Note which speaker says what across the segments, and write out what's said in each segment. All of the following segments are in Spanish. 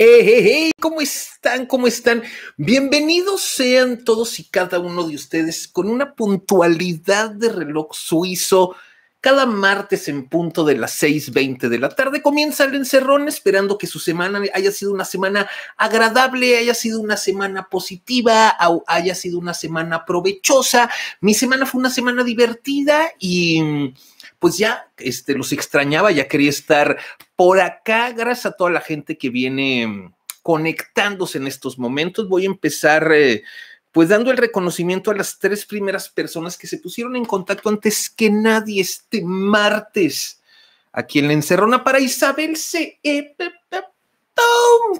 Speaker 1: Hey, hey, ¿cómo están? ¿Cómo están? Bienvenidos sean todos y cada uno de ustedes con una puntualidad de reloj suizo. Cada martes en punto de las 6:20 de la tarde comienza el encerrón, esperando que su semana haya sido una semana agradable, haya sido una semana positiva, haya sido una semana provechosa. Mi semana fue una semana divertida y pues ya este, los extrañaba, ya quería estar por acá, gracias a toda la gente que viene mm, conectándose en estos momentos, voy a empezar eh, pues dando el reconocimiento a las tres primeras personas que se pusieron en contacto antes que nadie este martes. Aquí en la encerrona para Isabel C. E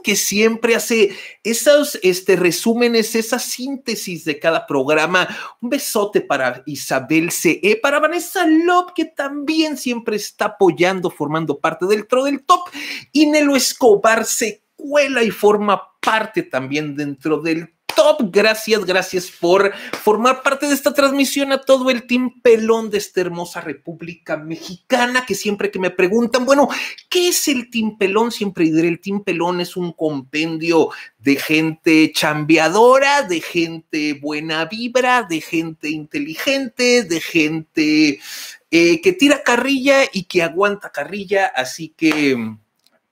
Speaker 1: que siempre hace esos este, resúmenes, esa síntesis de cada programa. Un besote para Isabel CE, para Vanessa Lop, que también siempre está apoyando, formando parte del del top. Y Nelo Escobar se cuela y forma parte también dentro del Gracias, gracias por formar parte de esta transmisión a todo el team pelón de esta hermosa República Mexicana, que siempre que me preguntan, bueno, ¿qué es el team pelón? Siempre diré, el team pelón es un compendio de gente chambeadora, de gente buena vibra, de gente inteligente, de gente eh, que tira carrilla y que aguanta carrilla. Así que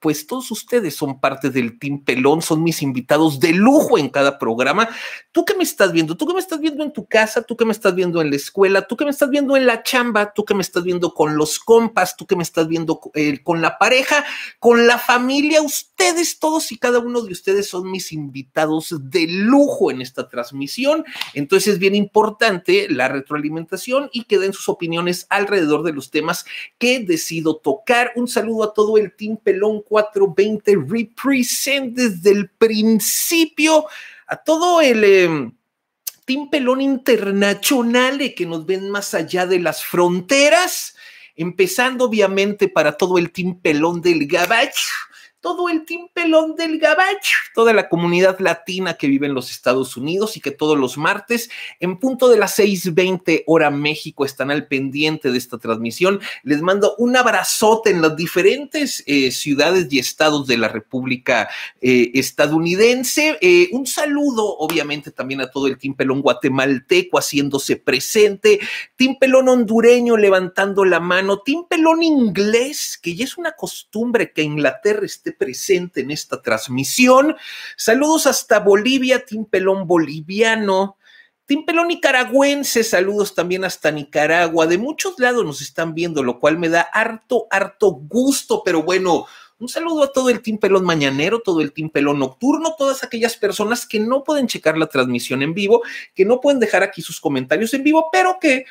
Speaker 1: pues todos ustedes son parte del Team Pelón, son mis invitados de lujo en cada programa. Tú que me estás viendo, tú que me estás viendo en tu casa, tú que me estás viendo en la escuela, tú que me estás viendo en la chamba, tú que me estás viendo con los compas, tú que me estás viendo eh, con la pareja, con la familia, ustedes todos y cada uno de ustedes son mis invitados de lujo en esta transmisión. Entonces es bien importante la retroalimentación y que den sus opiniones alrededor de los temas que decido tocar. Un saludo a todo el Team Pelón 420 represent desde el principio a todo el... timpelón em, Team Pelón Internacional que nos ven más allá de las fronteras, empezando obviamente para todo el Team Pelón del Gabacho, todo el Pelón del gabacho, toda la comunidad latina que vive en los Estados Unidos y que todos los martes, en punto de las 6:20 hora México, están al pendiente de esta transmisión. Les mando un abrazote en las diferentes eh, ciudades y estados de la República eh, Estadounidense. Eh, un saludo, obviamente, también a todo el Pelón guatemalteco haciéndose presente, Pelón hondureño levantando la mano, Pelón inglés, que ya es una costumbre que Inglaterra está presente en esta transmisión. Saludos hasta Bolivia, Pelón boliviano. Timpelón nicaragüense, saludos también hasta Nicaragua. De muchos lados nos están viendo, lo cual me da harto, harto gusto, pero bueno, un saludo a todo el timpelón Pelón Mañanero, todo el timpelón Nocturno, todas aquellas personas que no pueden checar la transmisión en vivo, que no pueden dejar aquí sus comentarios en vivo, pero que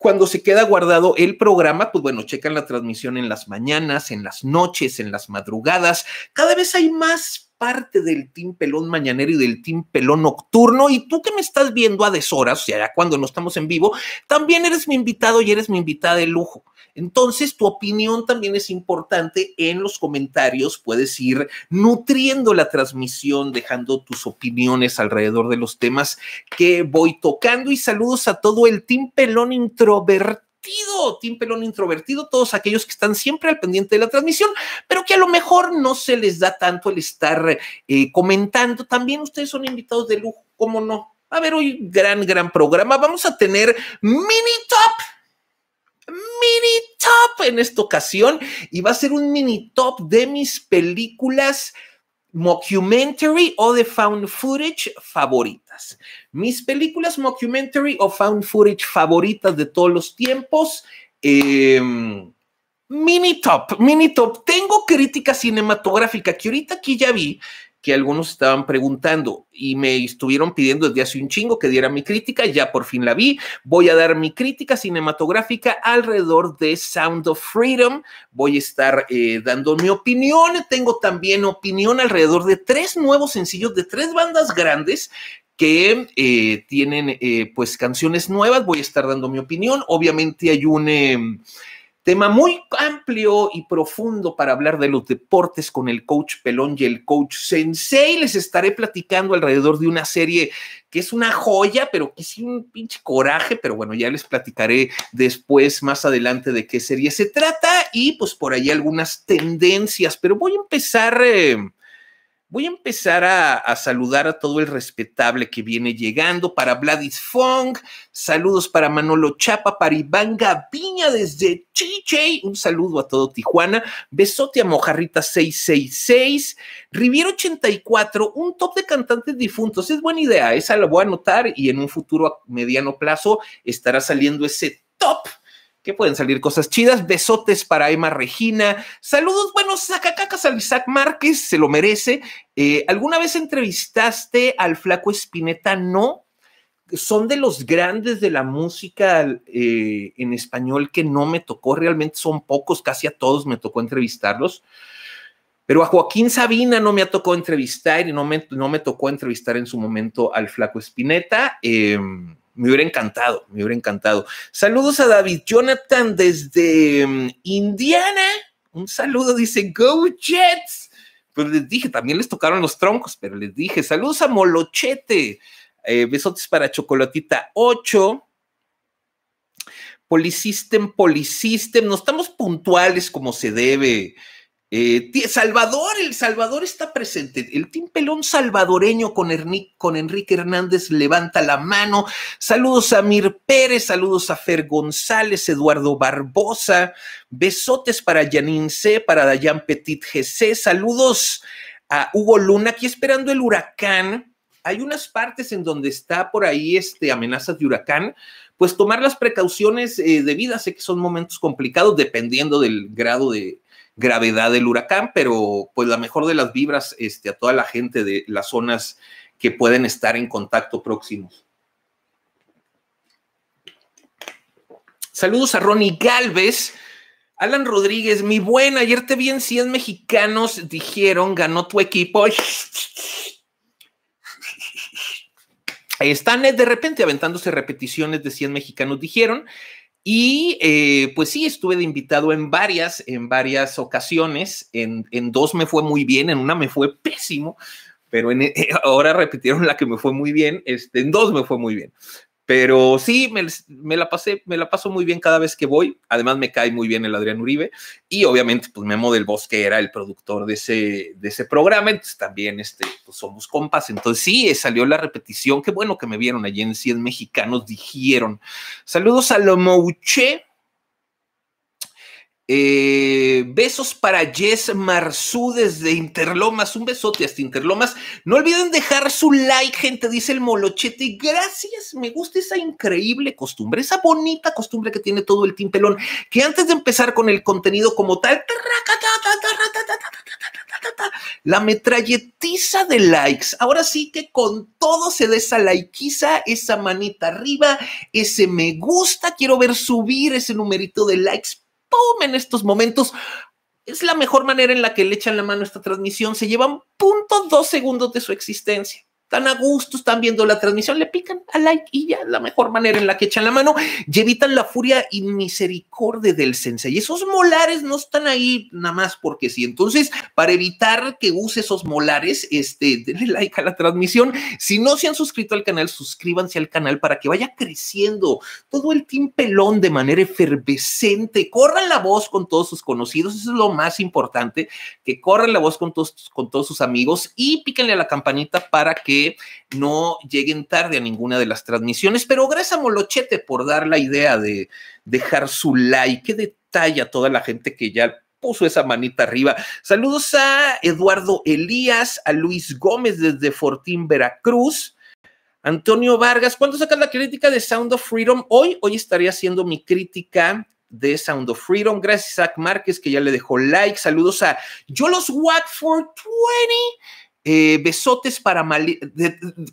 Speaker 1: cuando se queda guardado el programa, pues bueno, checan la transmisión en las mañanas, en las noches, en las madrugadas. Cada vez hay más parte del Team Pelón Mañanero y del Team Pelón Nocturno. Y tú que me estás viendo a deshoras, o sea, ya cuando no estamos en vivo, también eres mi invitado y eres mi invitada de lujo. Entonces, tu opinión también es importante. En los comentarios puedes ir nutriendo la transmisión, dejando tus opiniones alrededor de los temas que voy tocando. Y saludos a todo el Team Pelón Introvertido introvertido, Tim Pelón introvertido, todos aquellos que están siempre al pendiente de la transmisión, pero que a lo mejor no se les da tanto el estar eh, comentando. También ustedes son invitados de lujo, ¿cómo no? A ver, hoy gran, gran programa. Vamos a tener mini top mini top en esta ocasión y va a ser un mini top de mis películas mockumentary o de found footage favoritas. Mis películas mockumentary o found footage favoritas de todos los tiempos. Em, mini top, mini top. Tengo crítica cinematográfica que ahorita aquí ya vi que algunos estaban preguntando y me estuvieron pidiendo desde hace un chingo que diera mi crítica, ya por fin la vi, voy a dar mi crítica cinematográfica alrededor de Sound of Freedom, voy a estar eh, dando mi opinión, tengo también opinión alrededor de tres nuevos sencillos de tres bandas grandes que eh, tienen eh, pues canciones nuevas, voy a estar dando mi opinión, obviamente hay un em, tema muy amplio y profundo para hablar de los deportes con el coach Pelón y el coach Sensei. Les estaré platicando alrededor de una serie que es una joya, pero que sí, un pinche coraje, pero bueno, ya les platicaré después, más adelante, de qué serie se trata y pues por ahí algunas tendencias, pero voy a empezar... Eh, Voy a empezar a, saludar a todo el respetable que viene llegando para Vladis Fong, saludos para Manolo Chapa, para Iván Gaviña desde Chiche, un saludo a todo Tijuana, besote a Mojarrita 666, Riviera 84, un top de cantantes difuntos, es buena idea, esa la voy a anotar y en un futuro mediano plazo estará saliendo ese top que pueden salir cosas chidas. Besotes para Emma Regina. Saludos buenos a cacas al Isaac Márquez, se lo merece. Eh, ¿Alguna vez entrevistaste al flaco Espineta? No. Son de los grandes de la música eh, en español que no me tocó. Realmente son pocos, casi a todos me tocó entrevistarlos. Pero a Joaquín Sabina no me ha tocado entrevistar y no me, no me tocó entrevistar en su momento al flaco Espineta. Em, me hubiera encantado, me hubiera encantado. Saludos a David Jonathan desde mm, Indiana. Un saludo, dice Go Jets. Pues les dije, también les tocaron los troncos, pero les dije, saludos a Molochete. Eh, besotes para Chocolatita 8. Polisystem, Polisystem. No estamos puntuales como se debe. Eh, Salvador, El Salvador está presente. El Team Pelón salvadoreño con, Enrique Hernández levanta la mano. Saludos a Mir Pérez, saludos a Fer González, Eduardo Barbosa. Besotes para Janine C, para Dayan Petit GC. Saludos a Hugo Luna, aquí esperando el huracán. Hay unas partes en donde está por ahí este, amenazas de huracán, pues tomar las precauciones eh, debidas. Sé que son momentos complicados dependiendo del grado de, gravedad del huracán, pero pues la mejor de las vibras este, a toda la gente de las zonas que pueden estar en contacto próximos. Saludos a Ronnie Galvez. Alan Rodríguez, mi buen, ayer te vi en 100 mexicanos, dijeron, ganó tu equipo. Están de repente aventándose repeticiones de 100 mexicanos, dijeron. Y eh, pues sí, estuve de invitado en varias, en varias ocasiones. En, en, dos me fue muy bien, en una me fue pésimo, pero en, ahora repitieron la que me fue muy bien. Este, en dos me fue muy bien. Pero sí, me, la pasé, me la paso muy bien cada vez que voy. Además, me cae muy bien el Adrián Uribe. Y obviamente, pues Memo del Bosque era el productor de ese, de ese programa. Entonces, también este, pues, somos compas. Entonces, sí, eh, salió la repetición. Qué bueno que me vieron allí en 100 Mexicanos, dijeron. Saludos a Lomouché, besos para Jess Marzú desde Interlomas. Un besote hasta Interlomas. No olviden dejar su like, gente, dice el molochete. Gracias, me gusta esa increíble costumbre, esa bonita costumbre que tiene todo el timpelón. que antes de empezar con el contenido como tal, la metralletiza de likes. Ahora sí que con todo se da esa esa manita arriba, ese me gusta. Quiero ver subir ese numerito de likes en estos momentos. Es la mejor manera en la que le echan la mano esta transmisión. Se llevan punto dos segundos de su existencia están a gusto, están viendo la transmisión, le pican a like y ya la mejor manera en la que echan la mano y evitan la furia y misericordia del sensei. Esos molares no están ahí nada más porque sí. Entonces, para evitar que use esos molares, este, denle like a la transmisión. Si no se han suscrito al canal, suscríbanse al canal para que vaya creciendo todo el team pelón de manera efervescente. Corran la voz con todos sus conocidos, eso es lo más importante, que corran la voz con todos, con todos sus amigos y píquenle a la campanita para que no lleguen tarde a ninguna de las transmisiones. Pero gracias a Molochete por dar la idea de dejar su like. Qué detalle a toda la gente que ya puso esa manita arriba. Saludos a Eduardo Elías, a Luis Gómez desde Fortín, Veracruz. Antonio Vargas, ¿cuándo sacan la crítica de Sound of Freedom? Hoy, hoy estaría haciendo mi crítica de Sound of Freedom. Gracias a Zach Márquez que ya le dejó like. Saludos a Yolos for 20 eh, besotes para,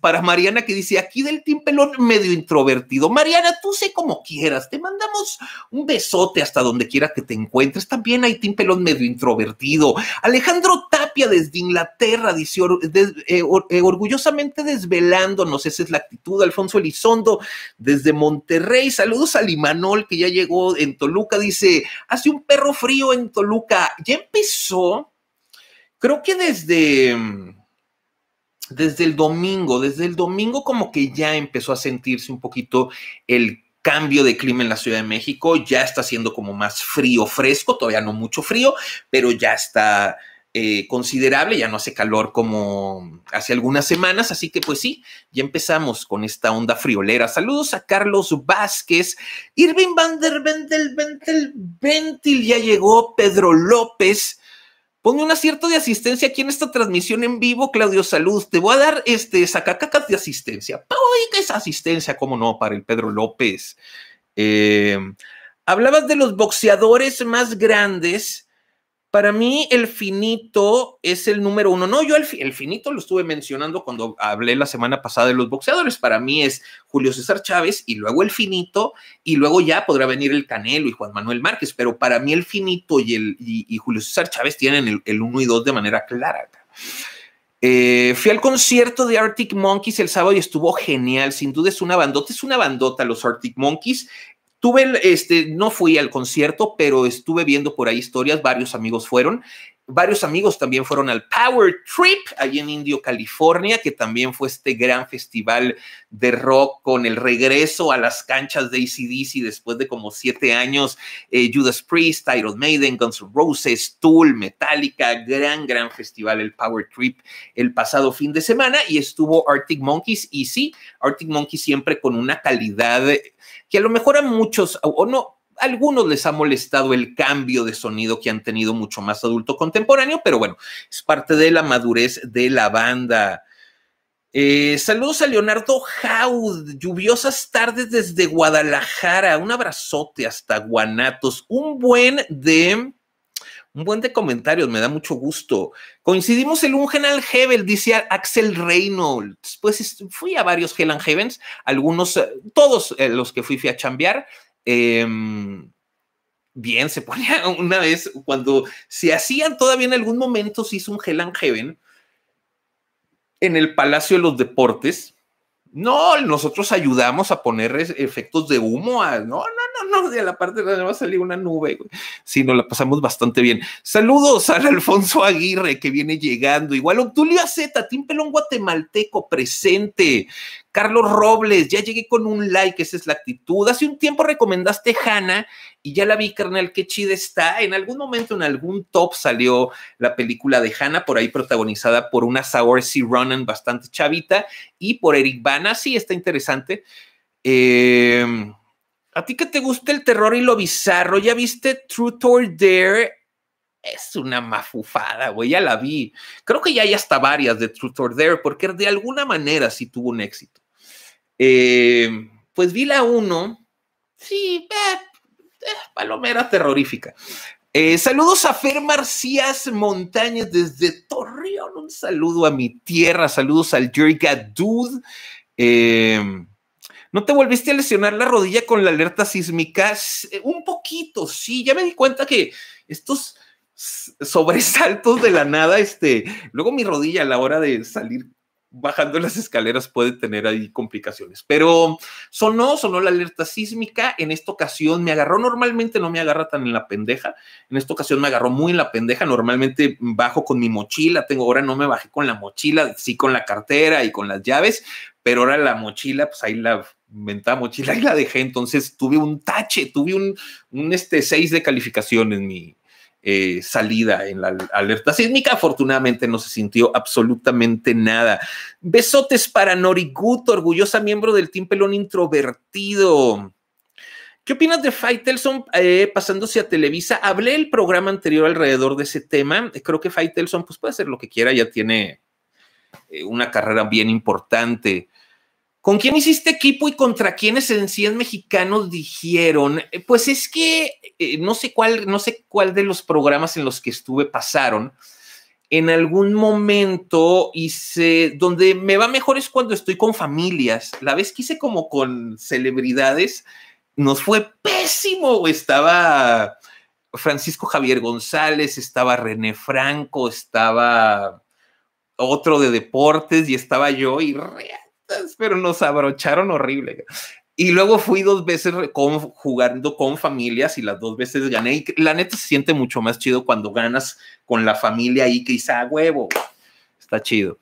Speaker 1: para Mariana que dice aquí del timpelón medio introvertido. Mariana, tú sé como quieras, te mandamos un besote hasta donde quiera que te encuentres. También hay timpelón medio introvertido. Alejandro Tapia desde Inglaterra dice eh, eh, orgullosamente desvelándonos, esa es la actitud. Alfonso Elizondo desde Monterrey, saludos a Limanol que ya llegó en Toluca, dice, hace un perro frío en Toluca, ya empezó. Creo que desde, mm, desde el domingo, desde el domingo como que ya empezó a sentirse un poquito el cambio de clima en la Ciudad de México, ya está siendo como más frío, fresco, todavía no mucho frío, pero ya está eh, considerable, ya no hace calor como hace algunas semanas, así que pues sí, ya empezamos con esta onda friolera. Saludos a Carlos Vázquez, Irving van der Ventel, Ventel, Ventil, ya llegó Pedro López, Ponme un acierto de asistencia aquí en esta transmisión en vivo, Claudio Salud. Te voy a dar este sacacacas de asistencia. que es asistencia, cómo no, para el Pedro López. Eh, hablabas de los boxeadores más grandes para mí el finito es el número uno. No, yo el, finito lo estuve mencionando cuando hablé la semana pasada de los boxeadores. Para mí es Julio César Chávez y luego el finito y luego ya podrá venir el Canelo y Juan Manuel Márquez. Pero para mí el finito y, el, Julio César Chávez tienen el, uno y dos de manera clara. Eh, fui al concierto de Arctic Monkeys el sábado y estuvo genial. Sin duda es una bandota, es una bandota los Arctic Monkeys. Tuve, este, no fui al concierto, pero estuve viendo por ahí historias, varios amigos fueron, Varios amigos también fueron al Power Trip, allí en Indio, California, que también fue este gran festival de rock con el regreso a las canchas de ACDC después de como siete años. Eh, Judas Priest, Iron Maiden, Guns N' Roses, Tool, Metallica, gran, gran festival, el Power Trip, el pasado fin de semana. Y estuvo Arctic Monkeys, y sí, Arctic Monkeys siempre con una calidad que a lo mejor a muchos, o no, algunos les ha molestado el cambio de sonido que han tenido mucho más adulto contemporáneo, pero bueno, es parte de la madurez de la banda. Eh, saludos a Leonardo Jaud, lluviosas tardes desde Guadalajara, un abrazote hasta Guanatos, un buen de un buen de comentarios, me da mucho gusto. Coincidimos en un General Hebel, dice Axel Reynolds. Pues fui a varios Hell Heavens, algunos, eh, todos eh, los que fui, fui a chambear, Em, bien, se ponía una vez, cuando se hacían todavía en algún momento, se hizo un Hell and Heaven en el Palacio de los Deportes. No, nosotros ayudamos a poner efectos de humo. A, no, no, no, no, de la parte de va a salir una nube, güey. Sí, nos la pasamos bastante bien. Saludos al Alfonso Aguirre que viene llegando. Igual Octulio Azeta, Tim Pelón guatemalteco presente. Carlos Robles, ya llegué con un like, esa es la actitud. Hace un tiempo recomendaste Hannah y ya la vi, carnal, qué chida está. En algún momento, en algún top salió la película de Hannah, por ahí protagonizada por una C. Ronan bastante chavita y por Eric Bana, sí, está interesante. Eh, a ti que te gusta el terror y lo bizarro, ¿ya viste True or Dare? Es una mafufada, güey, ya la vi. Creo que ya hay hasta varias de Truth or Dare, porque de alguna manera sí tuvo un éxito. Eh, pues vi la 1, sí, eh, eh, palomera terrorífica. saludos a Fer Marcías Montañez desde Torreón, un saludo a mi tierra, saludos al Gadud. Eh... ¿No te volviste a lesionar la rodilla con la alerta sísmica? Eh, un poquito, sí. Ya me di cuenta que estos sobresaltos de la nada, este, luego mi rodilla a la hora de salir bajando las escaleras puede tener ahí complicaciones. Pero sonó, sonó la alerta sísmica. En esta ocasión me agarró, normalmente no me agarra tan en la pendeja. En esta ocasión me agarró muy en la pendeja. Normalmente bajo con mi mochila, tengo ahora no me bajé con la mochila, sí con la cartera y con las llaves, pero ahora la mochila, pues ahí la menta mochila y la dejé. Entonces tuve un tache, tuve un, este 6 de calificación en mi, eh, salida en la alerta sísmica. Afortunadamente no se sintió absolutamente nada. Besotes para Noriguto, orgullosa miembro del Team Pelón Introvertido. ¿Qué opinas de Faitelson eh, pasándose a Televisa? Hablé el programa anterior alrededor de ese tema. Creo que Faitelson pues, puede hacer lo que quiera, ya tiene eh, una carrera bien importante. ¿Con quién hiciste equipo y contra quiénes en cien mexicanos dijeron? Eh, pues es que eh, no sé cuál, no sé cuál de los programas en los que estuve pasaron. En algún momento hice, donde me va mejor es cuando estoy con familias. La vez que hice como con celebridades, nos fue pésimo. Estaba Francisco Javier González, estaba René Franco, estaba otro de deportes y estaba yo y pero nos abrocharon horrible. Y luego fui dos veces jugando con familias y las dos veces gané. la neta se siente mucho más chido cuando ganas con la familia y que ah, huevo, está chido.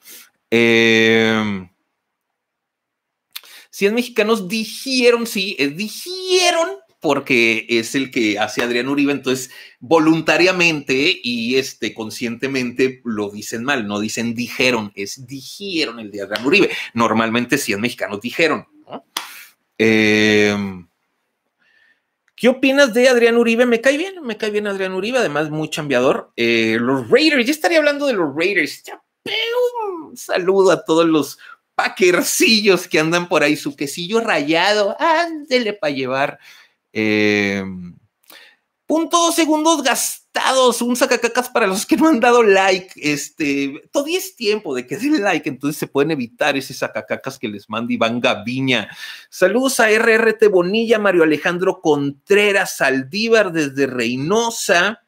Speaker 1: si em, mexicanos, dijeron, sí, eh, dijeron porque es el que hace Adrián Uribe, entonces voluntariamente y este, conscientemente lo dicen mal, no dicen dijeron, es dijeron el de Adrián Uribe. Normalmente si es mexicano, dijeron. ¿no? Em, ¿Qué opinas de Adrián Uribe? Me cae bien, me cae bien Adrián Uribe, además muy chambeador. Eh, los Raiders, ya estaría hablando de los Raiders. saludo a todos los paquercillos que andan por ahí, su quesillo rayado, ándele para llevar puntos em, punto segundos gastados, un sacacacas para los que no han dado like. Este, todavía es tiempo de que den like, entonces se pueden evitar ese sacacacas que les manda Iván Gaviña. Saludos a RRT Bonilla, Mario Alejandro Contreras, Saldívar desde Reynosa.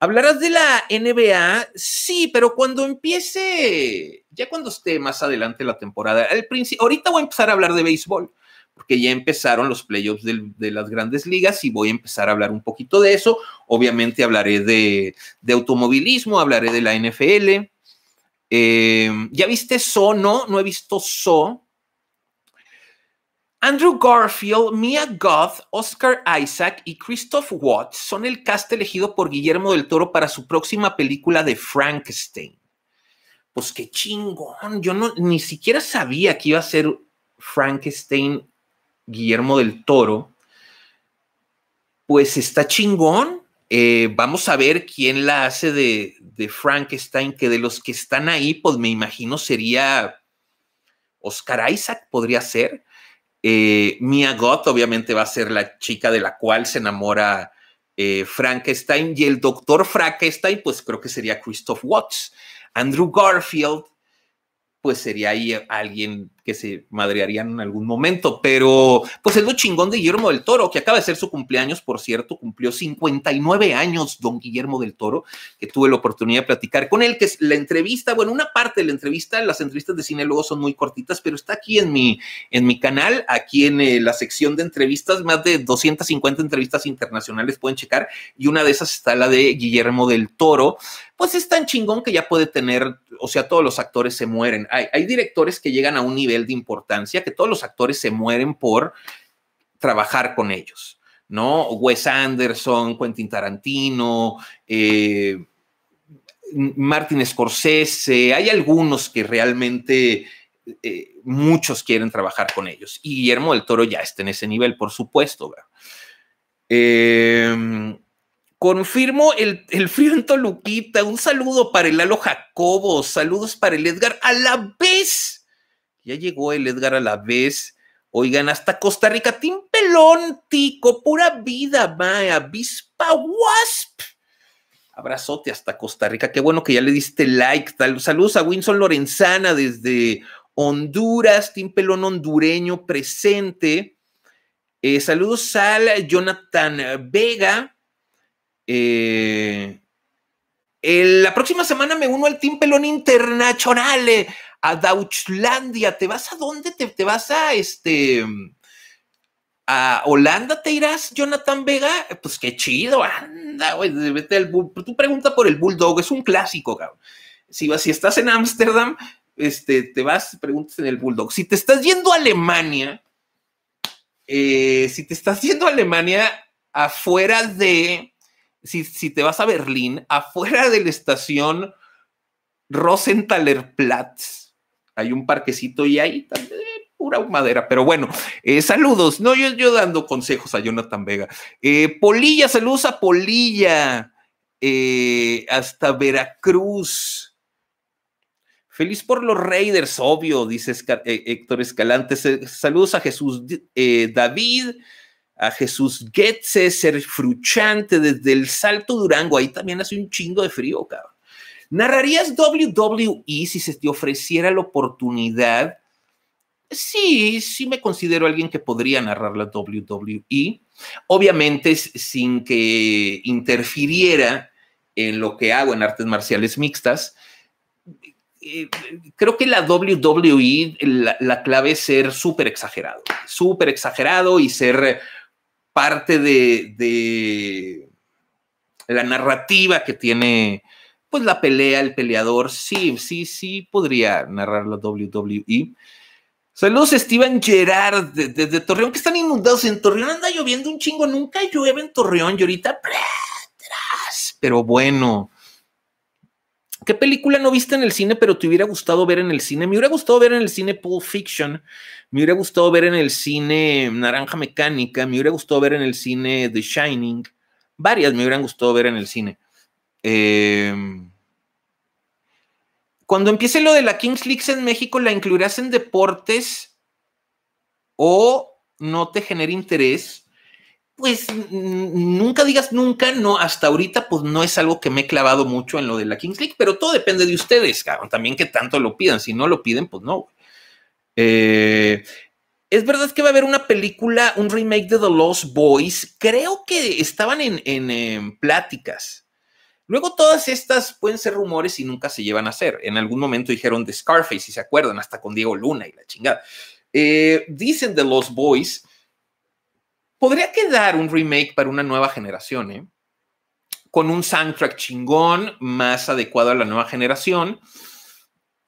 Speaker 1: ¿Hablarás de la NBA? Sí, pero cuando empiece, ya cuando esté más adelante la temporada, el ahorita voy a empezar a hablar de béisbol, porque ya empezaron los playoffs de, las grandes ligas y voy a empezar a hablar un poquito de eso. Obviamente hablaré de, automovilismo, hablaré de la NFL. Eh, ¿Ya viste So? No, no he visto So. Andrew Garfield, Mia Goth, Oscar Isaac y Christoph Watts son el cast elegido por Guillermo del Toro para su próxima película de Frankenstein. Pues qué chingón, yo ni siquiera sabía que iba a ser Frankenstein Guillermo del Toro, pues está chingón. Eh, vamos a ver quién la hace de, Frankenstein, que de los que están ahí, pues me imagino sería Oscar Isaac, podría ser. Eh, Mia Gott, obviamente, va a ser la chica de la cual se enamora eh, Frankenstein. Y el doctor Frankenstein, pues creo que sería Christoph Watts. Andrew Garfield, pues sería ahí alguien que se madrearían en algún momento, pero pues es lo chingón de Guillermo del Toro, que acaba de ser su cumpleaños, por cierto, cumplió 59 años don Guillermo del Toro, que tuve la oportunidad de platicar con él, que es la entrevista, bueno, una parte de la entrevista, las entrevistas de cine luego son muy cortitas, pero está aquí en mi, en mi canal, aquí en eh, la sección de entrevistas, más de 250 entrevistas internacionales pueden checar, y una de esas está la de Guillermo del Toro, pues es tan chingón que ya puede tener, o sea, todos los actores se mueren, hay directores que llegan a un nivel de importancia que todos los actores se mueren por trabajar con ellos, ¿no? Wes Anderson, Quentin Tarantino, eh, Martin Scorsese, hay algunos que realmente eh, muchos quieren trabajar con ellos. Y Guillermo del Toro ya está en ese nivel, por supuesto. Em, confirmo el, el, frío en Toluquita. Un saludo para el Alo Jacobo. Saludos para el Edgar. A la vez ya llegó el Edgar a la vez. Oigan, hasta Costa Rica, Tim Pelón, tico, pura vida, mae, avispa, wasp. Abrazote hasta Costa Rica. Qué bueno que ya le diste like. Saludos a Winson Lorenzana desde Honduras, Tim Pelón hondureño presente. Eh, saludos al Jonathan Vega. Eh, la próxima semana me uno al Team Pelón Internacional a Deutschlandia, ¿te vas a dónde? ¿Te, vas a este... ¿A Holanda te irás, Jonathan Vega? Pues qué chido, anda, güey, vete al Tú pregunta por el Bulldog, es un clásico, cabrón. Si, si estás en Ámsterdam, este, te vas, preguntas en el Bulldog. Si te estás yendo a Alemania, eh, si te estás yendo a Alemania, afuera de, si, si te vas a Berlín, afuera de la estación Rosenthalerplatz, hay un parquecito y ahí también pura madera, pero bueno, eh, saludos, no, yo, yo dando consejos a Jonathan Vega. Eh, polilla, saludos a Polilla, eh, hasta Veracruz. Feliz por los Raiders, obvio, dice Héctor Escalante. Saludos a Jesús David, a Jesús Getze, ser fruchante desde el Salto Durango. Ahí también hace un chingo de frío, cabrón. ¿Narrarías WWE si se te ofreciera la oportunidad? Sí, sí me considero alguien que podría narrar la WWE, obviamente sin que interfiriera en lo que hago en artes marciales mixtas. Eh, creo que la WWE, la, clave es ser súper exagerado, súper exagerado y ser parte de, de la narrativa que tiene pues la pelea, el peleador, sí, sí, sí podría narrar la WWE. Saludos Steven Gerard desde Torreón, que están inundados. En Torreón anda lloviendo un chingo, nunca llueve en Torreón y ahorita... Pero bueno, ¿Qué película no viste en el cine, pero te hubiera gustado ver en el cine? Me hubiera gustado ver en el cine Pulp Fiction, me hubiera gustado ver en el cine Naranja Mecánica, me hubiera gustado ver en el cine The Shining. Varias me hubieran gustado ver en el cine. Em, cuando empiece lo de la Kings Leaks en México, ¿la incluirás en deportes o no te genera interés? Pues nunca digas nunca, no, hasta ahorita pues no es algo que me he clavado mucho en lo de la Kings League, pero todo depende de ustedes, cabrón, también que tanto lo pidan, si no lo piden, pues no. Eh, es verdad que va a haber una película, un remake de The Lost Boys, creo que estaban en, en pláticas Luego todas estas pueden ser rumores y nunca se llevan a hacer. En algún momento dijeron de Scarface, si se acuerdan, hasta con Diego Luna y la chingada. Eh, dicen de Los Boys, podría quedar un remake para una nueva generación, ¿eh? con un soundtrack chingón, más adecuado a la nueva generación.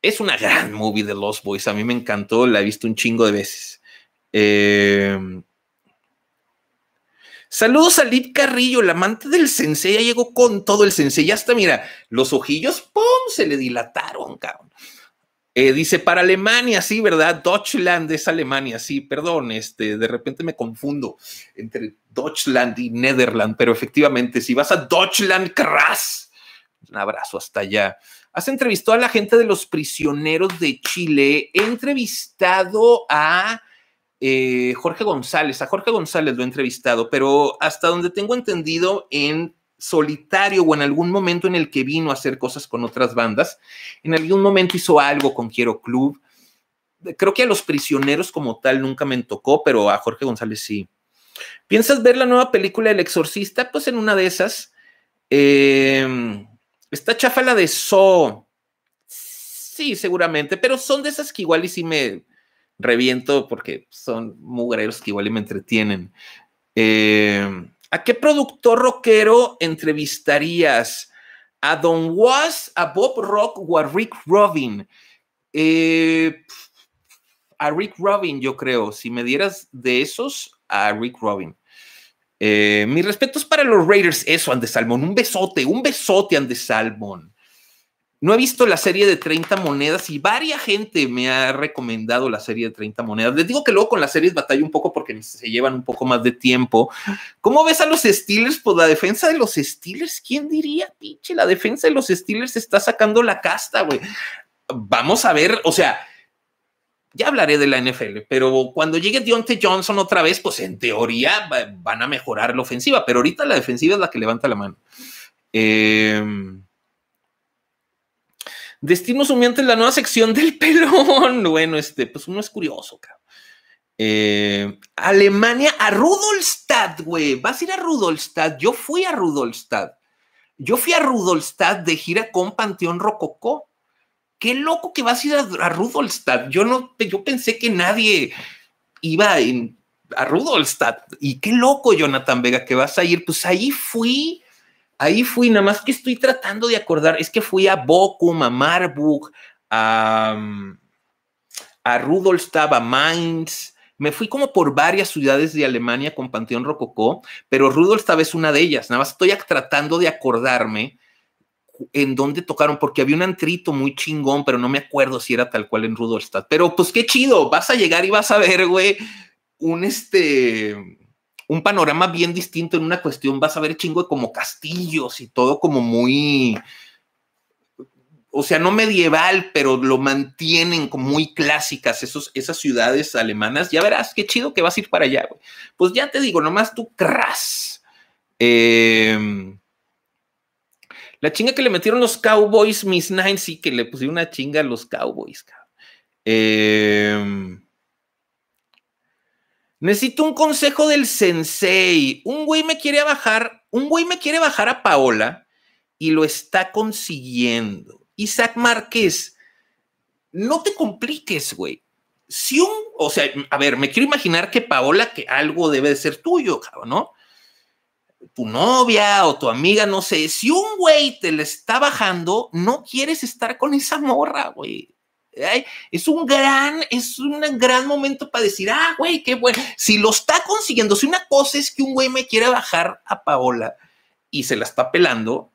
Speaker 1: Es una gran movie de Los Boys, a mí me encantó, la he visto un chingo de veces. Eh, Saludos a Lid Carrillo, la amante del sensei, ya llegó con todo el sensei, ya está, mira, los ojillos, ¡pum!, se le dilataron, cabrón. Eh, dice, para Alemania, sí, ¿verdad? Deutschland es Alemania, sí, perdón, este, de repente me confundo entre Deutschland y Netherland, pero efectivamente, si vas a Deutschland, Kras, un abrazo hasta allá. Has entrevistado a la gente de los prisioneros de Chile, he entrevistado a eh, Jorge González. A Jorge González lo he entrevistado, pero hasta donde tengo entendido, en solitario o en algún momento en el que vino a hacer cosas con otras bandas, en algún momento hizo algo con Quiero Club. Creo que a los prisioneros como tal nunca me tocó, pero a Jorge González sí. ¿Piensas ver la nueva película El Exorcista? Pues en una de esas. Esta em, está chafa la de So. Sí, seguramente, pero son de esas que igual y sí me, reviento porque son mugreros que igual me entretienen. Eh, ¿A qué productor rockero entrevistarías? ¿A Don Was, a Bob Rock o a Rick Robin? Eh, a Rick Robin, yo creo. Si me dieras de esos, a Rick Robin. Eh, mis respetos para los Raiders, eso, salmón. Un besote, un besote, salmón. No he visto la serie de 30 monedas y varia gente me ha recomendado la serie de 30 monedas. Les digo que luego con las series batalla un poco porque se llevan un poco más de tiempo. ¿Cómo ves a los Steelers? por pues, la defensa de los Steelers, ¿quién diría, pinche? La defensa de los Steelers está sacando la casta, güey. Vamos a ver, o sea, ya hablaré de la NFL, pero cuando llegue Deontay Johnson otra vez, pues en teoría van a mejorar la ofensiva, pero ahorita la defensiva es la que levanta la mano. Em, Destinos en la nueva sección del pelón. Bueno, este, pues uno es curioso, cabrón. Eh, Alemania a Rudolstadt, güey. Vas a ir a Rudolstadt. Yo fui a Rudolstadt. Yo fui a Rudolstadt de gira con Panteón Rococó. Qué loco que vas a ir a, Rudolstadt. Yo no, yo pensé que nadie iba a Rudolstadt. Y qué loco, Jonathan Vega, que vas a ir. Pues ahí fui Ahí fui, nada más que estoy tratando de acordar, es que fui a Bochum, a Marburg, a, a a Mainz, me fui como por varias ciudades de Alemania con Panteón Rococó, pero Rudolstab es una de ellas. Nada más estoy tratando de acordarme en dónde tocaron, porque había un antrito muy chingón, pero no me acuerdo si era tal cual en Rudolstadt. Pero pues qué chido, vas a llegar y vas a ver, güey, un este, un panorama bien distinto en una cuestión, vas a ver chingo como castillos y todo como muy, o sea, no medieval, pero lo mantienen como muy clásicas esos, esas ciudades alemanas. Ya verás, qué chido que vas a ir para allá, güey. Pues ya te digo, nomás tú cras. Em, la chinga que le metieron los Cowboys, Miss Nine, sí que le pusieron una chinga a los Cowboys, Eh, Necesito un consejo del sensei. Un güey me quiere bajar, un güey me quiere bajar a Paola y lo está consiguiendo. Isaac Márquez, no te compliques, güey. Si un, o sea, a ver, me quiero imaginar que Paola, que algo debe de ser tuyo, cabrón, ¿no? Tu novia o tu amiga, no sé. Si un güey te le está bajando, no quieres estar con esa morra, güey es un gran, es un gran momento para decir, ah, güey, qué bueno. Si lo está consiguiendo, si una cosa es que un güey me quiere bajar a Paola y se la está pelando,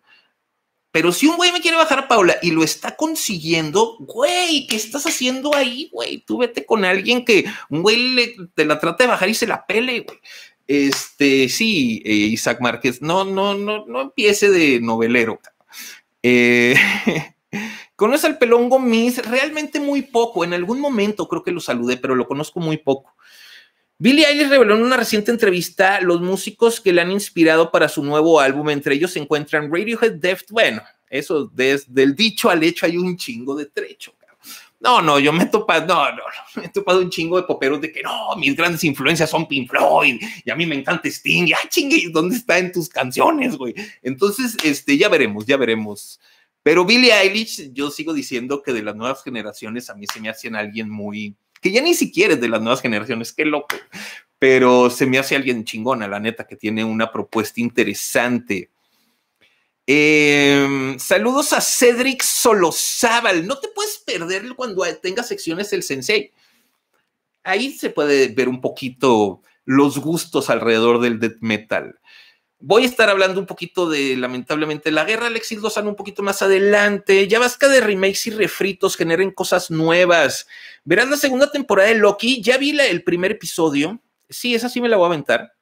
Speaker 1: pero si un güey me quiere bajar a Paola y lo está consiguiendo, güey, ¿qué estás haciendo ahí, güey? Tú vete con alguien que un güey te la trata de bajar y se la pele, güey. Este, sí, eh, Isaac Márquez, no, no, no, no empiece de novelero. Eh. Conoce al pelongo Miss? realmente muy poco. En algún momento creo que lo saludé, pero lo conozco muy poco. Billy Eilish reveló en una reciente entrevista los músicos que le han inspirado para su nuevo álbum. Entre ellos se encuentran Radiohead, Deft. Bueno, eso desde el dicho al hecho hay un chingo de trecho. No, no, yo me he topado, no, no, me he topado un chingo de poperos de que no, mis grandes influencias son Pink Floyd y a mí me encanta Sting. ah, chingue, ¿dónde está en tus canciones, güey? Entonces, este, ya veremos, ya veremos. Pero Billy Eilish, yo sigo diciendo que de las nuevas generaciones a mí se me hacen alguien muy, que ya ni siquiera es de las nuevas generaciones, qué loco, pero se me hace alguien chingona, la neta, que tiene una propuesta interesante. Em, saludos a Cedric Solozábal. No te puedes perder cuando tenga secciones el sensei. Ahí se puede ver un poquito los gustos alrededor del death metal. Voy a estar hablando un poquito de, lamentablemente, la guerra del Exil Lozano un poquito más adelante. Ya vasca de remakes y refritos, generen cosas nuevas. Verás la segunda temporada de Loki. Ya vi el primer episodio. Sí, esa sí me la voy a aventar.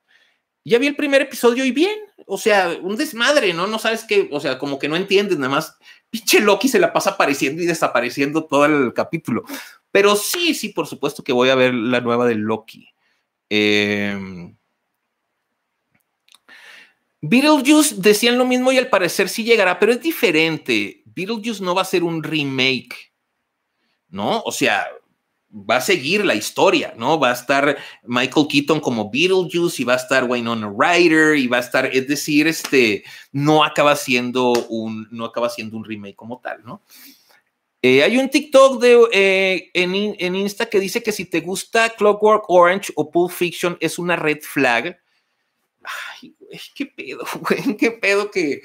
Speaker 1: Ya vi el primer episodio y bien. O sea, un desmadre, ¿no? No sabes qué. O sea, como que no entiendes nada más. Pinche Loki se la pasa apareciendo y desapareciendo todo el capítulo. Pero sí, sí, por supuesto que voy a ver la nueva de Loki. Eh Beetlejuice decían lo mismo y al parecer sí llegará, pero es diferente. Beetlejuice no va a ser un remake, ¿no? O sea, va a seguir la historia, ¿no? Va a estar Michael Keaton como Beetlejuice y va a estar Wayne on Rider y va a estar, es decir, este, no acaba siendo un, no acaba siendo un remake como tal, ¿no? Eh, hay un TikTok de, eh, en, en Insta que dice que si te gusta Clockwork Orange o Pulp Fiction es una red flag qué pedo, güey, qué pedo que,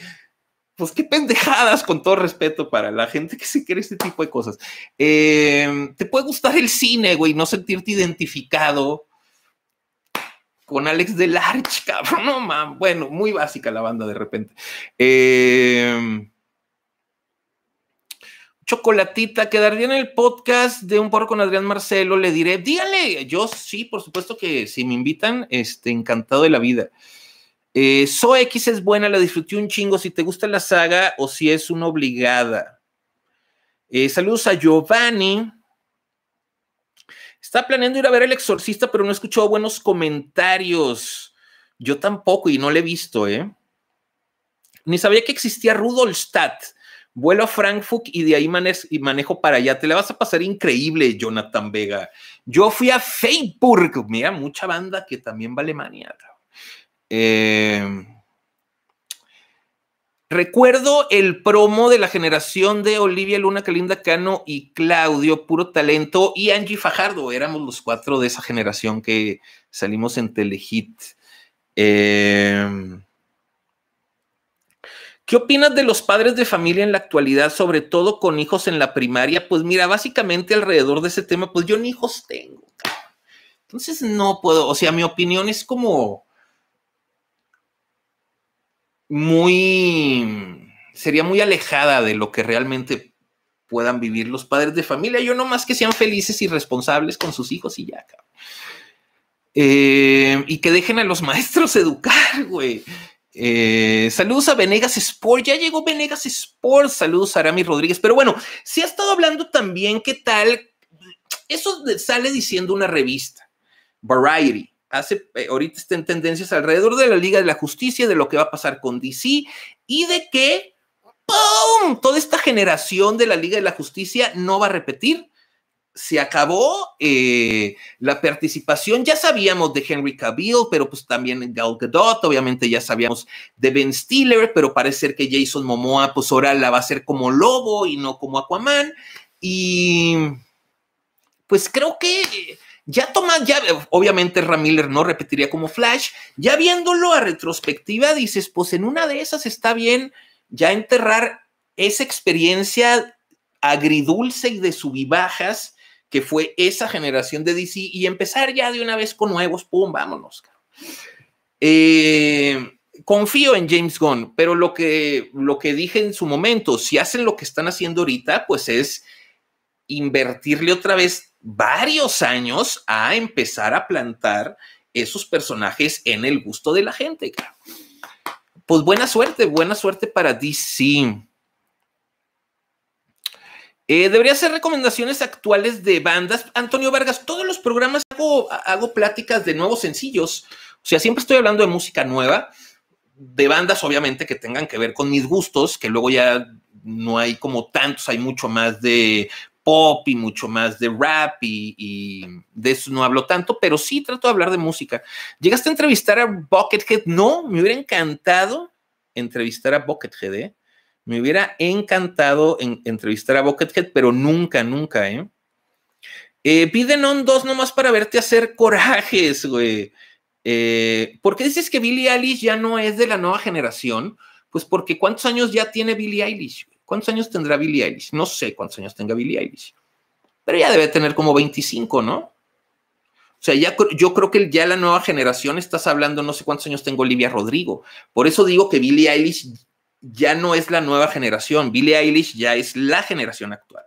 Speaker 1: pues qué pendejadas, con todo respeto para la gente que se quiere este tipo de cosas. Em, te puede gustar el cine, güey, no sentirte identificado con Alex Delarch cabrón, no man. Bueno, muy básica la banda de repente. Em, chocolatita, quedaría en el podcast de un porro con Adrián Marcelo, le diré, dígale, yo sí, por supuesto que si me invitan, este, encantado de la vida. Eh, X es buena, la disfruté un chingo. Si te gusta la saga o si es una obligada. Eh, saludos a Giovanni. Está planeando ir a ver El Exorcista, pero no escuchó buenos comentarios. Yo tampoco y no le he visto, ¿eh? Ni sabía que existía Rudolstadt. Vuelo a Frankfurt y de ahí manejo, para allá. Te la vas a pasar increíble, Jonathan Vega. Yo fui a Freiburg. Mira, mucha banda que también vale maniata Em, recuerdo el promo de la generación de Olivia Luna, Calinda Cano y Claudio, puro talento, y Angie Fajardo. Éramos los cuatro de esa generación que salimos en Telehit. Em, ¿Qué opinas de los padres de familia en la actualidad, sobre todo con hijos en la primaria? Pues mira, básicamente alrededor de ese tema, pues yo ni hijos tengo. Entonces no puedo, o sea, mi opinión es como, muy, sería muy alejada de lo que realmente puedan vivir los padres de familia. Yo no más que sean felices y responsables con sus hijos y ya, cabrón. Eh, y que dejen a los maestros educar, güey. Eh, saludos a Venegas Sport, ya llegó Venegas Sport, saludos a Arami Rodríguez, pero bueno, si ha estado hablando también qué tal, eso sale diciendo una revista, Variety, hace, eh, ahorita están tendencias alrededor de la Liga de la Justicia, de lo que va a pasar con DC y de que, ¡pum!, toda esta generación de la Liga de la Justicia no va a repetir. Se acabó eh, la participación, ya sabíamos de Henry Cavill, pero pues también Gal Gadot, obviamente ya sabíamos de Ben Stiller, pero parece ser que Jason Momoa pues ahora la va a hacer como lobo y no como Aquaman. Y pues creo que ya Tomás, ya obviamente Ramiller no repetiría como Flash, ya viéndolo a retrospectiva dices, pues en una de esas está bien ya enterrar esa experiencia agridulce y de subibajas que fue esa generación de DC y empezar ya de una vez con nuevos, pum, vámonos. Eh, confío en James Gunn, pero lo que, lo que dije en su momento, si hacen lo que están haciendo ahorita, pues es invertirle otra vez varios años a empezar a plantar esos personajes en el gusto de la gente. Pues buena suerte, buena suerte para DC. Eh, debería hacer recomendaciones actuales de bandas. Antonio Vargas, todos los programas hago pláticas de nuevos sencillos. O sea, siempre estoy hablando de música nueva, de bandas obviamente que tengan que ver con mis gustos, que luego ya no hay como tantos, hay mucho más de pop y mucho más de rap y, de eso no hablo tanto, pero sí trato de hablar de música. ¿Llegaste a entrevistar a Buckethead? No, me hubiera encantado entrevistar a Buckethead, ¿eh? Me hubiera encantado entrevistar a Buckethead, pero nunca, nunca, ¿eh? piden eh, on dos nomás para verte hacer corajes, güey. Eh, ¿Por qué dices que Billie Eilish ya no es de la nueva generación? Pues porque ¿cuántos años ya tiene Billie Eilish? Güey? ¿Cuántos años tendrá Billie Eilish? No sé cuántos años tenga Billie Eilish. Pero ya debe tener como 25, ¿no? O sea, ya, yo creo que ya la nueva generación estás hablando, no sé cuántos años tengo Olivia Rodrigo. Por eso digo que Billie Eilish ya no es la nueva generación. Billie Eilish ya es la generación actual,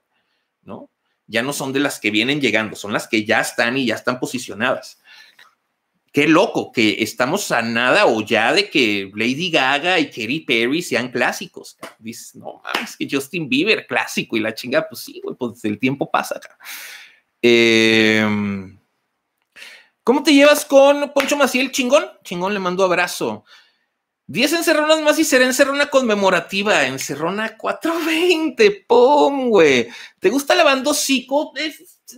Speaker 1: ¿no? Ya no son de las que vienen llegando, son las que ya están y ya están posicionadas qué loco que estamos a nada o ya de que Lady Gaga y Katy Perry sean clásicos. Dices, no mames, que Justin Bieber, clásico y la chinga, pues sí, güey, pues el tiempo pasa. acá. Em, ¿Cómo te llevas con Poncho Maciel? Chingón, chingón, le mando abrazo. 10 encerronas más y será encerrona conmemorativa. Encerrona 420, pum, güey. ¿Te gusta la banda Cico?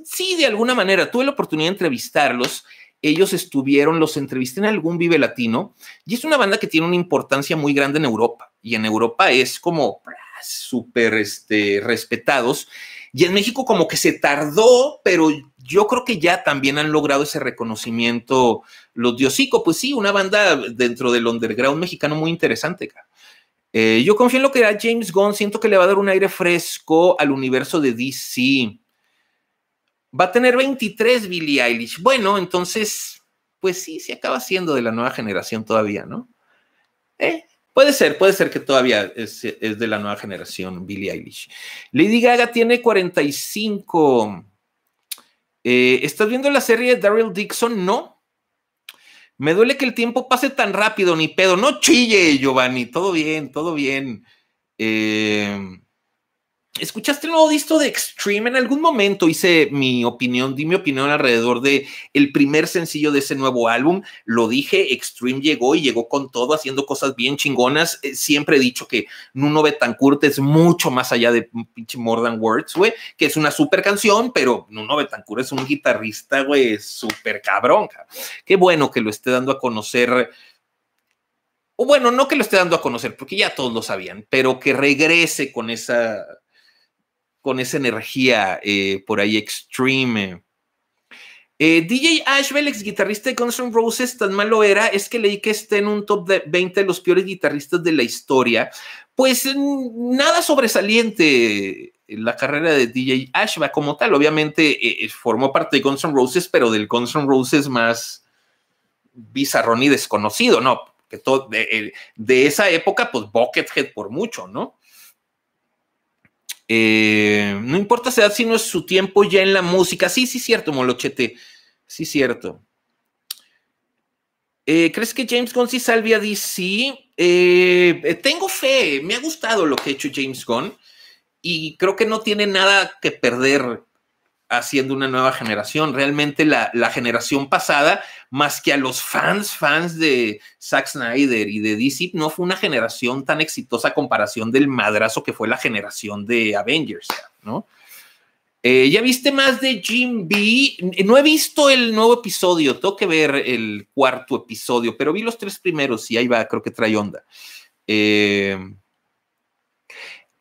Speaker 1: sí, de alguna manera. Tuve la oportunidad de entrevistarlos. Ellos estuvieron, los entrevisté en algún Vive Latino y es una banda que tiene una importancia muy grande en Europa y en Europa es como súper este, respetados. Y en México como que se tardó, pero yo creo que ya también han logrado ese reconocimiento los Diosico. Pues sí, una banda dentro del underground mexicano muy interesante. Eh, yo confío en lo que da James Gunn, siento que le va a dar un aire fresco al universo de DC. Va a tener 23 Billie Eilish. Bueno, entonces, pues sí, se acaba siendo de la nueva generación todavía, ¿no? Eh, puede ser, puede ser que todavía es, de la nueva generación Billie Eilish. Lady Gaga tiene 45. Eh, ¿Estás viendo la serie de Daryl Dixon? No. Me duele que el tiempo pase tan rápido, ni pedo. No chille, Giovanni. Todo bien, todo bien. Eh, ¿Escuchaste el nuevo disco de Extreme? En algún momento hice mi opinión, di mi opinión alrededor de el primer sencillo de ese nuevo álbum. Lo dije, Extreme llegó y llegó con todo, haciendo cosas bien chingonas. Eh, siempre he dicho que Nuno Betancourt es mucho más allá de pinche More Than Words, güey, que es una super canción, pero Nuno Betancourt es un guitarrista, güey, súper cabrón. Qué bueno que lo esté dando a conocer o bueno, no que lo esté dando a conocer, porque ya todos lo sabían, pero que regrese con esa con esa energía eh, por ahí extreme. Eh, DJ el ex guitarrista de Guns N' Roses, tan malo era, es que leí que esté en un top de 20 de los peores guitarristas de la historia. Pues nada sobresaliente en la carrera de DJ Ashba como tal. Obviamente eh, formó parte de Guns N' Roses, pero del Guns N' Roses más bizarrón y desconocido, ¿no? Que todo de, de esa época, pues Buckethead por mucho, ¿no? Eh, no importa su edad, sino su tiempo ya en la música. Sí, sí, cierto, Molochete. Sí, cierto. Eh, ¿Crees que James Gunn sí salvia a DC? Eh, tengo fe, me ha gustado lo que ha hecho James Gunn y creo que no tiene nada que perder haciendo una nueva generación. Realmente la, generación pasada, más que a los fans, fans de Zack Snyder y de DC, no fue una generación tan exitosa comparación del madrazo que fue la generación de Avengers, ¿no? Eh, ¿Ya viste más de Jim B? No he visto el nuevo episodio, tengo que ver el cuarto episodio, pero vi los tres primeros y ahí va, creo que trae onda. Eh,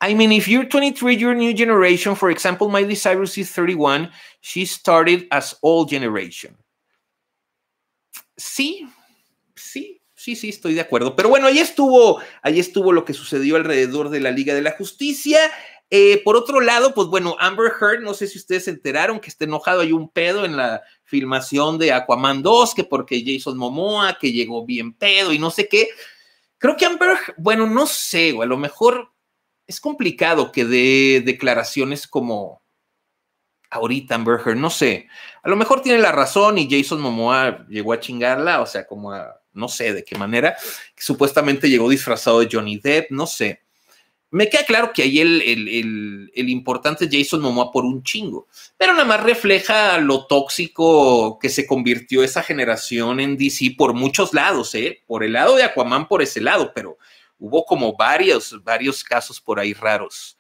Speaker 1: I mean, if you're 23, you're new generation. For example, Miley Cyrus is 31. She started as old generation. Sí, sí, sí, sí, estoy de acuerdo. Pero bueno, ahí estuvo, ahí estuvo lo que sucedió alrededor de la Liga de la Justicia. Eh, por otro lado, pues bueno, Amber Heard, no sé si ustedes se enteraron que está enojado, hay un pedo en la filmación de Aquaman 2, que porque Jason Momoa, que llegó bien pedo y no sé qué. Creo que Amber, bueno, no sé, a lo mejor es complicado que dé declaraciones como ahorita Amber Heard, no sé, a lo mejor tiene la razón y Jason Momoa llegó a chingarla, o sea, como a, no sé de qué manera, supuestamente llegó disfrazado de Johnny Depp, no sé. Me queda claro que ahí el, el, importante Jason Momoa por un chingo, pero nada más refleja lo tóxico que se convirtió esa generación en DC por muchos lados, ¿eh? Por el lado de Aquaman, por ese lado, pero hubo como varios, varios casos por ahí raros.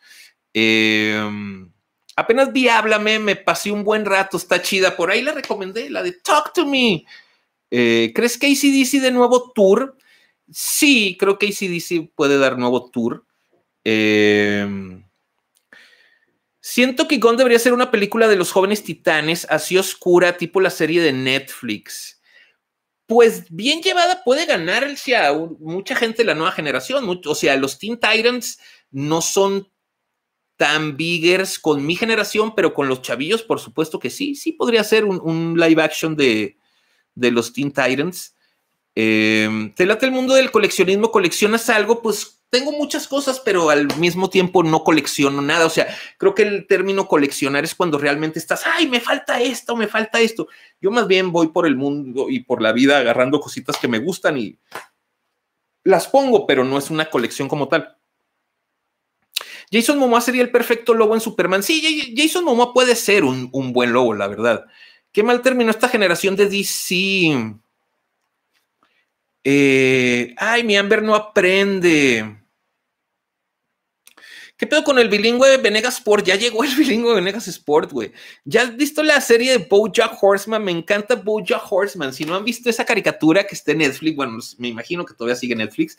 Speaker 1: Em, apenas vi Háblame, me pasé un buen rato, está chida. Por ahí la recomendé, la de Talk to Me. Eh, ¿Crees que ACDC de nuevo tour? Sí, creo que ACDC puede dar nuevo tour. Em, siento que Gon debería ser una película de los jóvenes titanes, así oscura, tipo la serie de Netflix pues bien llevada puede ganarse a mucha gente de la nueva generación. o sea, los Teen Titans no son tan biggers con mi generación, pero con los chavillos, por supuesto que sí. Sí podría ser un, live action de, los Teen Titans. Em, ¿Te late el mundo del coleccionismo? ¿Coleccionas algo? Pues tengo muchas cosas, pero al mismo tiempo no colecciono nada. O sea, creo que el término coleccionar es cuando realmente estás, ay, me falta esto, me falta esto. Yo más bien voy por el mundo y por la vida agarrando cositas que me gustan y las pongo, pero no es una colección como tal. Jason Momoa sería el perfecto lobo en Superman. Sí, Jason Momoa puede ser un, buen lobo, la verdad. Qué mal terminó esta generación de DC. Eh, ay, mi Amber no aprende. ¿Qué pedo con el bilingüe Venegas Sport? Ya llegó el bilingüe Venegas Sport, güey. ¿Ya has visto la serie de Bojack Horseman? Me encanta Bojack Horseman. Si no han visto esa caricatura que está en Netflix, bueno, pues, me imagino que todavía sigue Netflix.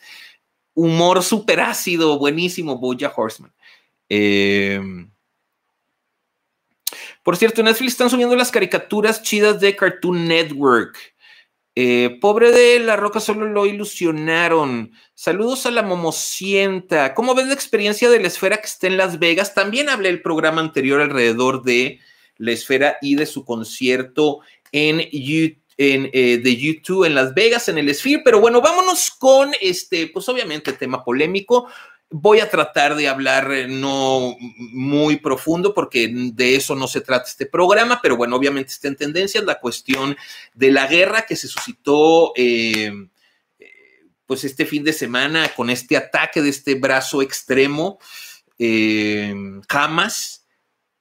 Speaker 1: Humor súper ácido, buenísimo, Bojack Horseman. Em, por cierto, en Netflix están subiendo las caricaturas chidas de Cartoon Network. Eh, pobre de la roca solo lo ilusionaron. Saludos a la momocienta. ¿Cómo ves la experiencia de la esfera que está en Las Vegas? También hablé el programa anterior alrededor de la esfera y de su concierto en, eh, de YouTube en Las Vegas, en el Sphere. Pero bueno, vámonos con este, pues obviamente tema polémico. Voy a tratar de hablar eh, no muy profundo porque de eso no se trata este programa, pero bueno, obviamente está en tendencia la cuestión de la guerra que se suscitó. Eh, pues este fin de semana con este ataque de este brazo extremo jamás eh, Hamas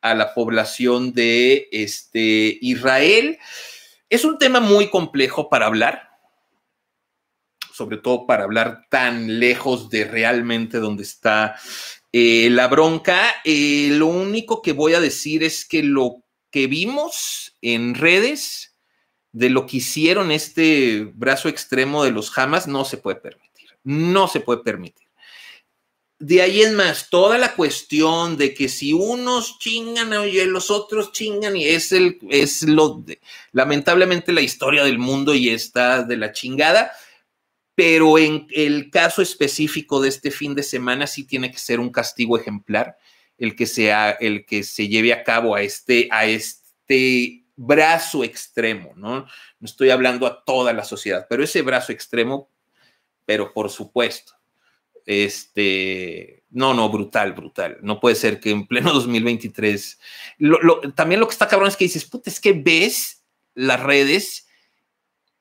Speaker 1: a la población de este Israel. Es un tema muy complejo para hablar sobre todo para hablar tan lejos de realmente donde está eh, la bronca. Eh, lo único que voy a decir es que lo que vimos en redes de lo que hicieron este brazo extremo de los Hamas no se puede permitir, no se puede permitir. De ahí es más, toda la cuestión de que si unos chingan y los otros chingan, y es, el, es lo de, lamentablemente la historia del mundo y está de la chingada pero en el caso específico de este fin de semana sí tiene que ser un castigo ejemplar el que, sea, el que se lleve a cabo a este, a este brazo extremo, ¿no? No estoy hablando a toda la sociedad, pero ese brazo extremo, pero por supuesto, este, no, no, brutal, brutal. No puede ser que en pleno 2023, también lo que está cabrón es que dices, puta, es que ves las redes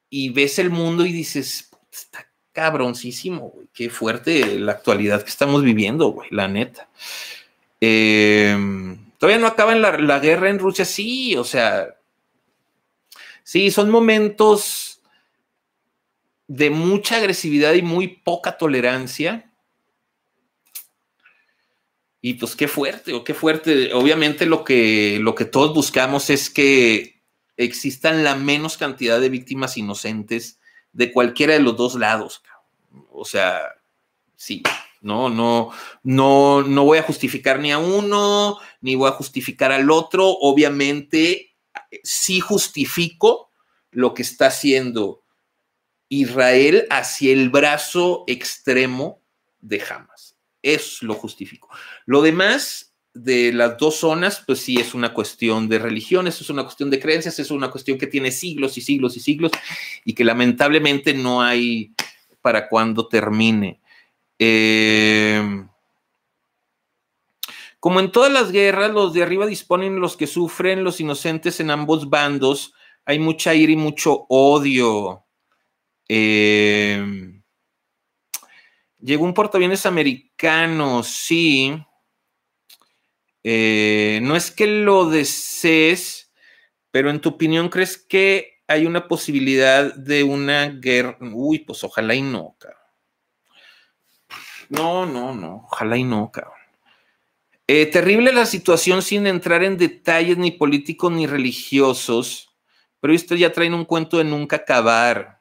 Speaker 1: y ves el mundo y dices, está cabroncísimo, güey. Qué fuerte la actualidad que estamos viviendo, güey, la neta. Em, todavía no acaba la, la guerra en Rusia, sí, o sea, sí, son momentos de mucha agresividad y muy poca tolerancia. Y pues qué fuerte, o qué fuerte. Obviamente lo que, lo que todos buscamos es que existan la menos cantidad de víctimas inocentes de cualquiera de los dos lados. O sea, sí, no, no, no, no voy a justificar ni a uno, ni voy a justificar al otro. Obviamente, sí justifico lo que está haciendo Israel hacia el brazo extremo de Hamas. Eso lo justifico. Lo demás de las dos zonas, pues sí es una cuestión de religiones, es una cuestión de creencias, es una cuestión que tiene siglos y siglos y siglos y que lamentablemente no hay para cuándo termine. Em, como en todas las guerras, los de arriba disponen los que sufren, los inocentes en ambos bandos. Hay mucha ira y mucho odio. Em, llegó un portaaviones americano, sí. Eh, no es que lo desees, pero en tu opinión, ¿crees que hay una posibilidad de una guerra? Uy, pues ojalá y no, cabrón. No, no, no, ojalá y no, cabrón. Eh, terrible la situación sin entrar en detalles ni políticos ni religiosos, pero esto ya traen un cuento de nunca acabar.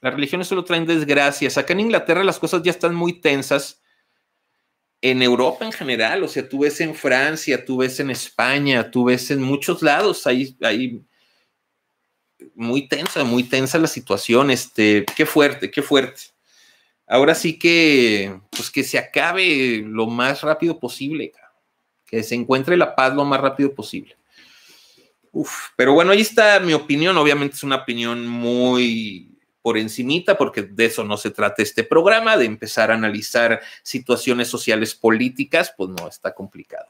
Speaker 1: Las religiones solo traen desgracias. Acá en Inglaterra las cosas ya están muy tensas en Europa en general, o sea, tú ves en Francia, tú ves en España, tú ves en muchos lados, Ahí muy tensa, muy tensa la situación, este, qué fuerte, qué fuerte. Ahora sí que, pues que se acabe lo más rápido posible, que se encuentre la paz lo más rápido posible. Uf, pero bueno, ahí está mi opinión, obviamente es una opinión muy por encimita, porque de eso no se trata este programa, de empezar a analizar situaciones sociales políticas, pues no, está complicado.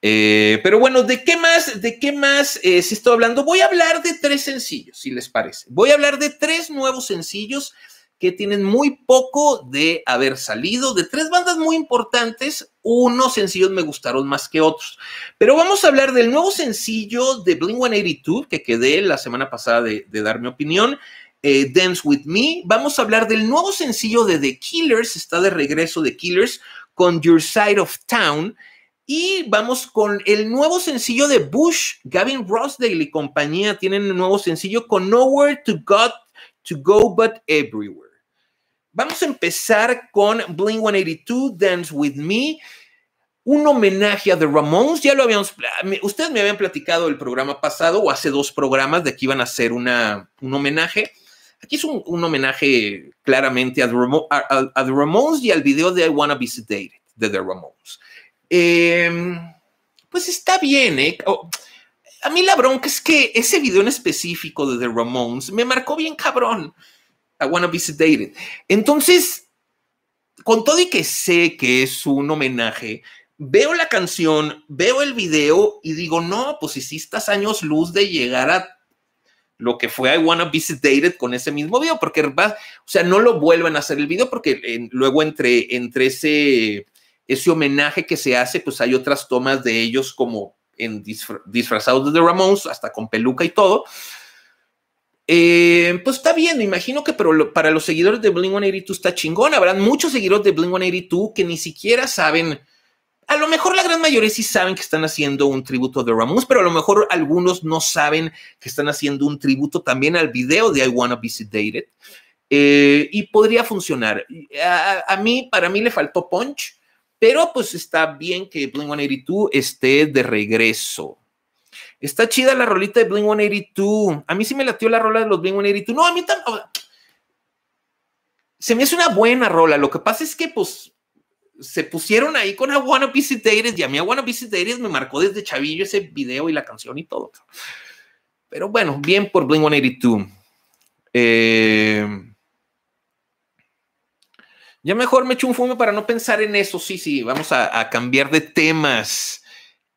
Speaker 1: Eh, pero bueno, ¿de qué más, de qué más eh, se está hablando? Voy a hablar de tres sencillos, si les parece. Voy a hablar de tres nuevos sencillos que tienen muy poco de haber salido, de tres bandas muy importantes, unos sencillos me gustaron más que otros. Pero vamos a hablar del nuevo sencillo de Blink 182, que quedé la semana pasada de dar mi opinión, eh, Dance With Me. Vamos a hablar del nuevo sencillo de The Killers, está de regreso The Killers, con Your Side of Town. Y vamos con el nuevo sencillo de Bush, Gavin Rossdale y compañía tienen un nuevo sencillo con Nowhere to, got, to Go But Everywhere. Vamos a empezar con Blink 182, Dance With Me un homenaje a The Ramones. Ya lo habíamos, ustedes me habían platicado el programa pasado o hace dos programas de que iban a hacer un homenaje. Aquí es un, homenaje claramente a The, a, Ramones y al video de I Wanna Be Sedated de The Ramones. Em, pues está bien, ¿eh? a mí la bronca es que ese video en específico de The Ramones me marcó bien cabrón. I Wanna Be Sedated. Entonces, con todo y que sé que es un homenaje, veo la canción, veo el video y digo, no, pues hiciste años luz de llegar a lo que fue I Wanna Be Sedated con ese mismo video, porque va, o sea, no lo vuelvan a hacer el video porque luego entre, entre ese, ese homenaje que se hace, pues hay otras tomas de ellos como en disfrazados de Ramones, hasta con peluca y todo. Eh, pues está bien, imagino que pero para los seguidores de Blink 182 está chingón. Habrán muchos seguidores de Blink 182 que ni siquiera saben a lo mejor la gran mayoría sí saben que están haciendo un tributo de Ramones, pero a lo mejor algunos no saben que están haciendo un tributo también al video de I Wanna Be Sedated. Eh, y podría funcionar. A, mí, para mí le faltó punch, pero pues está bien que Blink 182 esté de regreso. Está chida la rolita de Blink 182. A mí sí me latió la rola de los Blink 182. No, a mí también. Se me hace una buena rola. Lo que pasa es que, pues, se pusieron ahí con a Wanna y a mí a Wanna me marcó desde chavillo ese video y la canción y todo. Pero bueno, bien por Blink 182. Eh, ya mejor me echo un fumo para no pensar en eso. Sí, sí, vamos a, a cambiar de temas.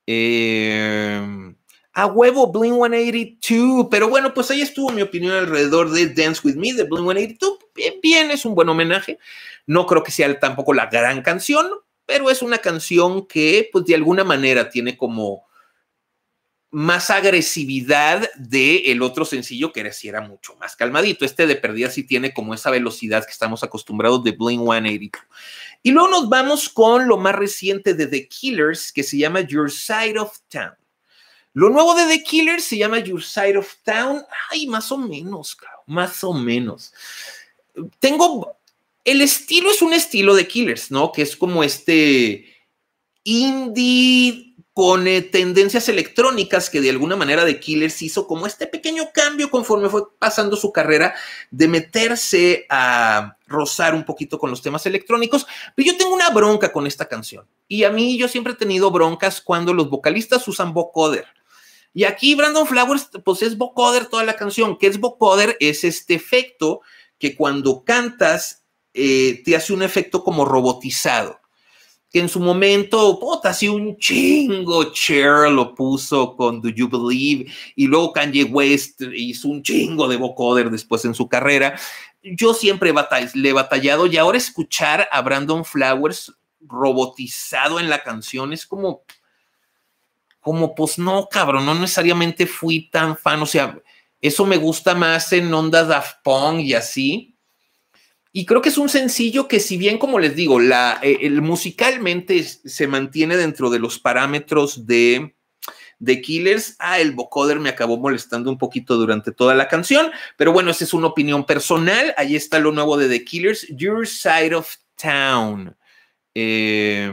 Speaker 1: Eh, a huevo, Bling 182. Pero bueno, pues ahí estuvo mi opinión alrededor de Dance With Me de Bling 182. Bien, bien, es un buen homenaje. No creo que sea tampoco la gran canción, pero es una canción que, pues de alguna manera, tiene como más agresividad de el otro sencillo que era, si era mucho más calmadito. Este de perdida sí tiene como esa velocidad que estamos acostumbrados de Bling 182. Y luego nos vamos con lo más reciente de The Killers que se llama Your Side of Town. Lo nuevo de The Killers se llama Your Side of Town. Ay, más o menos, más o menos. Tengo. El estilo es un estilo de Killers, ¿no? Que es como este indie con eh, tendencias electrónicas que de alguna manera The Killers hizo como este pequeño cambio conforme fue pasando su carrera de meterse a rozar un poquito con los temas electrónicos. Pero yo tengo una bronca con esta canción y a mí yo siempre he tenido broncas cuando los vocalistas usan vocoder y aquí Brandon Flowers, pues es vocoder toda la canción, ¿Qué es vocoder, es este efecto que cuando cantas eh, te hace un efecto como robotizado. Que en su momento, puta, así un chingo. Cher lo puso con Do You Believe. Y luego Kanye West hizo un chingo de vocoder después en su carrera. Yo siempre le he batallado y ahora escuchar a Brandon Flowers robotizado en la canción es como, como pues no, cabrón, no necesariamente fui tan fan, o sea, eso me gusta más en ondas Daft Punk y así. Y creo que es un sencillo que si bien, como les digo, la, eh, el musicalmente se mantiene dentro de los parámetros de, The Killers, ah, el vocoder me acabó molestando un poquito durante toda la canción, pero bueno, esa es una opinión personal. Ahí está lo nuevo de The Killers, Your Side of Town. Eh,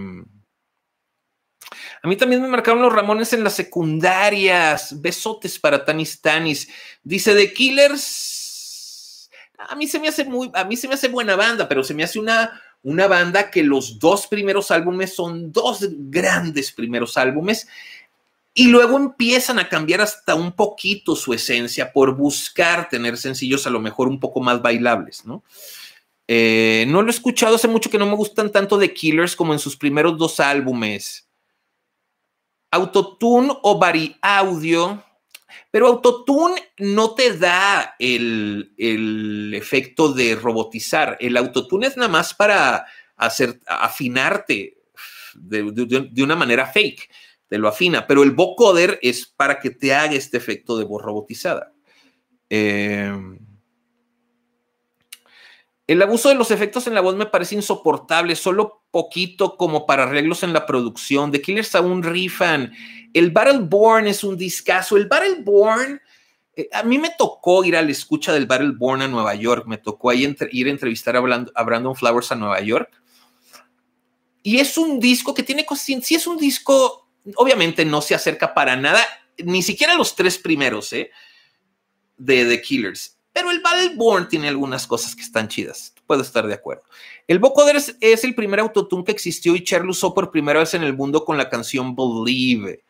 Speaker 1: a mí también me marcaron los Ramones en las secundarias. Besotes para Tanis Tanis. Dice The Killers. A mí se me hace muy, a mí se me hace buena banda, pero se me hace una, una banda que los dos primeros álbumes son dos grandes primeros álbumes. Y luego empiezan a cambiar hasta un poquito su esencia por buscar tener sencillos a lo mejor un poco más bailables, ¿no? Eh, no lo he escuchado hace mucho que no me gustan tanto The Killers como en sus primeros dos álbumes autotune o vari-audio, pero autotune no te da el, efecto de robotizar. El autotune es nada más para hacer, afinarte de, de, una manera fake, te lo afina, pero el vocoder es para que te haga este efecto de voz robotizada. Em, el abuso de los efectos en la voz me parece insoportable, solo poquito como para arreglos en la producción. The Killers aún rifan. El Born es un discazo. El Battle Born... Eh, a mí me tocó ir a la escucha del Born a Nueva York. Me tocó ahí ir a entrevistar a, Brandon Flowers a Nueva York. Y es un disco que tiene cosas. Si es un disco, obviamente no se acerca para nada, ni siquiera los tres primeros, ¿eh? De The Killers pero el Battleborn tiene algunas cosas que están chidas. Puedo estar de acuerdo. El vocoder es, el primer autotune que existió y Cher usó por primera vez en el mundo con la canción Believe.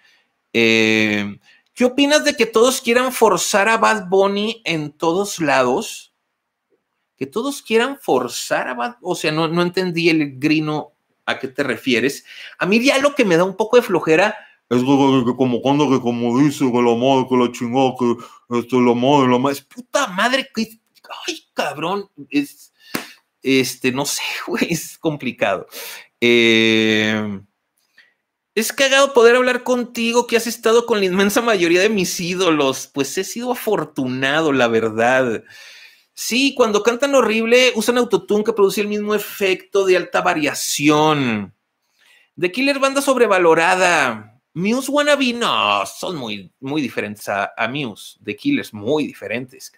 Speaker 1: Eh, ¿Qué opinas de que todos quieran forzar a Bad Bunny en todos lados? Que todos quieran forzar a Bad O sea, no, no entendí el grino a qué te refieres. A mí ya lo que me da un poco de flojera es que, como cuando que como dice que lo madre que lo chingó, que esto lo madre, la madre. Es puta madre que. Ay, cabrón. Es. Este, no sé, güey. Es complicado. Em, es cagado poder hablar contigo que has estado con la inmensa mayoría de mis ídolos. Pues he sido afortunado, la verdad. Sí, cuando cantan horrible, usan autotune que produce el mismo efecto de alta variación. de Killer banda sobrevalorada. Muse Wannabe, no, son muy, muy diferentes a, Muse, The Killers, muy diferentes.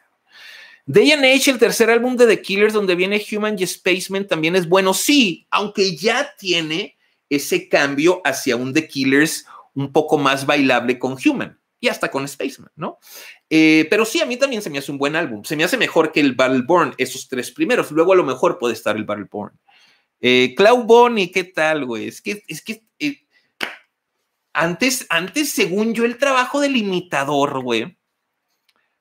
Speaker 1: Day and Age, el tercer álbum de The Killers, donde viene Human y Spaceman, también es bueno, sí, aunque ya tiene ese cambio hacia un The Killers un poco más bailable con Human y hasta con Spaceman, ¿no? Eh, pero sí, a mí también se me hace un buen álbum. Se me hace mejor que el Battleborn, esos tres primeros. Luego a lo mejor puede estar el Battleborn. Eh, Bonnie, ¿qué tal, güey? Es que, es que antes, antes, según yo, el trabajo del imitador, güey,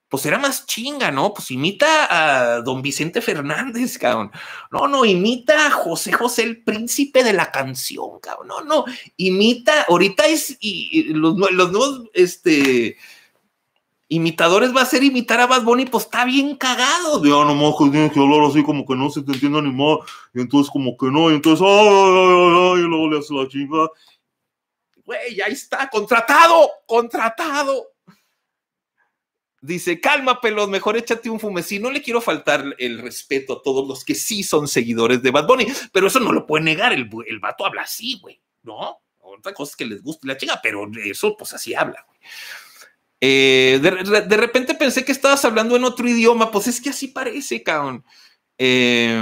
Speaker 1: pues era más chinga, ¿no? Pues imita a don Vicente Fernández, cabrón. No, no, imita a José José, el príncipe de la canción, cabrón. No, no, imita, ahorita es, y, los, los, nuevos, este, imitadores va a ser imitar a Bad Bunny, pues está bien cagado. Ya no que tienes que hablar así como que no se te entiende ni más. Y entonces como que no, y entonces, y luego le hace la chinga. Güey, ahí está, contratado, contratado. Dice, calma, pelón, mejor échate un fumecín. No le quiero faltar el respeto a todos los que sí son seguidores de Bad Bunny, pero eso no lo puede negar. El, el vato habla así, güey, ¿no? Otra cosa es que les guste la chica, pero eso, pues así habla, güey. Eh, de, repente pensé que estabas hablando en otro idioma, pues es que así parece, cabrón. Eh.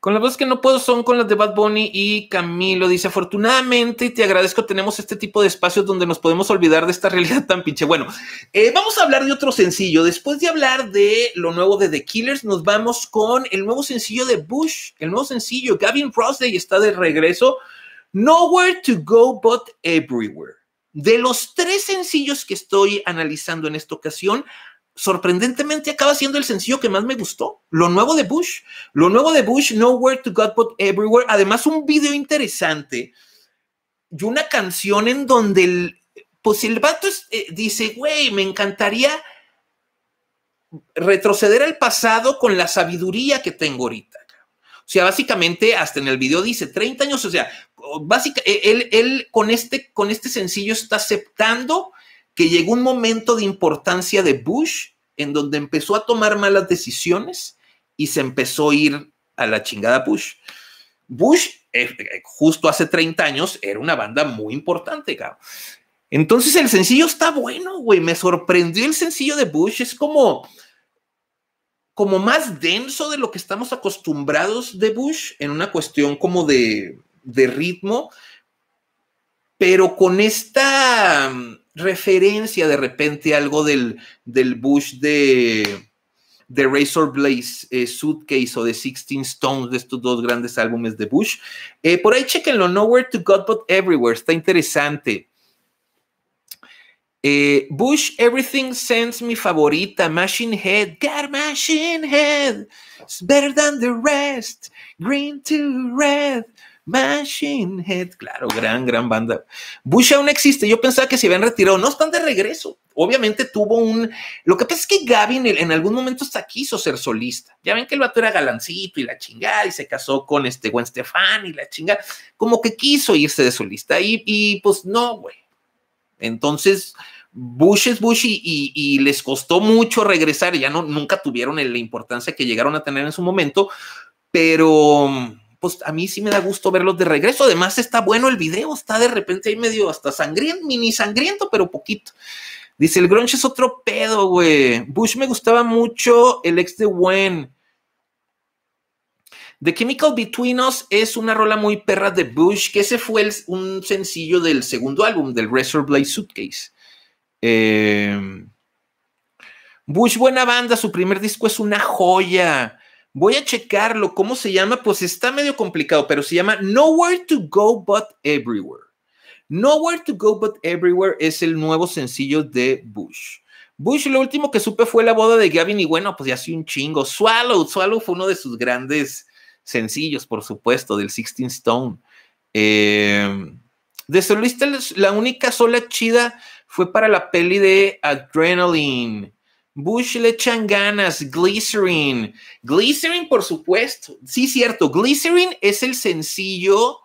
Speaker 1: Con las voces que no puedo son con las de Bad Bunny y Camilo. Dice, afortunadamente te agradezco, tenemos este tipo de espacios donde nos podemos olvidar de esta realidad tan pinche. Bueno, eh, vamos a hablar de otro sencillo. Después de hablar de lo nuevo de The Killers, nos vamos con el nuevo sencillo de Bush, el nuevo sencillo. Gavin Rossdale está de regreso. Nowhere to go but everywhere. De los tres sencillos que estoy analizando en esta ocasión, sorprendentemente acaba siendo el sencillo que más me gustó. Lo nuevo de Bush. Lo nuevo de Bush, Nowhere to God But Everywhere. Además, un video interesante y una canción en donde el, pues el vato eh, dice, güey, me encantaría retroceder al pasado con la sabiduría que tengo ahorita. O sea, básicamente, hasta en el video dice 30 años, o sea, básicamente, él, él, con, este, con este sencillo está aceptando llegó un momento de importancia de Bush en donde empezó a tomar malas decisiones y se empezó a ir a la chingada Bush. Bush, eh, eh, justo hace 30 años, era una banda muy importante, cabrón. Entonces el sencillo está bueno, güey. Me sorprendió el sencillo de Bush. Es como, como más denso de lo que estamos acostumbrados de Bush en una cuestión como de, de ritmo, pero con esta referencia de repente algo del, del Bush de, de Razor Blaze eh, Suitcase o de 16 Stones, de estos dos grandes álbumes de Bush. Eh, por ahí chequenlo, Nowhere to God But Everywhere, está interesante. Eh, Bush, Everything Sends, mi favorita, Machine Head, Got Machine Head, It's Better Than the Rest, Green to Red, Machine Head, claro, gran, gran banda. Bush aún existe, yo pensaba que se habían retirado, no están de regreso. Obviamente tuvo un... Lo que pasa es que Gavin en algún momento hasta quiso ser solista. Ya ven que el vato era galancito y la chingada y se casó con este Gwen Stefani y la chingada. Como que quiso irse de solista y, y pues no, güey. Entonces, Bush es Bush y, y, les costó mucho regresar, ya no, nunca tuvieron la importancia que llegaron a tener en su momento, pero pues a mí sí me da gusto verlos de regreso. Además, está bueno el video, está de repente ahí medio hasta sangriento, mini sangriento, pero poquito. Dice, el grunge es otro pedo, güey. Bush me gustaba mucho el ex de Wen. The Chemical Between Us es una rola muy perra de Bush, que ese fue un sencillo del segundo álbum, del Razor Blade Suitcase. Eh, Bush, buena banda, su primer disco es una joya. Voy a checarlo, ¿cómo se llama? Pues está medio complicado, pero se llama Nowhere to Go But Everywhere. Nowhere to Go But Everywhere es el nuevo sencillo de Bush. Bush, lo último que supe fue la boda de Gavin y bueno, pues ya sí un chingo. Swallow, Swallow fue uno de sus grandes sencillos, por supuesto, del Sixteen Stone. Eh, em, de solista, la única sola chida fue para la peli de Adrenaline. Bush le echan ganas, Glycerin. Glycerin, por supuesto. Sí, cierto. Glycerin es el sencillo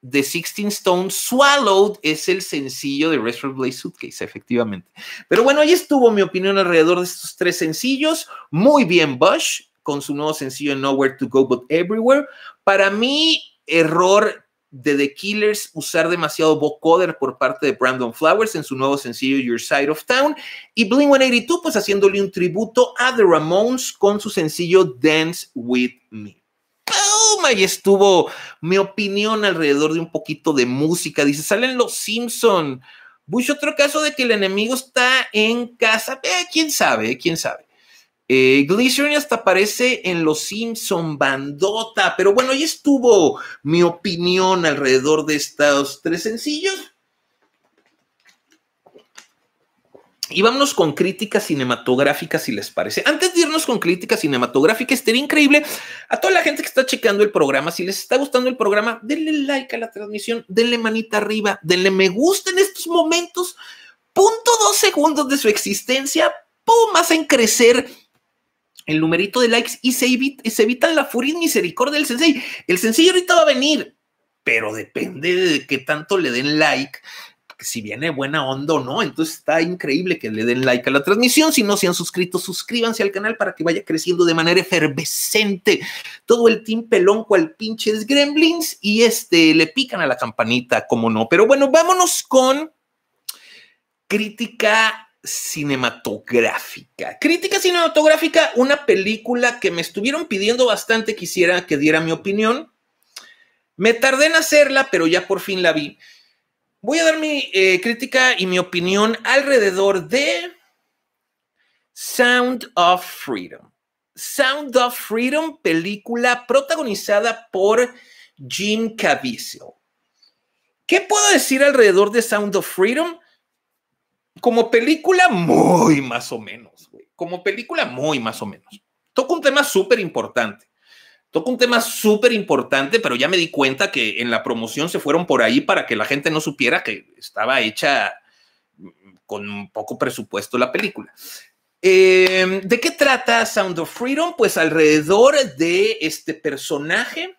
Speaker 1: de Sixteen Stone. Swallowed es el sencillo de Restore Blaze Suitcase, efectivamente. Pero bueno, ahí estuvo mi opinión alrededor de estos tres sencillos. Muy bien, Bush, con su nuevo sencillo Nowhere to Go But Everywhere. Para mí, error de The Killers usar demasiado vocoder por parte de Brandon Flowers en su nuevo sencillo Your Side of Town y Blink 182 pues haciéndole un tributo a The Ramones con su sencillo Dance With Me. ¡Pum! Ahí estuvo mi opinión alrededor de un poquito de música. Dice, salen los Simpson. Bush, otro caso de que el enemigo está en casa. Eh, ¿Quién sabe? Eh, ¿Quién sabe? Eh, hasta aparece en Los Simpson bandota, pero bueno, ahí estuvo mi opinión alrededor de estos tres sencillos. Y vámonos con críticas cinematográficas, si les parece. Antes de irnos con críticas cinematográficas, estaría increíble a toda la gente que está checando el programa. Si les está gustando el programa, denle like a la transmisión, denle manita arriba, denle me gusta en estos momentos. Punto dos segundos de su existencia, pum, en crecer el numerito de likes y se, evita, se evitan la furia y misericordia del sensei. El sensei ahorita va a venir, pero depende de qué tanto le den like, si viene buena onda o no. Entonces está increíble que le den like a la transmisión. Si no se han suscrito, suscríbanse al canal para que vaya creciendo de manera efervescente. Todo el team pelón cual pinches gremlins y este le pican a la campanita, como no. Pero bueno, vámonos con crítica cinematográfica. Crítica cinematográfica, una película que me estuvieron pidiendo bastante, quisiera que diera mi opinión. Me tardé en hacerla, pero ya por fin la vi. Voy a dar mi eh, crítica y mi opinión alrededor de Sound of Freedom. Sound of Freedom, película protagonizada por Jim Caviezel. ¿Qué puedo decir alrededor de Sound of Freedom? como película muy más o menos, Como película muy más o menos. Toca un tema súper importante. Toca un tema súper importante, pero ya me di cuenta que en la promoción se fueron por ahí para que la gente no supiera que estaba hecha mm, con poco presupuesto la película. Em, ¿De qué trata Sound of Freedom? Pues alrededor de este personaje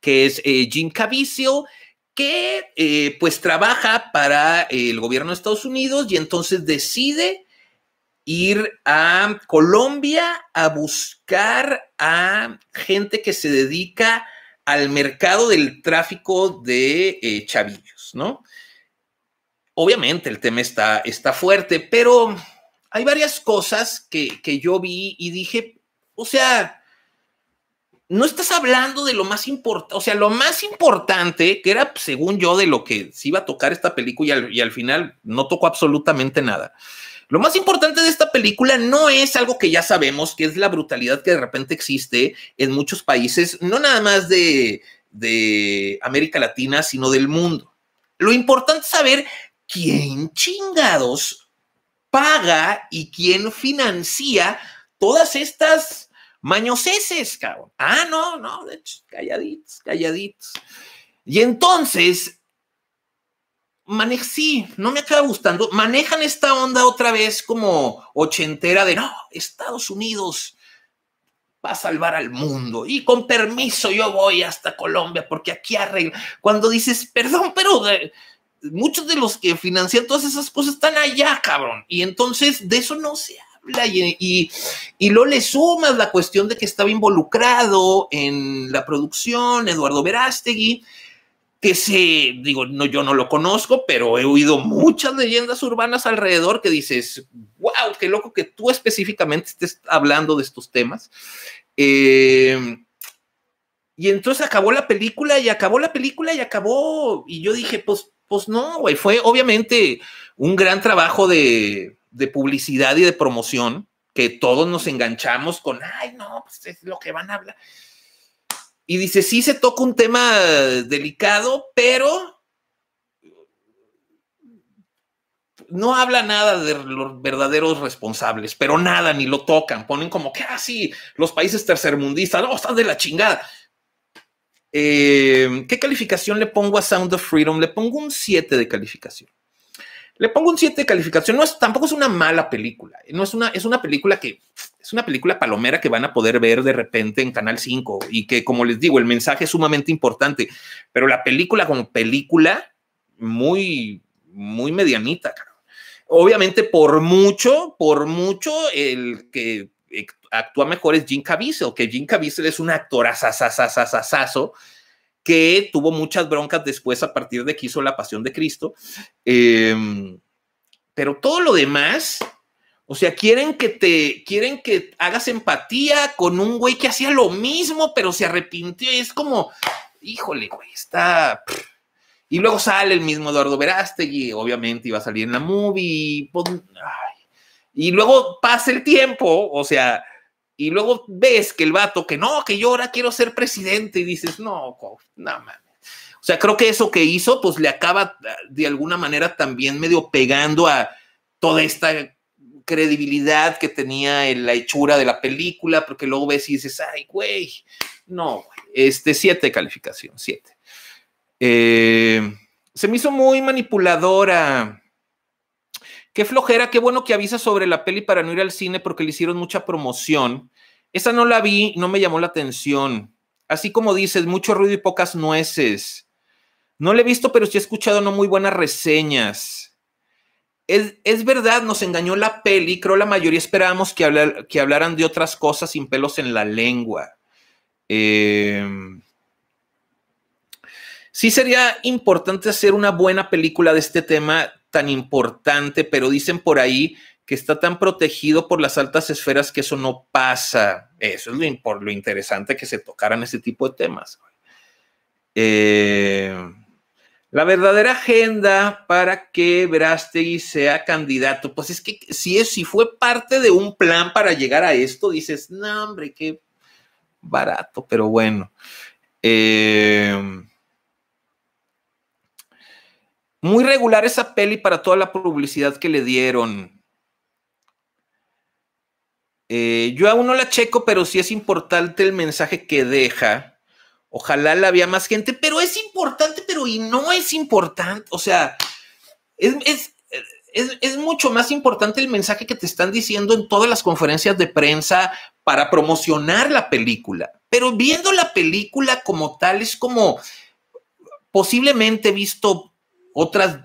Speaker 1: que es eh, Jim Caviezel, que eh, pues trabaja para el gobierno de Estados Unidos y entonces decide ir a Colombia a buscar a gente que se dedica al mercado del tráfico de eh, chavillos, ¿no? Obviamente el tema está, está fuerte, pero hay varias cosas que, que yo vi y dije, o sea, no estás hablando de lo más importante, o sea, lo más importante, que era, pues, según yo, de lo que se iba a tocar esta película y al, final no tocó absolutamente nada. Lo más importante de esta película no es algo que ya sabemos, que es la brutalidad que de repente existe en muchos países, no nada más de, de América Latina, sino del mundo. Lo importante es saber quién chingados paga y quién financia todas estas mañoseses, cabrón. Ah, no, no, de hecho, calladitos, calladitos. Y entonces, manejé, sí, no me acaba gustando, manejan esta onda otra vez como ochentera de, no, Estados Unidos va a salvar al mundo y con permiso yo voy hasta Colombia porque aquí arregla, Cuando dices, perdón, pero... Eh, muchos de los que financian todas esas cosas están allá, cabrón. Y entonces de eso no se y, y, le sumas la cuestión de que estaba involucrado en la producción Eduardo Verástegui, que se, digo, no, yo no lo conozco, pero he oído muchas leyendas urbanas alrededor que dices, wow, qué loco que tú específicamente estés hablando de estos temas. Em, y entonces acabó la película y acabó la película y acabó. Y yo dije, pues, pues no, güey, fue obviamente un gran trabajo de, de publicidad y de promoción que todos nos enganchamos con, ay, no, pues es lo que van a hablar. Y dice, sí se toca un tema delicado, pero no habla nada de los verdaderos responsables, pero nada, ni lo tocan. Ponen como que, ah, los países tercermundistas, no, oh, están de la chingada. Eh, ¿Qué calificación le pongo a Sound of Freedom? Le pongo un 7 de calificación. Le pongo un 7 de calificación. No es, tampoco es una mala película. No es una, es una película que es una película palomera que van a poder ver de repente en Canal 5 y que, como les digo, el mensaje es sumamente importante, pero la película como película, muy, muy medianita. Obviamente, por mucho, por mucho, el que actúa mejor es Jim Caviezel, que Jim Caviezel es un actor asasasasasasazo que tuvo muchas broncas después a partir de que hizo La Pasión de Cristo. Em, pero todo lo demás, o sea, quieren que te, quieren que hagas empatía con un güey que hacía lo mismo, pero se arrepintió. Y es como, híjole, güey, está. Y luego sale el mismo Eduardo Verástegui, obviamente iba a salir en la movie. Pues, y luego pasa el tiempo, o sea, y luego ves que el vato que no, que yo ahora quiero ser presidente y dices, no, no mames. O sea, creo que eso que hizo, pues le acaba ah, de alguna manera también medio pegando a toda esta credibilidad que tenía en la hechura de la película, porque luego ves y dices, ay, güey, no, este, siete calificación, siete. Eh, se me hizo muy manipuladora Qué flojera, qué bueno que avisa sobre la peli para no ir al cine porque le hicieron mucha promoción. Esa no la vi, no me llamó la atención. Así como dices, mucho ruido y pocas nueces. No la he visto, pero sí he escuchado no muy buenas reseñas. Es, verdad, nos engañó la peli. Creo la mayoría esperábamos que, que hablaran de otras cosas sin pelos en la lengua. Em, sí sería importante hacer una buena película de este tema tan importante, pero dicen por ahí que está tan protegido por las altas esferas que eso no pasa. Eso es lo, por lo interesante que se tocaran ese tipo de temas. Eh, la verdadera agenda para que Verástegui sea candidato, pues es que si, es, si fue parte de un plan para llegar a esto, dices, no, hombre, qué barato, pero bueno. Eh, muy regular esa peli para toda la publicidad que le dieron. Eh, yo aún no la checo, pero sí es importante el mensaje que deja. Ojalá la vea más gente, pero es importante, pero y no es importante. O sea, es, es, es, es mucho más importante el mensaje que te están diciendo en todas las conferencias de prensa para promocionar la película. Pero viendo la película como tal, es como posiblemente visto otras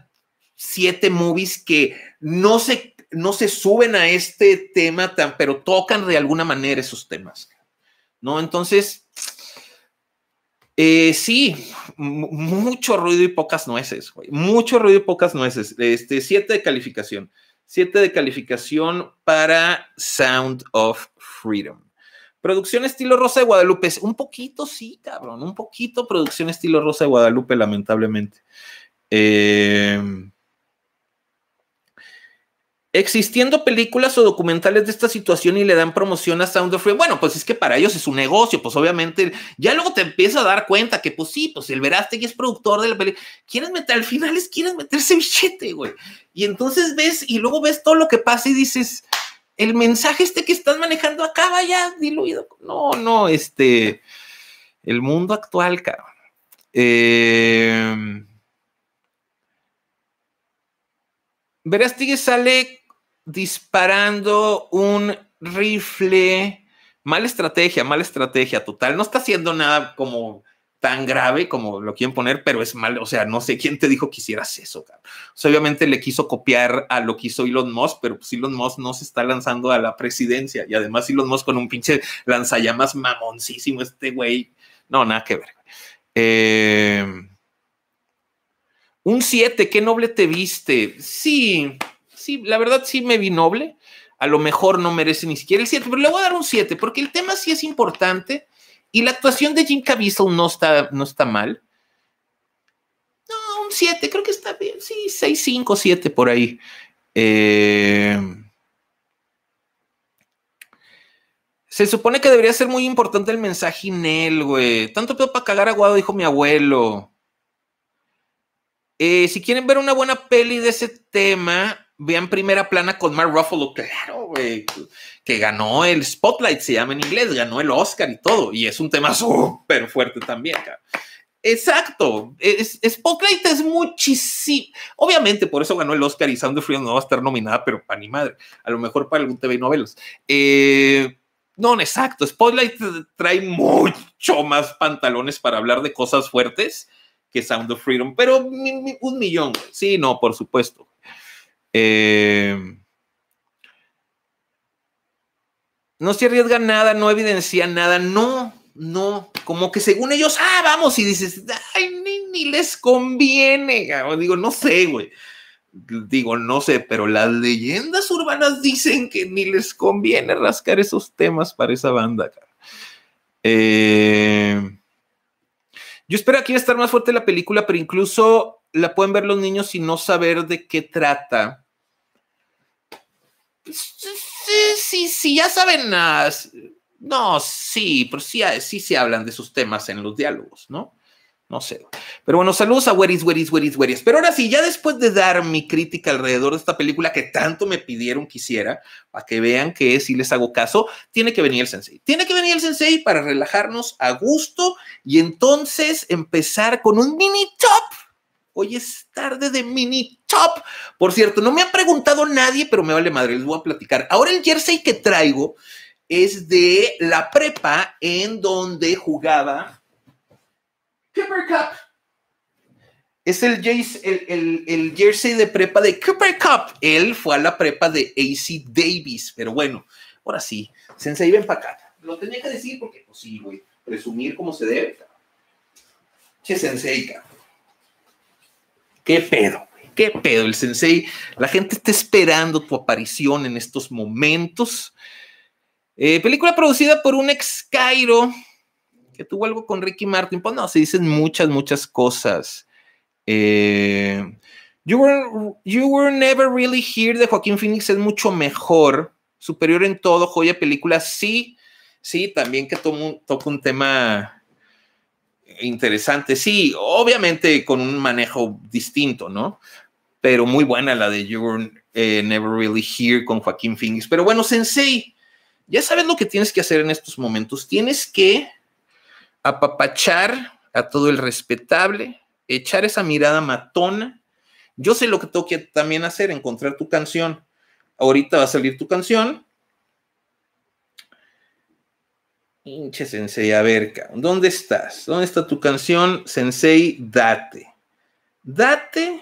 Speaker 1: siete movies que no se, no se suben a este tema, tan, pero tocan de alguna manera esos temas. ¿No? Entonces, eh, sí, mucho ruido y pocas nueces, Mucho ruido y pocas nueces. Este, siete de calificación. Siete de calificación para Sound of Freedom. Producción estilo Rosa de Guadalupe. Un poquito, sí, cabrón. Un poquito producción estilo Rosa de Guadalupe, lamentablemente. Em, existiendo películas o documentales de esta situación y le dan promoción a Sound of Free. Bueno, pues es que para ellos es un negocio, pues obviamente ya luego te empiezas a dar cuenta que pues sí, pues el Verástegui es productor de la película. meter, al final es quieres meterse billete, güey. Y entonces ves y luego ves todo lo que pasa y dices, el mensaje este que están manejando acaba ya diluido. No, no, este, el mundo actual, cabrón. Eh que sale disparando un rifle. Mala estrategia, mala estrategia total. No está haciendo nada como tan grave como lo quieren poner, pero es mal. O sea, no sé quién te dijo que hicieras eso. obviamente le quiso copiar a lo que hizo Elon Musk, pero pues Elon Musk no se está lanzando a la presidencia. Y además Elon Musk con un pinche lanzallamas mamoncísimo este güey. No, nada que ver. Eh, un 7, qué noble te viste. Sí, sí, la verdad sí me vi noble. A lo mejor no merece ni siquiera el 7, pero le voy a dar un 7 porque el tema sí es importante y la actuación de Jim Caviezel no está, no está mal. No, un 7, creo que está bien. Sí, 6, 5, 7 por ahí. Eh, se supone que debería ser muy importante el mensaje en él, güey. Tanto pedo para cagar aguado, dijo mi abuelo. Eh, si quieren ver una buena peli de ese tema, vean Primera Plana con Mark Ruffalo, claro, güey, que ganó el Spotlight, se llama en inglés, ganó el Oscar y todo, y es un tema súper fuerte también, cara. Exacto, Spotlight es muchísimo. Obviamente, por eso ganó el Oscar y Sound of no va a estar nominada, pero para ni madre, a lo mejor para algún TV y novelas. Eh, no, exacto, Spotlight trae mucho más pantalones para hablar de cosas fuertes que Sound of Freedom, pero un millón, Sí, no, por supuesto. Eh, no se arriesga nada, no evidencia nada, no, no, como que según ellos, ah, vamos, y dices, ay, ni, les conviene, digo, no sé, güey. Digo, no sé, pero las leyendas urbanas dicen que ni les conviene rascar esos temas para esa banda, Eh, yo espero que aquí estar más fuerte la película, pero incluso la pueden ver los niños sin no saber de qué trata. Sí, sí, sí ya saben. Ah, no, sí, pero sí, sí se hablan de sus temas en los diálogos, ¿no? No sé. Pero bueno, saludos a Weris, Weris, Weris, Weris. Pero ahora sí, ya después de dar mi crítica alrededor de esta película que tanto me pidieron que hiciera, para que vean que si les hago caso, tiene que venir el sensei. Tiene que venir el sensei para relajarnos a gusto y entonces empezar con un mini top. Hoy es tarde de mini top. Por cierto, no me ha preguntado nadie, pero me vale madre, les voy a platicar. Ahora el jersey que traigo es de la prepa en donde jugaba Cooper Cup. Es el, jersey de prepa de Cooper Cup. Él fue a la prepa de AC Davis. Pero bueno, ahora sí. Sensei, ven para Lo tenía que decir porque, pues sí, güey. Presumir como se debe. Che, Sensei, cabrón. ¿Qué pedo? ¿Qué pedo? El Sensei, la gente está esperando tu aparición en estos momentos. Eh, película producida por un ex Cairo que tuvo algo con Ricky Martin. Pues no, se dicen muchas, muchas cosas. Eh, you, were, Never Really Here de Joaquín Phoenix es mucho mejor, superior en todo, joya película. Sí, sí, también que toca un tema interesante. Sí, obviamente con un manejo distinto, ¿no? Pero muy buena la de You Were eh, Never Really Here con Joaquín Phoenix. Pero bueno, Sensei, ya sabes lo que tienes que hacer en estos momentos. Tienes que apapachar a todo el respetable, echar esa mirada matona. Yo sé lo que tengo que también hacer, encontrar tu canción. Ahorita va a salir tu canción. Inche sensei, a ver, ¿dónde estás? ¿Dónde está tu canción? Sensei, date. Date.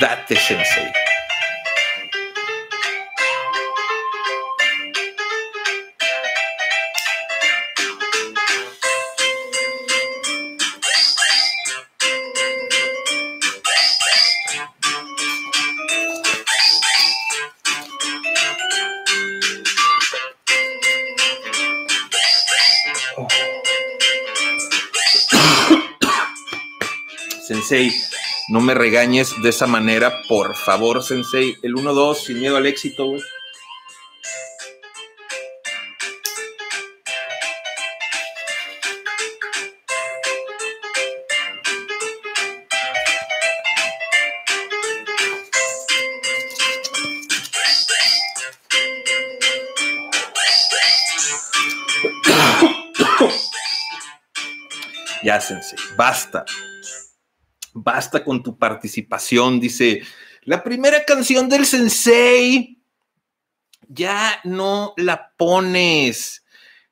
Speaker 1: Date, sensei. Sensei. No me regañes de esa manera, por favor, Sensei. El 1-2, sin miedo al éxito, güey. Ya, Sensei, basta. Basta con tu participación, dice. La primera canción del sensei ya no la pones.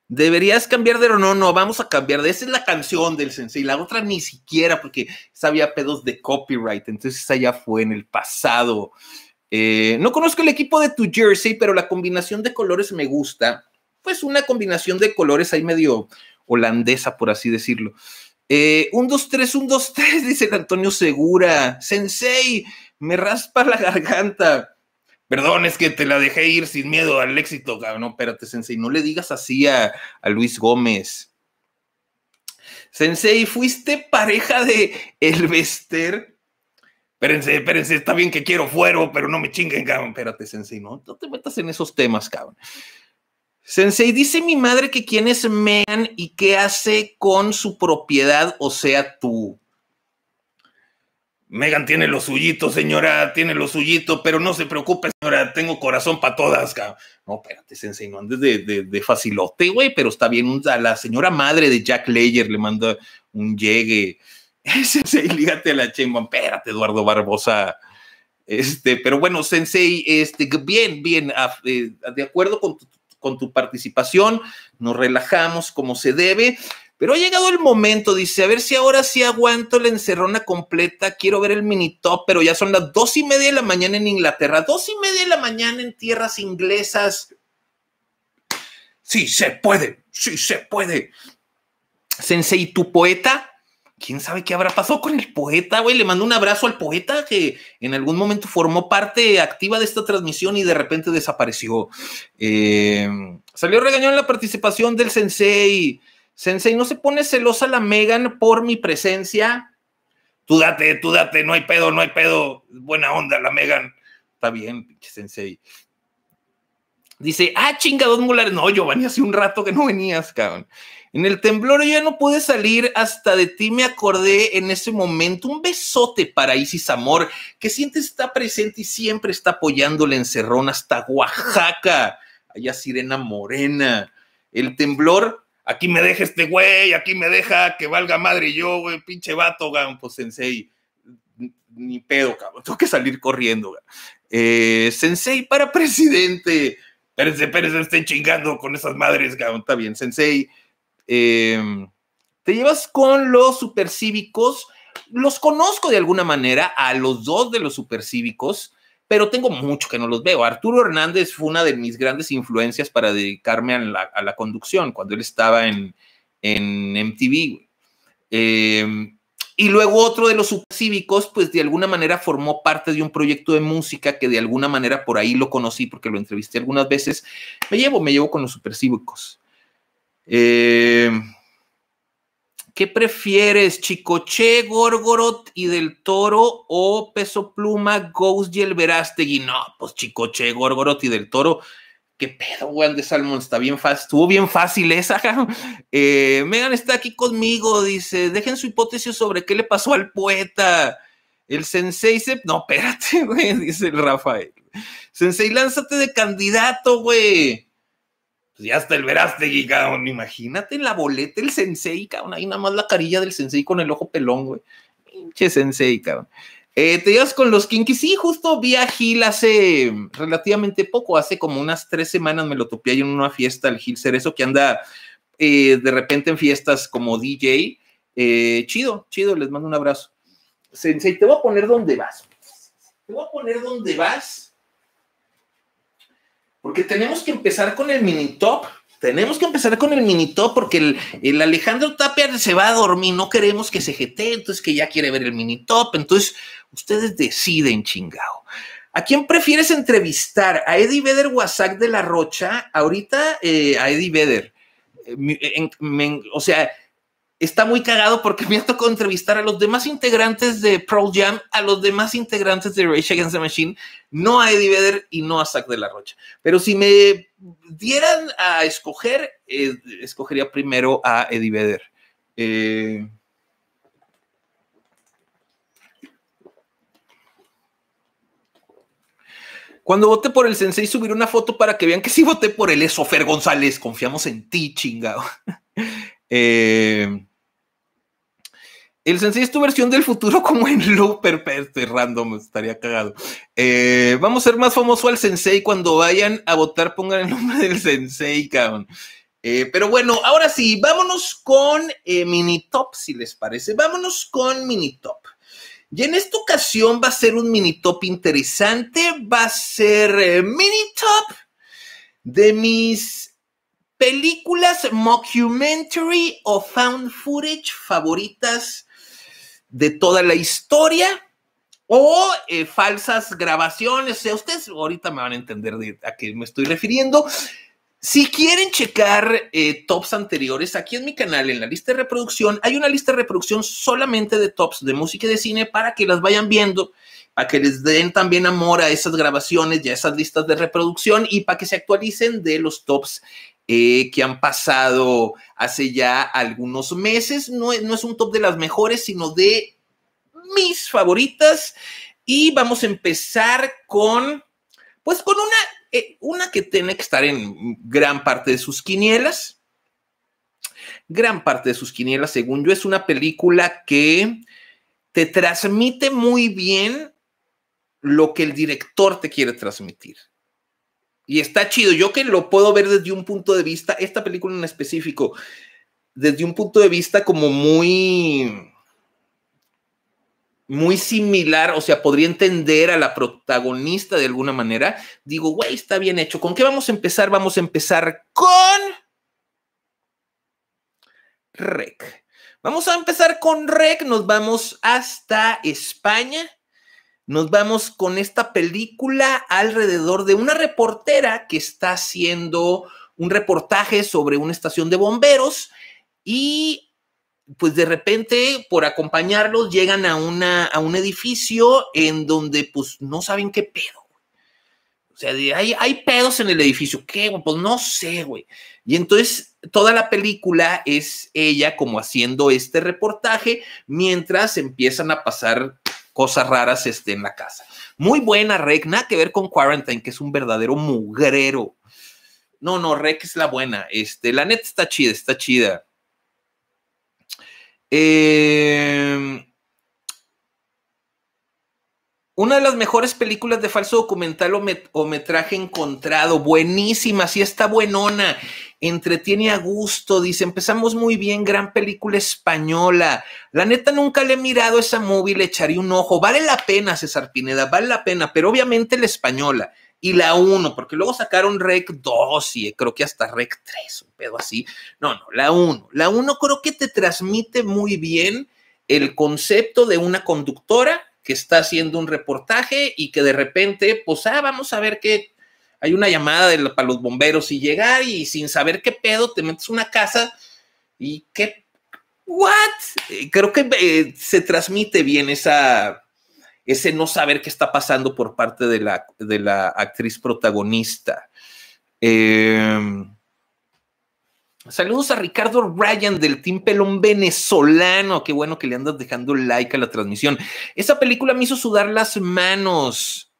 Speaker 1: Deberías cambiar de no, no, vamos a cambiar de. Esa es la canción del sensei, la otra ni siquiera, porque sabía pedos de copyright, entonces esa ya fue en el pasado. Eh, no conozco el equipo de tu jersey, pero la combinación de colores me gusta. Pues una combinación de colores ahí medio holandesa, por así decirlo. Eh, un, dos, tres, un, dos, tres, dice el Antonio Segura. Sensei, me raspa la garganta. Perdón, es que te la dejé ir sin miedo al éxito, cabrón. No, espérate, Sensei, no le digas así a, Luis Gómez. Sensei, ¿fuiste pareja de Elvester? Espérense, espérense, está bien que quiero fuero, pero no me chinguen, cabrón. Espérate, Sensei, no, no te metas en esos temas, cabrón. Sensei, dice mi madre que quién es Megan y qué hace con su propiedad, o sea, tú. Megan tiene lo suyito, señora, tiene lo suyito, pero no se preocupe, señora, tengo corazón para todas. No, espérate, Sensei, no andes de, de, facilote, güey, pero está bien. A la señora madre de Jack Leyer le manda un llegue. Eh, sensei, lígate a la chimba, espérate, Eduardo Barbosa. Este, pero bueno, Sensei, este, bien, bien, eh, de acuerdo con tu con tu participación, nos relajamos como se debe, pero ha llegado el momento, dice, a ver si ahora sí aguanto la encerrona completa, quiero ver el mini top, pero ya son las dos y media de la mañana en Inglaterra, dos y media de la mañana en tierras inglesas. Sí, se puede, sí se puede. Sensei, tu poeta quién sabe qué habrá pasado con el poeta, güey. Le mando un abrazo al poeta que en algún momento formó parte activa de esta transmisión y de repente desapareció. Em, salió regañón la participación del sensei. Sensei, ¿no se pone celosa la Megan por mi presencia? Tú date, tú date, no hay pedo, no hay pedo. Buena onda la Megan. Está bien, pinche sensei. Dice, ah, chingados mulares. No, Giovanni, hace un rato que no venías, cabrón. En el temblor ya no pude salir, hasta de ti me acordé en ese momento. Un besote para Isis Amor, que sientes está presente y siempre está apoyándole en Cerrón hasta Oaxaca. Allá Sirena Morena. El temblor, aquí me deja este güey, aquí me deja que valga madre yo, güey, pinche vato, Pues Sensei. Ni pedo, cabrón, tengo que salir corriendo. Eh, sensei para presidente. Pérez, Pérez estén chingando con esas madres, cabrón. Está bien, Sensei. Em, te llevas con los supercívicos. Los conozco de alguna manera a los dos de los supercívicos, pero tengo mucho que no los veo. Arturo Hernández fue una de mis grandes influencias para dedicarme a la, conducción cuando él estaba en, en MTV. Em, y luego otro de los supercívicos pues de alguna manera formó parte de un proyecto de música que de alguna manera por ahí lo conocí porque lo entrevisté algunas veces. Me llevo, me llevo con los supercívicos. Eh, ¿Qué prefieres, Chicoche, Gorgorot y del Toro o Peso Pluma, Ghost y el Verástegui? No, pues Chicoche, Gorgorot y del Toro. ¿Qué pedo, weón, de Salmón? Está bien fácil, estuvo bien fácil esa. Eh, Megan está aquí conmigo, dice, dejen su hipótesis sobre qué le pasó al poeta. El sensei se... No, espérate, güey, dice el Rafael. Sensei, lánzate de candidato, güey. Pues, ya hasta el Verástegui, cabrón. Imagínate en la boleta el sensei, cabrón. Ahí nada más la carilla del sensei con el ojo pelón, güey. Pinche sensei, cabrón. Eh, te llevas con los Kinky. Sí, justo vi a Gil hace relativamente poco, hace como unas tres semanas me lo topé ahí en una fiesta al Gil Cerezo que anda eh, de repente en fiestas como DJ. Eh, chido, chido, les mando un abrazo. Sensei, te voy a poner dónde vas. Te voy a poner dónde vas porque tenemos que empezar con el mini top. Tenemos que empezar con el mini top porque el, Alejandro Tapia se va a dormir. No queremos que se jete, entonces que ya quiere ver el mini top. Entonces, ustedes deciden, chingado. ¿A quién prefieres entrevistar? ¿A Eddie Vedder WhatsApp de la Rocha? Ahorita eh, a Eddie Vedder. Eh, o sea, está muy cagado porque me ha tocado entrevistar a los demás integrantes de Pearl Jam, a los demás integrantes de Rage Against the Machine, no a Eddie Vedder y no a Zack de la Rocha. Pero si me dieran a escoger, eh, escogería primero a Eddie Vedder. Eh, cuando voté por el sensei, subí una foto para que vean que sí voté por él, es González. Confiamos en ti, chingado. Eh, el sensei es tu versión del futuro como en Looper, pero estoy random, estaría cagado. Eh, vamos a ser más famoso al sensei. Cuando vayan a votar, pongan el nombre del sensei, cabrón. Eh, pero bueno, ahora sí, vámonos con eh, mini top, si les parece. Vámonos con mini top. Y en esta ocasión va a ser un mini top interesante. Va a ser mini top de mis películas mockumentary o found footage favoritas de toda la historia o eh, falsas grabaciones. ustedes ahorita me van a entender de a qué me estoy refiriendo. Si quieren checar eh, tops anteriores, aquí en mi canal, en la lista de reproducción, hay una lista de reproducción solamente de tops de música y de cine para que las vayan viendo, para que les den también amor a esas grabaciones y a esas listas de reproducción y para que se actualicen de los tops eh, que han pasado hace ya algunos meses. No, es un top de las mejores, sino de mis favoritas. Y vamos a empezar con, pues con una, eh, una que tiene que estar en gran parte de sus quinielas. Gran parte de sus quinielas, según yo, es una película que te transmite muy bien lo que el director te quiere transmitir. Y está chido. Yo que lo puedo ver desde un punto de vista, esta película en específico, desde un punto de vista como muy muy similar, o sea, podría entender a la protagonista de alguna manera. Digo, güey, está bien hecho. ¿Con qué vamos a empezar? Vamos a empezar con Rec. Vamos a empezar con Rec, nos vamos hasta España nos vamos con esta película alrededor de una reportera que está haciendo un reportaje sobre una estación de bomberos y pues de repente por acompañarlos llegan a, una, a un edificio en donde pues no saben qué pedo. O sea, hay, hay pedos en el edificio. ¿Qué? Pues no sé, güey. Y entonces toda la película es ella como haciendo este reportaje mientras empiezan a pasar cosas raras este, en la casa. Muy buena, Rek, Nada que ver con Quarantine, que es un verdadero mugrero. No, no, Rek es la buena. Este, la neta está chida, está chida. Eh, una de las mejores películas de falso documental o, metraje encontrado. Buenísima, sí está buenona. Entretiene a gusto. Dice, empezamos muy bien, gran película española. La neta nunca le he mirado esa movie, le echaré un ojo. Vale la pena, César Pineda, vale la pena, pero obviamente la española y la 1, porque luego sacaron Rec 2 y creo que hasta Rec 3, un pedo así. No, no, la 1. La 1 creo que te transmite muy bien el concepto de una conductora que está haciendo un reportaje y que de repente, pues, ah, vamos a ver que Hay una llamada para los bomberos y llegar y sin saber qué pedo te metes una casa y qué. ¿What? Eh, creo que eh, se transmite bien esa, ese no saber qué está pasando por parte de la, de la actriz protagonista. Eh, Saludos a Ricardo Ryan del Team Pelón venezolano. Qué bueno que le andas dejando like a la transmisión. Esa película me hizo sudar las manos.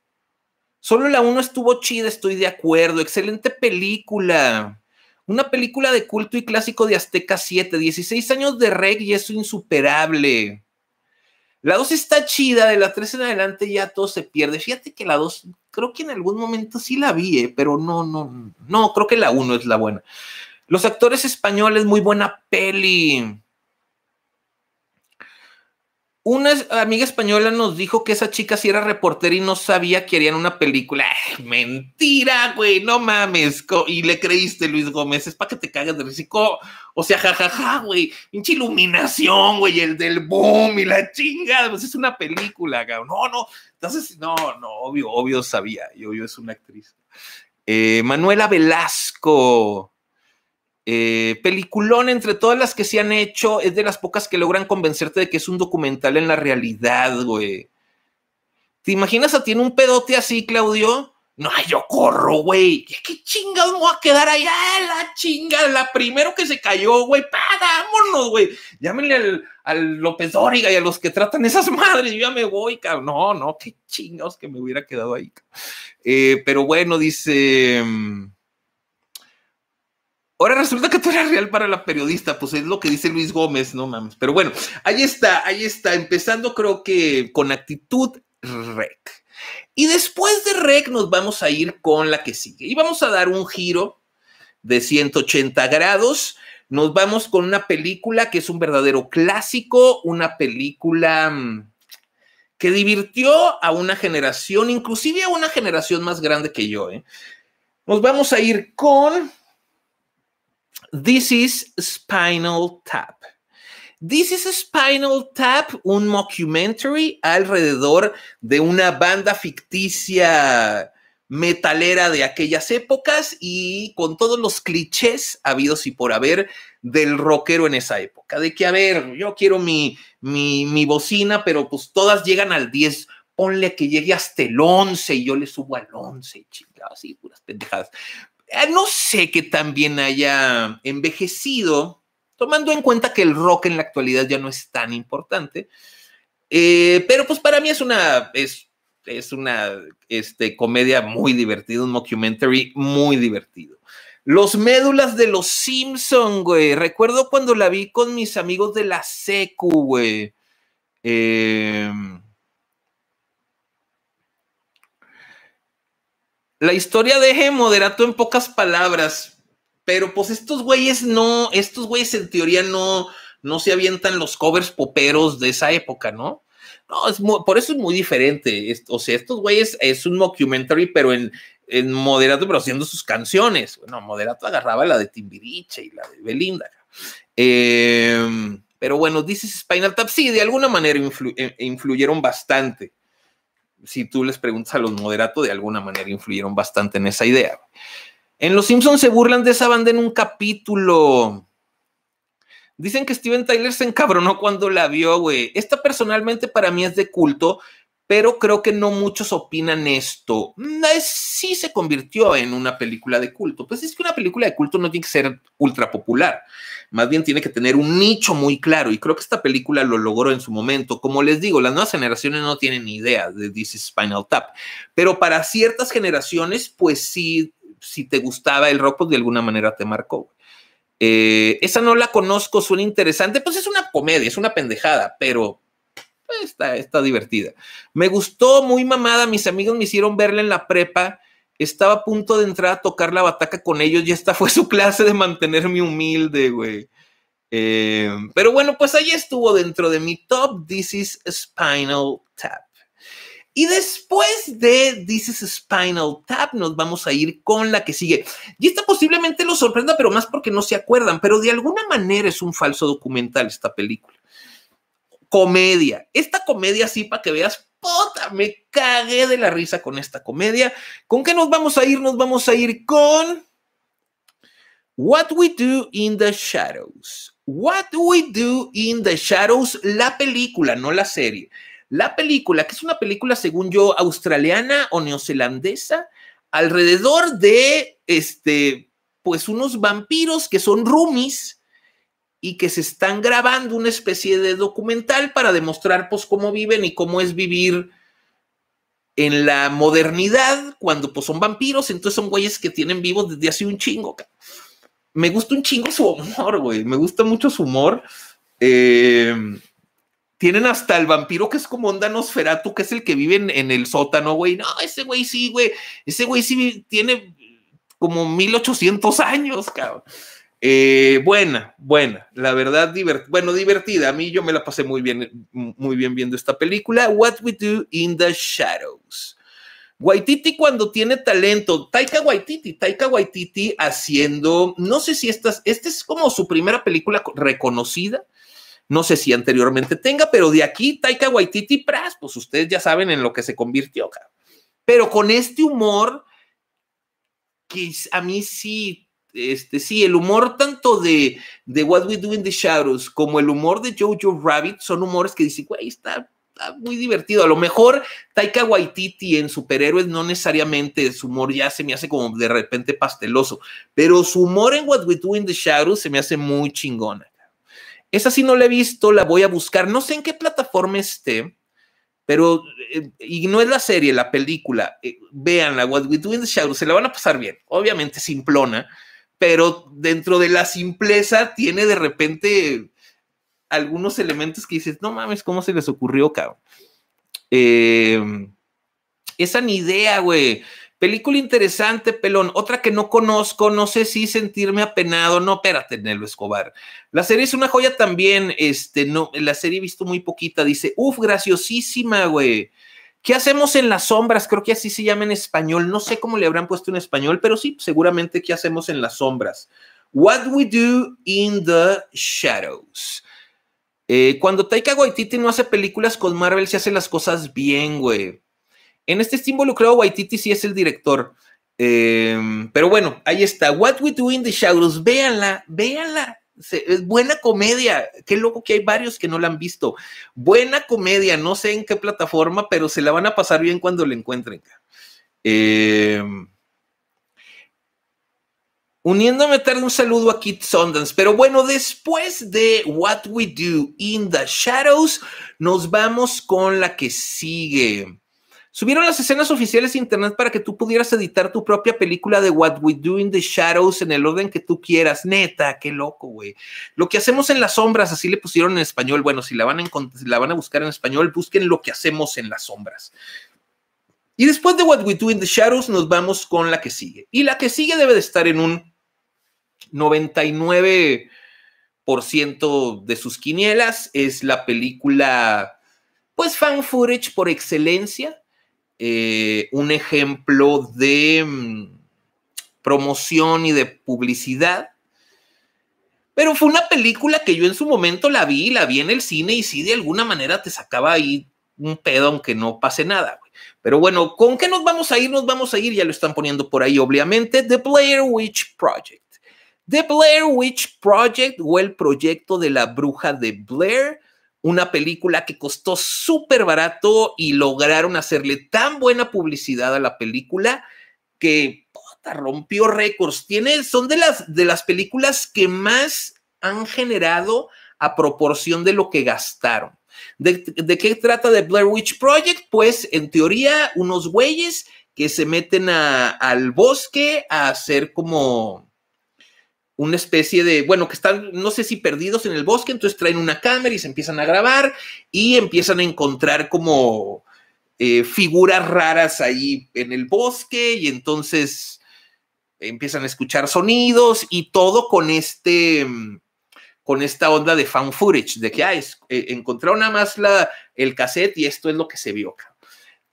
Speaker 1: Solo la 1 estuvo chida, estoy de acuerdo. Excelente película. Una película de culto y clásico de Azteca 7. 16 años de reg y eso insuperable. La 2 está chida, de la 3 en adelante ya todo se pierde. Fíjate que la 2, creo que en algún momento sí la vi, eh, pero no, no, no, creo que la 1 es la buena. Los actores españoles, muy buena peli. Una amiga española nos dijo que esa chica sí era reportera y no sabía que harían una película. mentira, güey, no mames. Y le creíste, Luis Gómez, es para que te cagas de risico. O sea, jajaja, güey, pinche iluminación, güey, el del boom y la chingada. Pues es una película, cabrón. No, no. Entonces, no, no, obvio, obvio sabía. Y obvio es una actriz. Eh, Manuela Velasco. Eh, peliculón entre todas las que se han hecho, es de las pocas que logran convencerte de que es un documental en la realidad, güey. ¿Te imaginas a ti en un pedote así, Claudio? No, yo corro, güey. ¿Qué chingados me voy a quedar allá? ¡Ah, la chinga, la primero que se cayó, güey. ¡Padámonos, güey. Llámenle al, López Dóriga y a los que tratan esas madres. Yo ya me voy, cabrón. No, no, qué chingados que me hubiera quedado ahí. Eh, pero bueno, dice. Mm, Ahora resulta que tú eras real para la periodista, pues es lo que dice Luis Gómez, no mames. Pero bueno, ahí está, ahí está, empezando creo que con actitud rec. Y después de rec nos vamos a ir con la que sigue. Y vamos a dar un giro de 180 grados. Nos vamos con una película que es un verdadero clásico, una película mm, que divirtió a una generación, inclusive a una generación más grande que yo. ¿eh? Nos vamos a ir con This is Spinal Tap. This is Spinal Tap, un mockumentary alrededor de una banda ficticia metalera de aquellas épocas y con todos los clichés habidos y por haber del rockero en esa época. De que, a ver, yo quiero mi, mi, bocina, pero pues todas llegan al 10. Ponle que llegue hasta el 11 y yo le subo al 11, chingados, así, puras pendejadas. Ah, no sé que también haya envejecido, tomando en cuenta que el rock en la actualidad ya no es tan importante. Eh, pero pues para mí es una, es, es una este, comedia muy divertida, un mockumentary muy divertido. Los médulas de los Simpson, güey. Recuerdo cuando la vi con mis amigos de la secu, güey. Eh, La historia de Eje Moderato en pocas palabras, pero pues estos güeyes no, estos güeyes en teoría no, no se avientan los covers poperos de esa época, ¿no? No, es por eso es muy diferente. o sea, estos güeyes es un mockumentary, pero en, en moderato, pero haciendo sus canciones. Bueno, moderato agarraba la de Timbiriche y la de Belinda. Em, pero bueno, dices Spinal Tap, sí, de alguna manera eh, influyeron bastante si tú les preguntas a los moderatos, de alguna manera influyeron bastante en esa idea. En Los Simpsons se burlan de esa banda en un capítulo. Dicen que Steven Tyler se encabronó cuando la vio, güey. Esta personalmente para mí es de culto pero creo que no muchos opinan esto. Sí se convirtió en una película de culto. Pues es que una película de culto no tiene que ser ultra popular, más bien tiene que tener un nicho muy claro y creo que esta película lo logró en su momento. Como les digo, las nuevas generaciones no tienen ni idea de This is Spinal Tap, pero para ciertas generaciones, pues sí, si te gustaba el rock, pues de alguna manera te marcó. Eh, esa no la conozco, suena interesante, pues es una comedia, es una pendejada, pero pues, está, está divertida. Me gustó muy mamada, mis amigos me hicieron verla en la prepa, estaba a punto de entrar a tocar la bataca con ellos y esta fue su clase de mantenerme humilde, güey. Eh, pero bueno, pues ahí estuvo dentro de mi top This is Spinal Tap. Y después de This is Spinal Tap, nos vamos a ir con la que sigue. Y esta posiblemente lo sorprenda, pero más porque no se acuerdan, pero de alguna manera es un falso documental esta película comedia. Esta comedia sí, para que veas, puta, me cagué de la risa con esta comedia. ¿Con qué nos vamos a ir? Nos vamos a ir con What We Do in the Shadows. What We Do in the Shadows, la película, no la serie. La película, que es una película, según yo, australiana o neozelandesa, alrededor de, este, pues unos vampiros que son roomies y que se están grabando una especie de documental para demostrar pues cómo viven y cómo es vivir en la modernidad cuando pues son vampiros, entonces son güeyes que tienen vivos desde hace un chingo. Me gusta un chingo su humor, güey, me gusta mucho su humor. Eh, tienen hasta el vampiro que es como onda que es el que vive en, en el sótano, güey. No, ese güey sí, güey, ese güey sí tiene como 1800 años, cabrón. Eh, buena, buena, la verdad, bueno, divertida. A mí yo me la pasé muy bien, muy bien viendo esta película. What We Do in the Shadows. Waititi cuando tiene talento, Taika Waititi, Taika Waititi haciendo, no sé si esta, esta es como su primera película reconocida, no sé si anteriormente tenga, pero de aquí Taika Waititi, pras, pues ustedes ya saben en lo que se convirtió, pero con este humor que a mí sí este, sí, el humor tanto de, de What We Do in the Shadows como el humor de Jojo Rabbit son humores que dicen, güey, está, muy divertido. A lo mejor Taika Waititi en superhéroes no necesariamente su humor ya se me hace como de repente pasteloso, pero su humor en What We Do in the Shadows se me hace muy chingona. Esa sí no la he visto, la voy a buscar. No sé en qué plataforma esté, pero, eh, y no es la serie, la película. Eh, Vean la What We Do in the Shadows, se la van a pasar bien. Obviamente simplona, pero dentro de la simpleza tiene de repente algunos elementos que dices, no mames, ¿cómo se les ocurrió, cabrón? Em, esa ni idea, güey. Película interesante, pelón. Otra que no conozco, no sé si sentirme apenado. No, espérate, Nelo Escobar. La serie es una joya también. Este, no, la serie he visto muy poquita. Dice, uff, graciosísima, güey. ¿Qué hacemos en las sombras? Creo que así se llama en español. No sé cómo le habrán puesto en español, pero sí, seguramente ¿qué hacemos en las sombras? What we do in the shadows. Eh, cuando Taika Waititi no hace películas con Marvel, se hace las cosas bien, güey. En este estímulo, creo, Waititi, sí es el director. Eh, pero bueno, ahí está. What We Do in the Shadows. Véanla, véanla es buena comedia. Qué loco que hay varios que no la han visto. Buena comedia, no sé en qué plataforma, pero se la van a pasar bien cuando la encuentren. Uniendo em, uniéndome a un saludo a Kit Sundance. Pero bueno, después de What We Do in the Shadows, nos vamos con la que sigue. Subieron las escenas oficiales a internet para que tú pudieras editar tu propia película de What We Do in the Shadows en el orden que tú quieras. Neta, qué loco, güey. Lo que hacemos en las sombras, así le pusieron en español. Bueno, si la van a, la van a buscar en español, busquen lo que hacemos en las sombras. Y después de What We Do in the Shadows, nos vamos con la que sigue. Y la que sigue debe de estar en un 99% de sus quinielas. Es la película, pues, fan footage por excelencia eh, un ejemplo de mm, promoción y de publicidad. Pero fue una película que yo en su momento la vi, la vi en el cine y sí de alguna manera te sacaba ahí un pedo aunque no pase nada. Pero bueno, ¿con qué nos vamos a ir? Nos vamos a ir, ya lo están poniendo por ahí obviamente, The Blair Witch Project. The Blair Witch Project o el proyecto de la bruja de Blair una película que costó súper barato y lograron hacerle tan buena publicidad a la película que puta, rompió récords. son de las, de las películas que más han generado a proporción de lo que gastaron. ¿De, qué trata The Blair Witch Project? Pues en teoría unos güeyes que se meten al bosque a hacer como una especie de, bueno, que están, no sé si perdidos en el bosque, entonces traen una cámara y se empiezan a grabar y empiezan a encontrar como eh, figuras raras ahí en el bosque y entonces empiezan a escuchar sonidos y todo con este, con esta onda de fan footage, de que, ah, encontraron nada más el cassette y esto es lo que se vio. acá.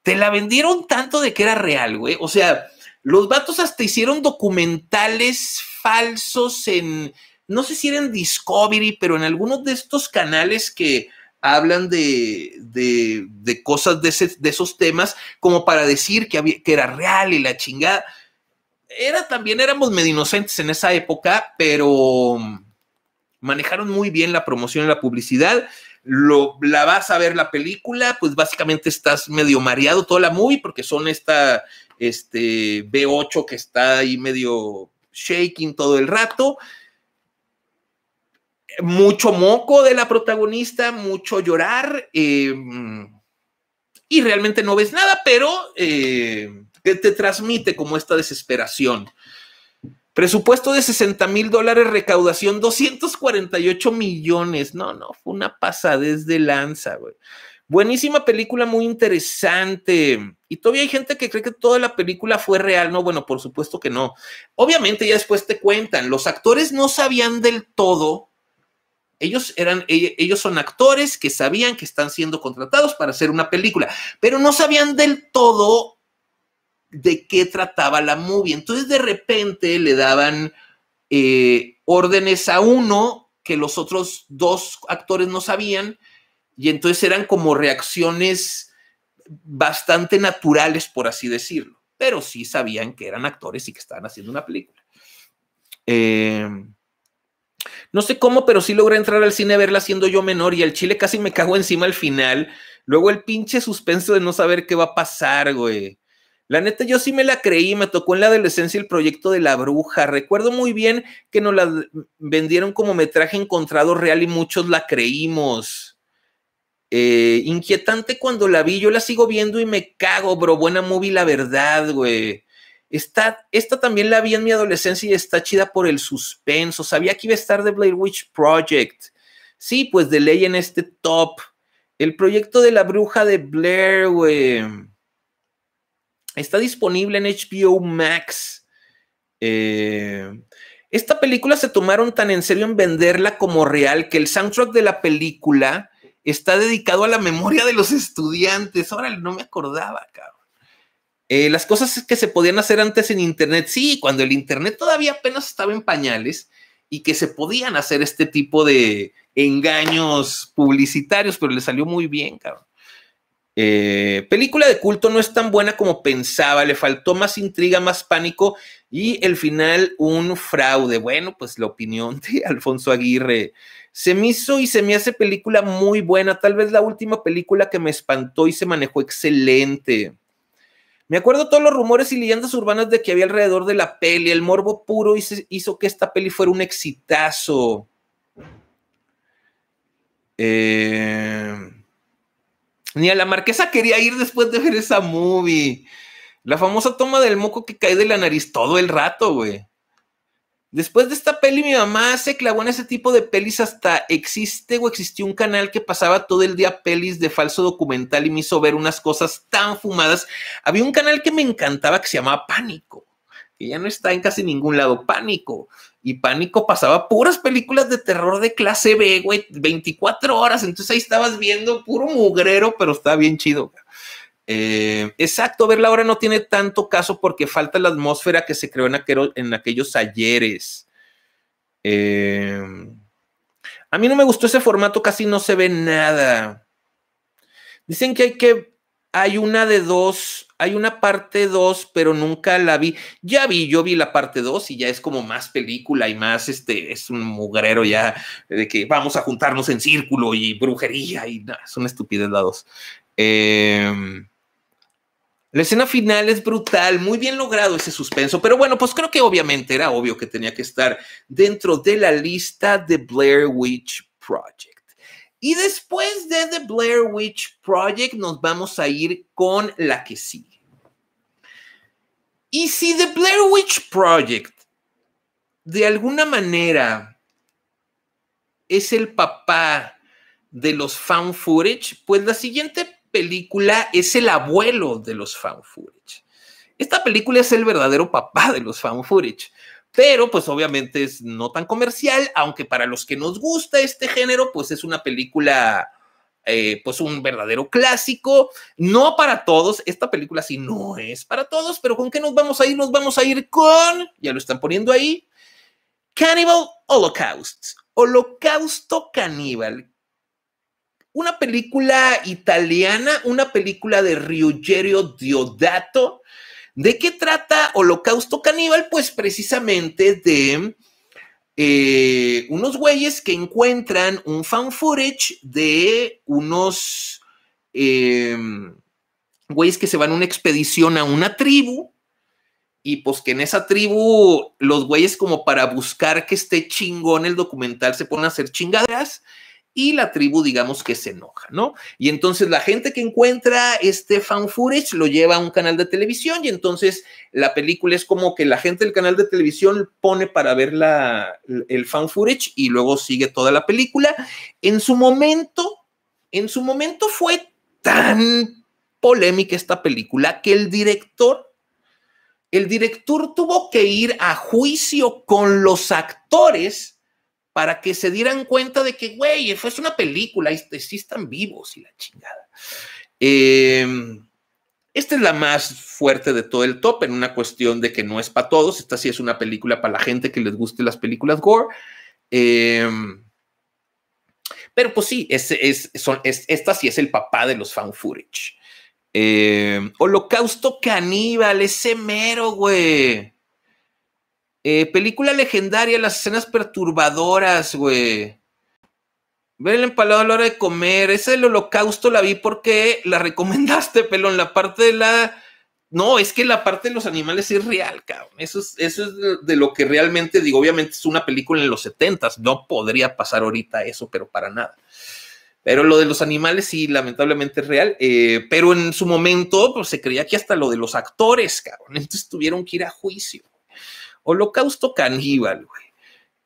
Speaker 1: Te la vendieron tanto de que era real, güey. O sea, los vatos hasta hicieron documentales falsos en, no sé si era en Discovery, pero en algunos de estos canales que hablan de, cosas de, esos temas como para decir que, que era real y la chingada. Era también, éramos medio inocentes en esa época, pero manejaron muy bien la promoción y la publicidad. Lo, la vas a ver la película, pues básicamente estás medio mareado toda la movie porque son esta este B8 que está ahí medio shaking todo el rato. Mucho moco de la protagonista, mucho llorar. Em, y realmente no ves nada, pero eh, te transmite como esta desesperación. Presupuesto de 60 mil dólares, recaudación 248 millones. No, no, fue una pasadez de lanza, güey. Buenísima película, muy interesante. Y todavía hay gente que cree que toda la película fue real. No, bueno, por supuesto que no. Obviamente ya después te cuentan, los actores no sabían del todo. Ellos, eran, e, ellos son actores que sabían que están siendo contratados para hacer una película, pero no sabían del todo de qué trataba la movie. Entonces de repente le daban eh, órdenes a uno que los otros dos actores no sabían y entonces eran como reacciones bastante naturales, por así decirlo, pero sí sabían que eran actores y que estaban haciendo una película.
Speaker 2: Em,
Speaker 1: no sé cómo, pero sí logré entrar al cine a verla siendo yo menor y el chile casi me cago encima al final. Luego el pinche suspenso de no saber qué va a pasar, güey. La neta, yo sí me la creí, me tocó en la adolescencia el proyecto de la bruja. Recuerdo muy bien que nos la vendieron como metraje encontrado real y muchos la creímos. Eh, inquietante cuando la vi, yo la sigo viendo y me cago, bro. Buena movie, la verdad, güey. Esta, también la vi en mi adolescencia y está chida por el suspenso. Sabía que iba a estar de Blair Witch Project. Sí, pues de ley en este top. El proyecto de la bruja de Blair, güey. Está disponible en HBO Max. Eh, esta película se tomaron tan en serio en venderla como real que el soundtrack de la película está dedicado a la memoria de los estudiantes. Órale, no me acordaba, cabrón. Eh, las cosas que se podían hacer antes en Internet, sí, cuando el Internet todavía apenas estaba en pañales y que se podían hacer este tipo de engaños publicitarios, pero le salió muy bien, cabrón. Eh, película de culto no es tan buena como pensaba, le faltó más intriga, más pánico y el final un fraude. Bueno, pues la opinión de Alfonso Aguirre se me hizo y se me hace película muy buena. Tal vez la última película que me espantó y se manejó excelente. Me acuerdo todos los rumores y leyendas urbanas de que había alrededor de la peli. El morbo puro hizo que esta peli fuera un exitazo. Eh, ni a la marquesa quería ir después de ver esa movie. La famosa toma del moco que cae de la nariz todo el rato, güey. Después de esta peli, mi mamá se clavó en ese tipo de pelis hasta existe o existió un canal que pasaba todo el día pelis de falso documental y me hizo ver unas cosas tan fumadas. Había un canal que me encantaba que se llamaba Pánico, que ya no está en casi ningún lado, Pánico. Y Pánico pasaba puras películas de terror de clase B, güey, 24 horas. Entonces ahí estabas viendo puro mugrero, pero estaba bien chido. Güey. Eh, exacto, verla ahora no tiene tanto caso porque falta la atmósfera que se creó en, aquellos ayeres. Eh, a mí no me gustó ese formato, casi no se ve nada. Dicen que hay que, hay una de dos, hay una parte dos, pero nunca la vi. Ya vi, yo vi la parte dos y ya es como más película y más, este, es un mugrero ya de que vamos a juntarnos en círculo y brujería y nada, es una estupidez la dos. Eh, la escena final es brutal, muy bien logrado ese suspenso, pero bueno, pues creo que obviamente era obvio que tenía que estar dentro de la lista de Blair Witch Project. Y después de The Blair Witch Project nos vamos a ir con la que sigue. Y si The Blair Witch Project de alguna manera es el papá de los fan footage, pues la siguiente película es el abuelo de los fan footage. Esta película es el verdadero papá de los fan footage. Pero pues obviamente es no tan comercial, aunque para los que nos gusta este género, pues es una película, eh, pues un verdadero clásico. No para todos, esta película sí no es para todos, pero ¿con qué nos vamos a ir? Nos vamos a ir con, ya lo están poniendo ahí, Cannibal Holocaust, Holocausto Caníbal, una película italiana, una película de Ruggerio Diodato. ¿De qué trata Holocausto Caníbal? Pues precisamente de eh, unos güeyes que encuentran un fan footage de unos em, güeyes que se van a una expedición a una tribu y pues que en esa tribu los güeyes como para buscar que esté chingón el documental se ponen a hacer chingaderas y la tribu, digamos que se enoja, ¿no? Y entonces la gente que encuentra este fan lo lleva a un canal de televisión y entonces la película es como que la gente del canal de televisión pone para ver la, el fan y luego sigue toda la película. En su momento, en su momento fue tan polémica esta película que el director el director tuvo que ir a juicio con los actores para que se dieran cuenta de que, güey, fue es una película, y, sí están vivos y la chingada. Em, esta es la más fuerte de todo el top en una cuestión de que no es para todos. Esta sí es una película para la gente que les guste las películas gore. Em, pero pues sí, es, esta sí es el papá de los fan footage. Em, Holocausto caníbal, ese mero, güey. Eh, película legendaria, las escenas perturbadoras, güey. Ver el empalado a la hora de comer. Esa del holocausto la vi porque la recomendaste, pelón. La parte de la. No, es que la parte de los animales es real, cabrón. Eso es, eso es de, lo que realmente digo. Obviamente es una película en los 70 No podría pasar ahorita eso, pero para nada. Pero lo de los animales sí, lamentablemente es real. Eh, pero en su momento pues, se creía que hasta lo de los actores, cabrón. Entonces tuvieron que ir a juicio. Holocausto caníbal, güey.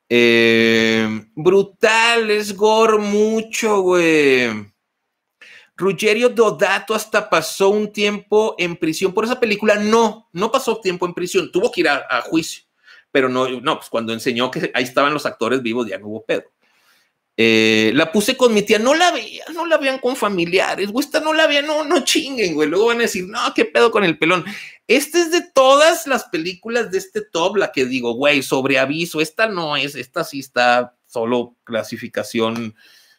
Speaker 1: Eh, brutal, es gore mucho, güey. Ruggerio Dodato hasta pasó un tiempo en prisión por esa película. No, no pasó tiempo en prisión, tuvo que ir a, juicio. Pero no, no, pues cuando enseñó que ahí estaban los actores vivos, ya no hubo pedo. Eh, la puse con mi tía, no la veían, no la veían con familiares, güey, esta no la veían. no, no chinguen, güey. Luego van a decir, no, qué pedo con el pelón. Esta es de todas las películas de este top, la que digo, güey, sobre aviso, esta no es, esta sí está solo clasificación,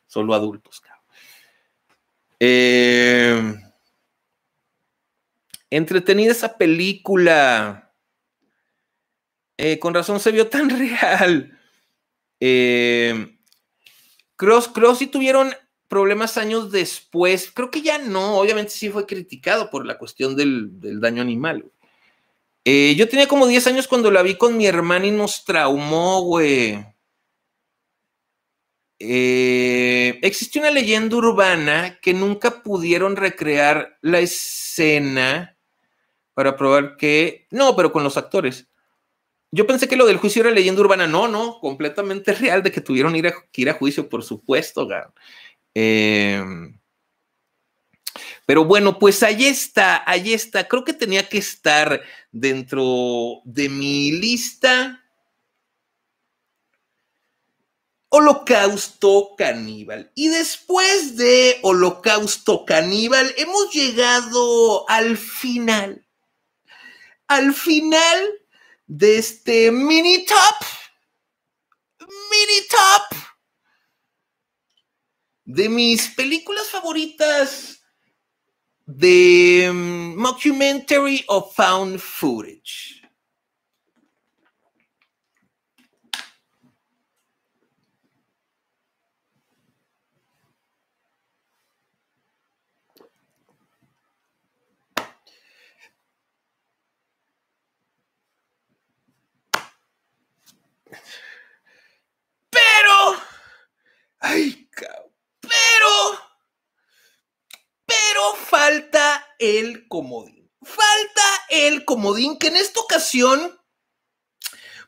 Speaker 1: solo adultos, cabrón. Eh, entretenida esa película. Eh, con razón se vio tan real. Eh, Cross, Cross y tuvieron problemas años después. Creo que ya no, obviamente sí fue criticado por la cuestión del, daño animal. Eh, yo tenía como 10 años cuando la vi con mi hermana y nos traumó, güey. Eh, existe una leyenda urbana que nunca pudieron recrear la escena para probar que... No, pero con los actores. Yo pensé que lo del juicio era leyenda urbana. No, no, completamente real de que tuvieron que ir a juicio, por supuesto, güey. Em, pero bueno, pues ahí está, ahí está. Creo que tenía que estar dentro de mi lista. Holocausto caníbal. Y después de Holocausto caníbal, hemos llegado al final. Al final de este mini top. Mini top de mis películas favoritas de mm, Mocumentary of found footage. Pero, ay, falta el comodín. Falta el comodín que en esta ocasión,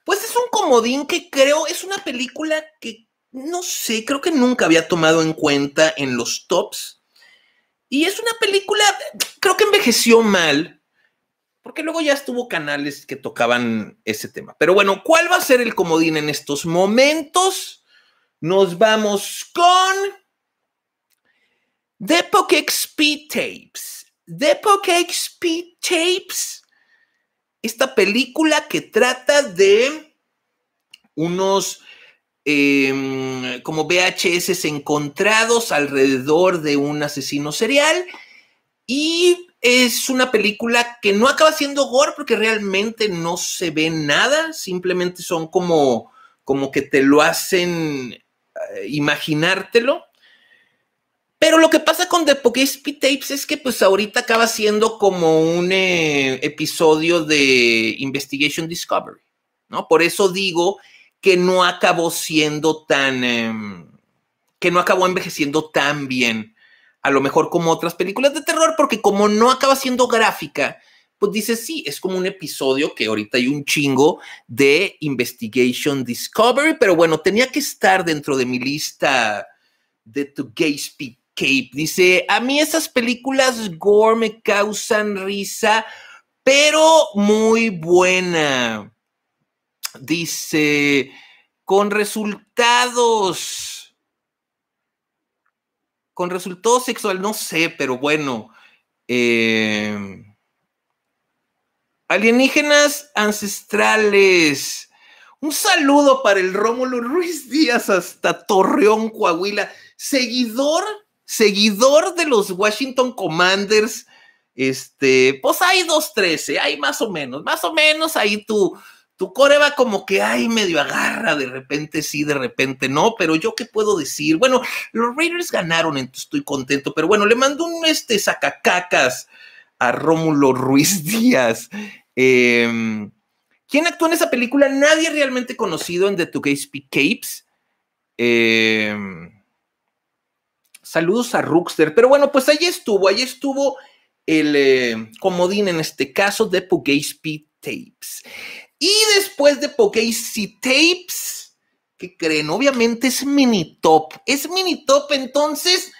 Speaker 1: pues es un comodín que creo es una película que no sé, creo que nunca había tomado en cuenta en los tops. Y es una película, creo que envejeció mal, porque luego ya estuvo canales que tocaban ese tema. Pero bueno, ¿cuál va a ser el comodín en estos momentos? Nos vamos con... Depoch XP Tapes. Depoch XP Tapes. Esta película que trata de unos em, como VHS encontrados alrededor de un asesino serial. Y es una película que no acaba siendo gore porque realmente no se ve nada, simplemente son como, como que te lo hacen eh, imaginártelo. Pero lo que pasa con The Pokespi Tapes es que pues ahorita acaba siendo como un eh, episodio de Investigation Discovery, ¿no? Por eso digo que no acabó siendo tan, em, que no acabó envejeciendo tan bien, a lo mejor como otras películas de terror, porque como no acaba siendo gráfica, pues dice, sí, es como un episodio que ahorita hay un chingo de Investigation Discovery, pero bueno, tenía que estar dentro de mi lista de To Gaze Cape. Dice, a mí esas películas gore me causan risa, pero muy buena. Dice, con resultados. Con resultado sexual, no sé, pero bueno. Em, alienígenas ancestrales. Un saludo para el Rómulo Ruiz Díaz hasta Torreón, Coahuila. Seguidor seguidor de los Washington Commanders, este, pues hay dos trece, ¿eh? hay más o menos, más o menos ahí tu, core va como que, ay, medio agarra, de repente sí, de repente no, pero yo qué puedo decir. Bueno, los Raiders ganaron, entonces estoy contento, pero bueno, le mando un este, sacacacas a Rómulo Ruiz Díaz. Em, ¿Quién actuó en esa película? Nadie realmente conocido en The Two Capes. Em, Saludos a Rookster. Pero bueno, pues ahí estuvo, ahí estuvo el eh, comodín en este caso de Pokey Speed Tapes. Y después de Pokey Tapes, ¿qué creen? Obviamente es mini top. Es mini top, entonces.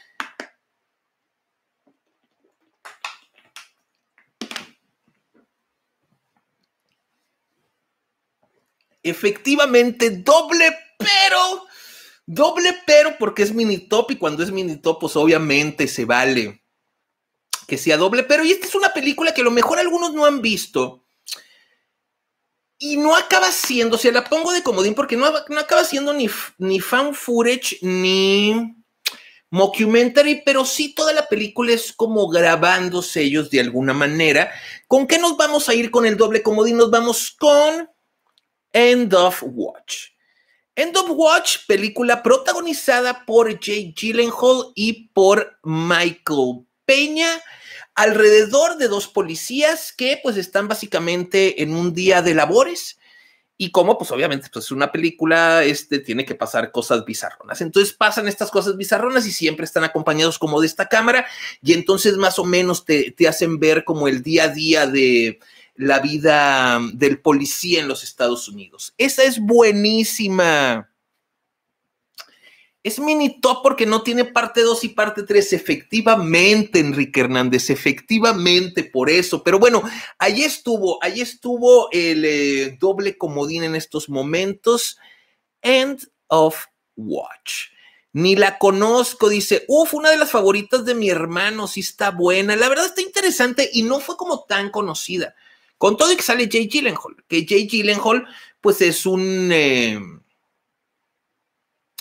Speaker 1: Efectivamente, doble, pero Doble pero porque es mini top y cuando es mini top, pues obviamente se vale que sea doble pero. Y esta es una película que a lo mejor algunos no han visto. Y no acaba siendo, o sea, la pongo de comodín porque no, acaba siendo ni, ni fan footage ni mockumentary, pero sí toda la película es como grabándose ellos de alguna manera. ¿Con qué nos vamos a ir con el doble comodín? Nos vamos con End of Watch. End of Watch, película protagonizada por Jake Gyllenhaal y por Michael Peña, alrededor de dos policías que pues están básicamente en un día de labores y como pues obviamente pues una película este tiene que pasar cosas bizarronas. Entonces pasan estas cosas bizarronas y siempre están acompañados como de esta cámara y entonces más o menos te hacen ver como el día a día de la vida mm, del policía en los Estados Unidos. Esa es buenísima. Es mini top porque no tiene parte 2 y parte 3. Efectivamente, Enrique Hernández, efectivamente por eso. Pero bueno, ahí estuvo, ahí estuvo el eh, doble comodín en estos momentos. End of Watch. Ni la conozco, dice, uff, una de las favoritas de mi hermano, sí está buena. La verdad está interesante y no fue como tan conocida. Con todo y que sale Jay Gyllenhaal, que Jay Gyllenhaal, pues es un. Eh,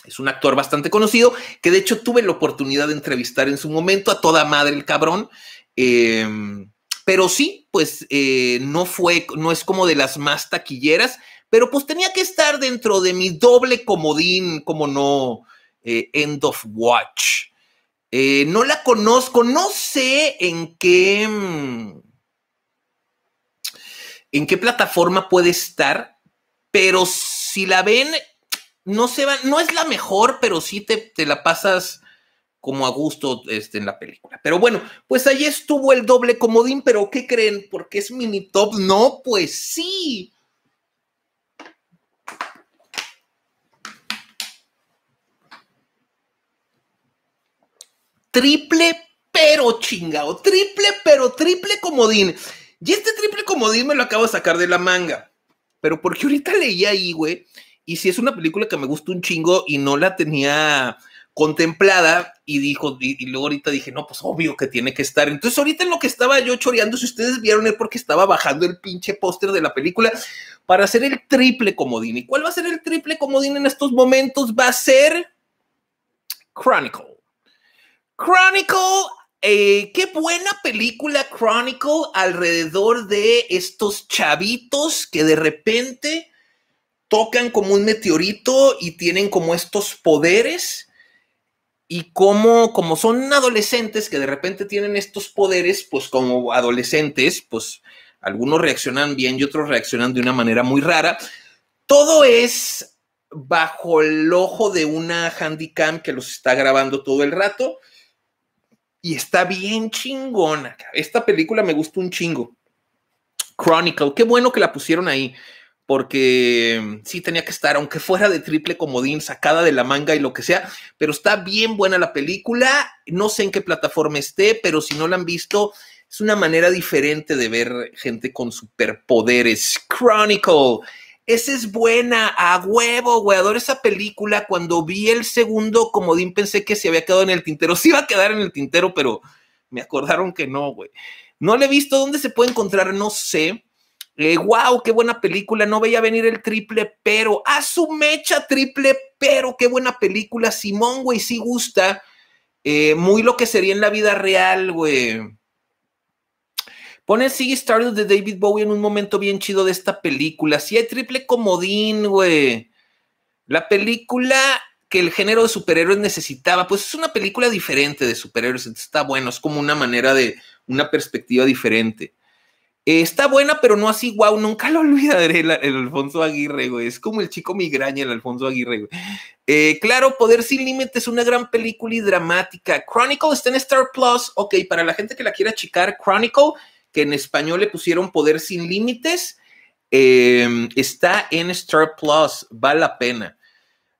Speaker 1: es un actor bastante conocido, que de hecho tuve la oportunidad de entrevistar en su momento a toda madre el cabrón. Eh, pero sí, pues eh, no fue, no es como de las más taquilleras, pero pues tenía que estar dentro de mi doble comodín, como no, End of Watch. no la conozco, no sé en qué. Mm, en qué plataforma puede estar, pero si la ven, no se va, no es la mejor, pero sí te, la pasas como a gusto este, en la película. Pero bueno, pues ahí estuvo el doble comodín, pero ¿qué creen? ¿Porque es mini top? No, pues sí. Triple pero chingado, triple pero triple comodín. Y este triple comodín me lo acabo de sacar de la manga. Pero porque ahorita leía ahí, güey, y si es una película que me gusta un chingo y no la tenía contemplada y dijo, y, luego ahorita dije, no, pues obvio que tiene que estar. Entonces ahorita en lo que estaba yo choreando, si ustedes vieron, es porque estaba bajando el pinche póster de la película para hacer el triple comodín. ¿Y cuál va a ser el triple comodín en estos momentos? Va a ser Chronicle. Chronicle eh, qué buena película Chronicle alrededor de estos chavitos que de repente tocan como un meteorito y tienen como estos poderes y como, como son adolescentes que de repente tienen estos poderes, pues como adolescentes, pues algunos reaccionan bien y otros reaccionan de una manera muy rara. Todo es bajo el ojo de una handicam que los está grabando todo el rato y está bien chingona. Esta película me gusta un chingo. Chronicle, qué bueno que la pusieron ahí, porque mm, sí tenía que estar, aunque fuera de triple comodín, sacada de la manga y lo que sea, pero está bien buena la película. No sé en qué plataforma esté, pero si no la han visto, es una manera diferente de ver gente con superpoderes. Chronicle esa es buena, a huevo, güey. Adoro esa película. Cuando vi el segundo comodín pensé que se había quedado en el tintero. Sí iba a quedar en el tintero, pero me acordaron que no, güey. No le he visto. ¿Dónde se puede encontrar? No sé. Eh, guau, wow, qué buena película. No veía venir el triple, pero a su mecha triple, pero qué buena película. Simón, güey, sí gusta. Eh, muy lo que sería en la vida real, güey el Siggy Wars de David Bowie en un momento bien chido de esta película. Sí, hay triple comodín, güey. La película que el género de superhéroes necesitaba, pues es una película diferente de superhéroes, está bueno, es como una manera de, una perspectiva diferente. Eh, está buena, pero no así, wow, nunca lo olvidaré el, Alfonso Aguirre, güey. Es como el chico migraña, el Alfonso Aguirre, güey. Eh, claro, Poder Sin Límites, una gran película y dramática. Chronicle está en Star Plus. Ok, para la gente que la quiera checar, Chronicle que en español le pusieron Poder sin Límites. Em, está en Star Plus, vale la pena.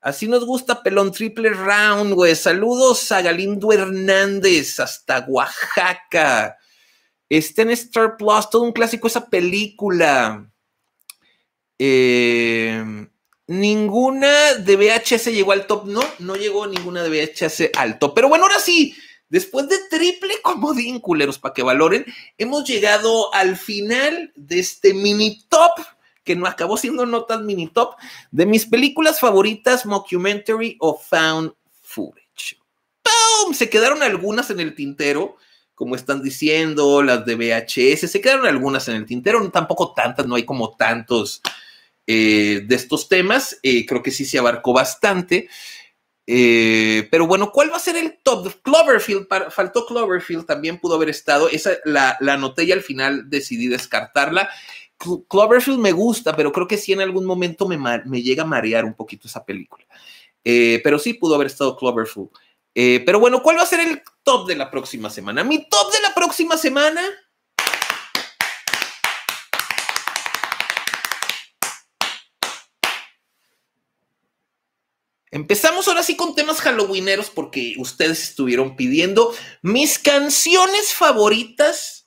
Speaker 1: Así nos gusta pelón triple round, güey. Saludos a Galindo Hernández hasta Oaxaca. Está en Star Plus, todo un clásico esa película. Em, ninguna de VHS llegó al top, no, no llegó ninguna de VHS al top. Pero bueno, ahora sí, Después de triple comodín, culeros, para que valoren, hemos llegado al final de este mini top que no acabó siendo notas mini top de mis películas favoritas, mockumentary o found footage. ¡Pum! Se quedaron algunas en el tintero, como están diciendo, las de VHS, se quedaron algunas en el tintero, tampoco tantas, no hay como tantos eh, de estos temas, eh, creo que sí se abarcó bastante. Eh, pero bueno, ¿cuál va a ser el top? Cloverfield, faltó Cloverfield, también pudo haber estado. Esa la, la anoté y al final decidí descartarla. Cloverfield me gusta, pero creo que sí en algún momento me, me llega a marear un poquito esa película. Eh, pero sí pudo haber estado Cloverfield. Eh, pero bueno, ¿cuál va a ser el top de la próxima semana? Mi top de la próxima semana Empezamos ahora sí con temas halloweeneros porque ustedes estuvieron pidiendo mis canciones favoritas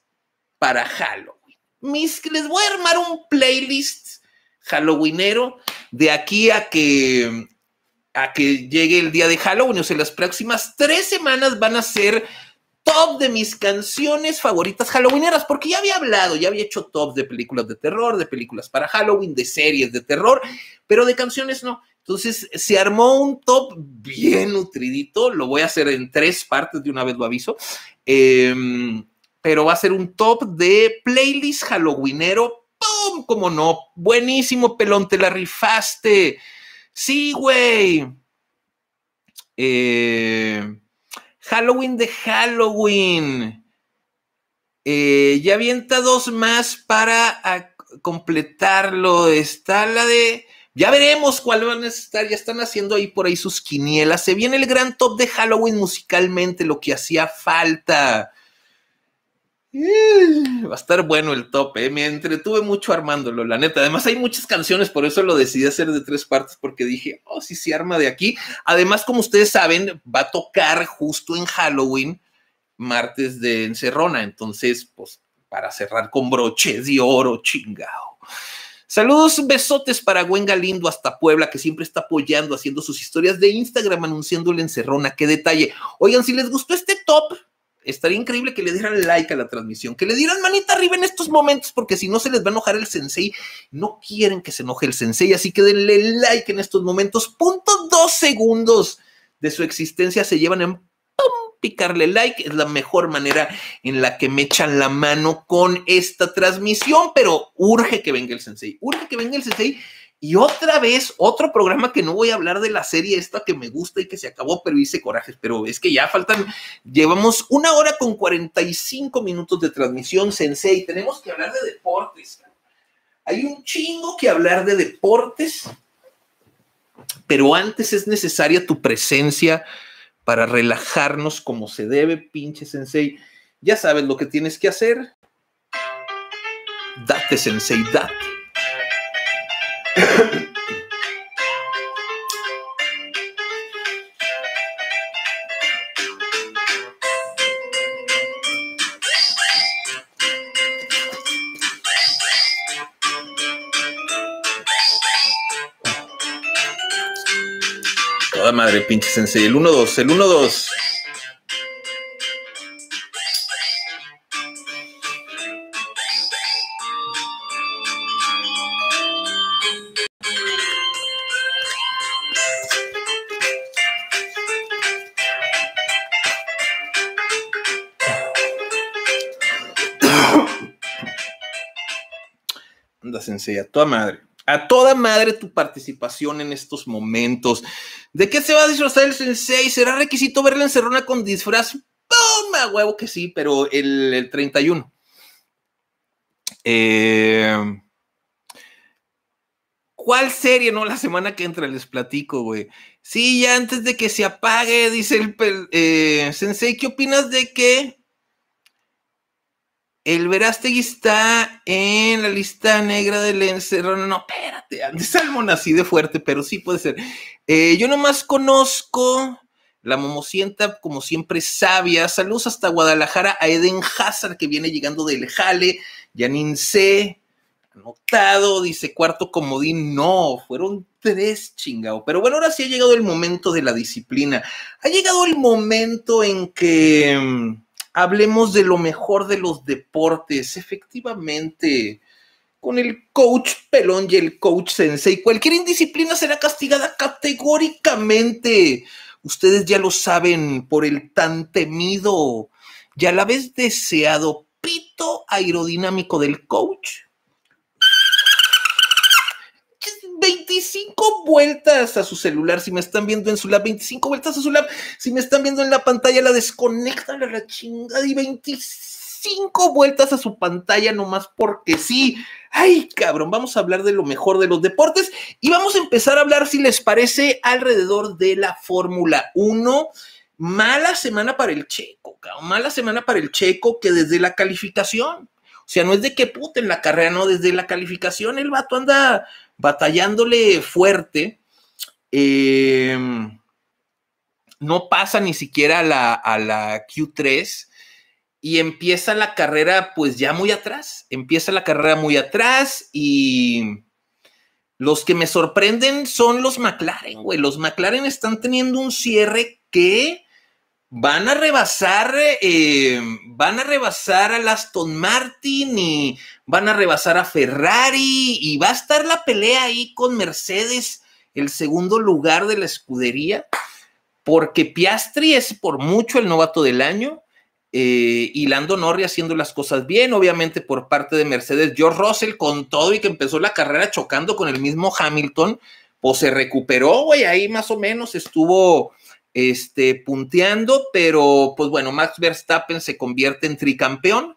Speaker 1: para Halloween. Mis, les voy a armar un playlist halloweenero de aquí a que, a que llegue el día de Halloween. O sea, las próximas tres semanas van a ser top de mis canciones favoritas halloweeneras, porque ya había hablado, ya había hecho tops de películas de terror, de películas para Halloween, de series de terror, pero de canciones no. Entonces, se armó un top bien nutridito, lo voy a hacer en tres partes, de una vez lo aviso, em, pero va a ser un top de playlist halloweenero, ¡pum! Como no, buenísimo, pelón, te la rifaste. Sí, güey. Em, Halloween de Halloween. Eh, ya avienta dos más para completarlo. Está la de ya veremos cuál van a estar. Ya están haciendo ahí por ahí sus quinielas. Se viene el gran top de Halloween musicalmente, lo que hacía falta. Eh, va a estar bueno el top, eh. me entretuve mucho armándolo, la neta. Además, hay muchas canciones, por eso lo decidí hacer de tres partes, porque dije, oh, si se arma de aquí. Además, como ustedes saben, va a tocar justo en Halloween, martes de Encerrona. Entonces, pues, para cerrar con broches de oro, chingado. Saludos, besotes para güenga Lindo hasta Puebla, que siempre está apoyando, haciendo sus historias de Instagram, anunciándole la encerrona. Qué detalle. Oigan, si les gustó este top, estaría increíble que le dieran like a la transmisión, que le dieran manita arriba en estos momentos, porque si no se les va a enojar el sensei. No quieren que se enoje el sensei, así que denle like en estos momentos. Punto dos segundos de su existencia se llevan en picarle like, es la mejor manera en la que me echan la mano con esta transmisión, pero urge que venga el sensei, urge que venga el sensei. Y otra vez, otro programa que no voy a hablar de la serie esta que me gusta y que se acabó, pero hice corajes. Pero es que ya faltan, llevamos una hora con 45 minutos de transmisión, Sensei. Tenemos que hablar de deportes. Hay un chingo que hablar de deportes, pero antes es necesaria tu presencia para relajarnos como se debe, pinche sensei. Ya sabes lo que tienes que hacer. Date, sensei, date. pinche
Speaker 2: sensei. El 1-2, el 1-2.
Speaker 1: Anda, sensei, a toda madre. A toda madre tu participación en estos momentos. ¿De qué se va a disfrazar el sensei? ¿Será requisito ver la encerrona con disfraz? a huevo que sí! Pero el, 31. Eh, ¿Cuál serie? No, la semana que entra les platico, güey. Sí, ya antes de que se apague, dice el eh, sensei, ¿qué opinas de qué? El Verástegui está en la lista negra del encerro. No, espérate, Salmon así de fuerte, pero sí puede ser. Eh, yo nomás conozco la Momosienta, como siempre, sabia. Saludos hasta Guadalajara a Eden Hazard, que viene llegando del Jale. Yanin C. Anotado, dice cuarto comodín. No, fueron tres chingados. Pero bueno, ahora sí ha llegado el momento de la disciplina. Ha llegado el momento en que mm, Hablemos de lo mejor de los deportes, efectivamente, con el coach pelón y el coach sensei. Cualquier indisciplina será castigada categóricamente. Ustedes ya lo saben por el tan temido y a la vez deseado pito aerodinámico del coach 25 vueltas a su celular, si me están viendo en su lab, 25 vueltas a su lab, si me están viendo en la pantalla, la desconectan a la chingada y 25 vueltas a su pantalla nomás porque sí. Ay, cabrón, vamos a hablar de lo mejor de los deportes y vamos a empezar a hablar, si les parece, alrededor de la Fórmula 1. Mala semana para el checo, mala semana para el checo que desde la calificación o sea, no es de que puta en la carrera, no, desde la calificación el vato anda batallándole fuerte. Eh, no pasa ni siquiera a la, a la Q3 y empieza la carrera pues ya muy atrás, empieza la carrera muy atrás y los que me sorprenden son los McLaren, güey, los McLaren están teniendo un cierre que van a rebasar, eh, van a rebasar a Aston Martin y van a rebasar a Ferrari y va a estar la pelea ahí con Mercedes, el segundo lugar de la escudería, porque Piastri es por mucho el novato del año. Eh, y Lando Norris haciendo las cosas bien, obviamente por parte de Mercedes. George Russell con todo y que empezó la carrera chocando con el mismo Hamilton, pues se recuperó, güey, ahí más o menos estuvo este, punteando, pero pues bueno, Max Verstappen se convierte en tricampeón,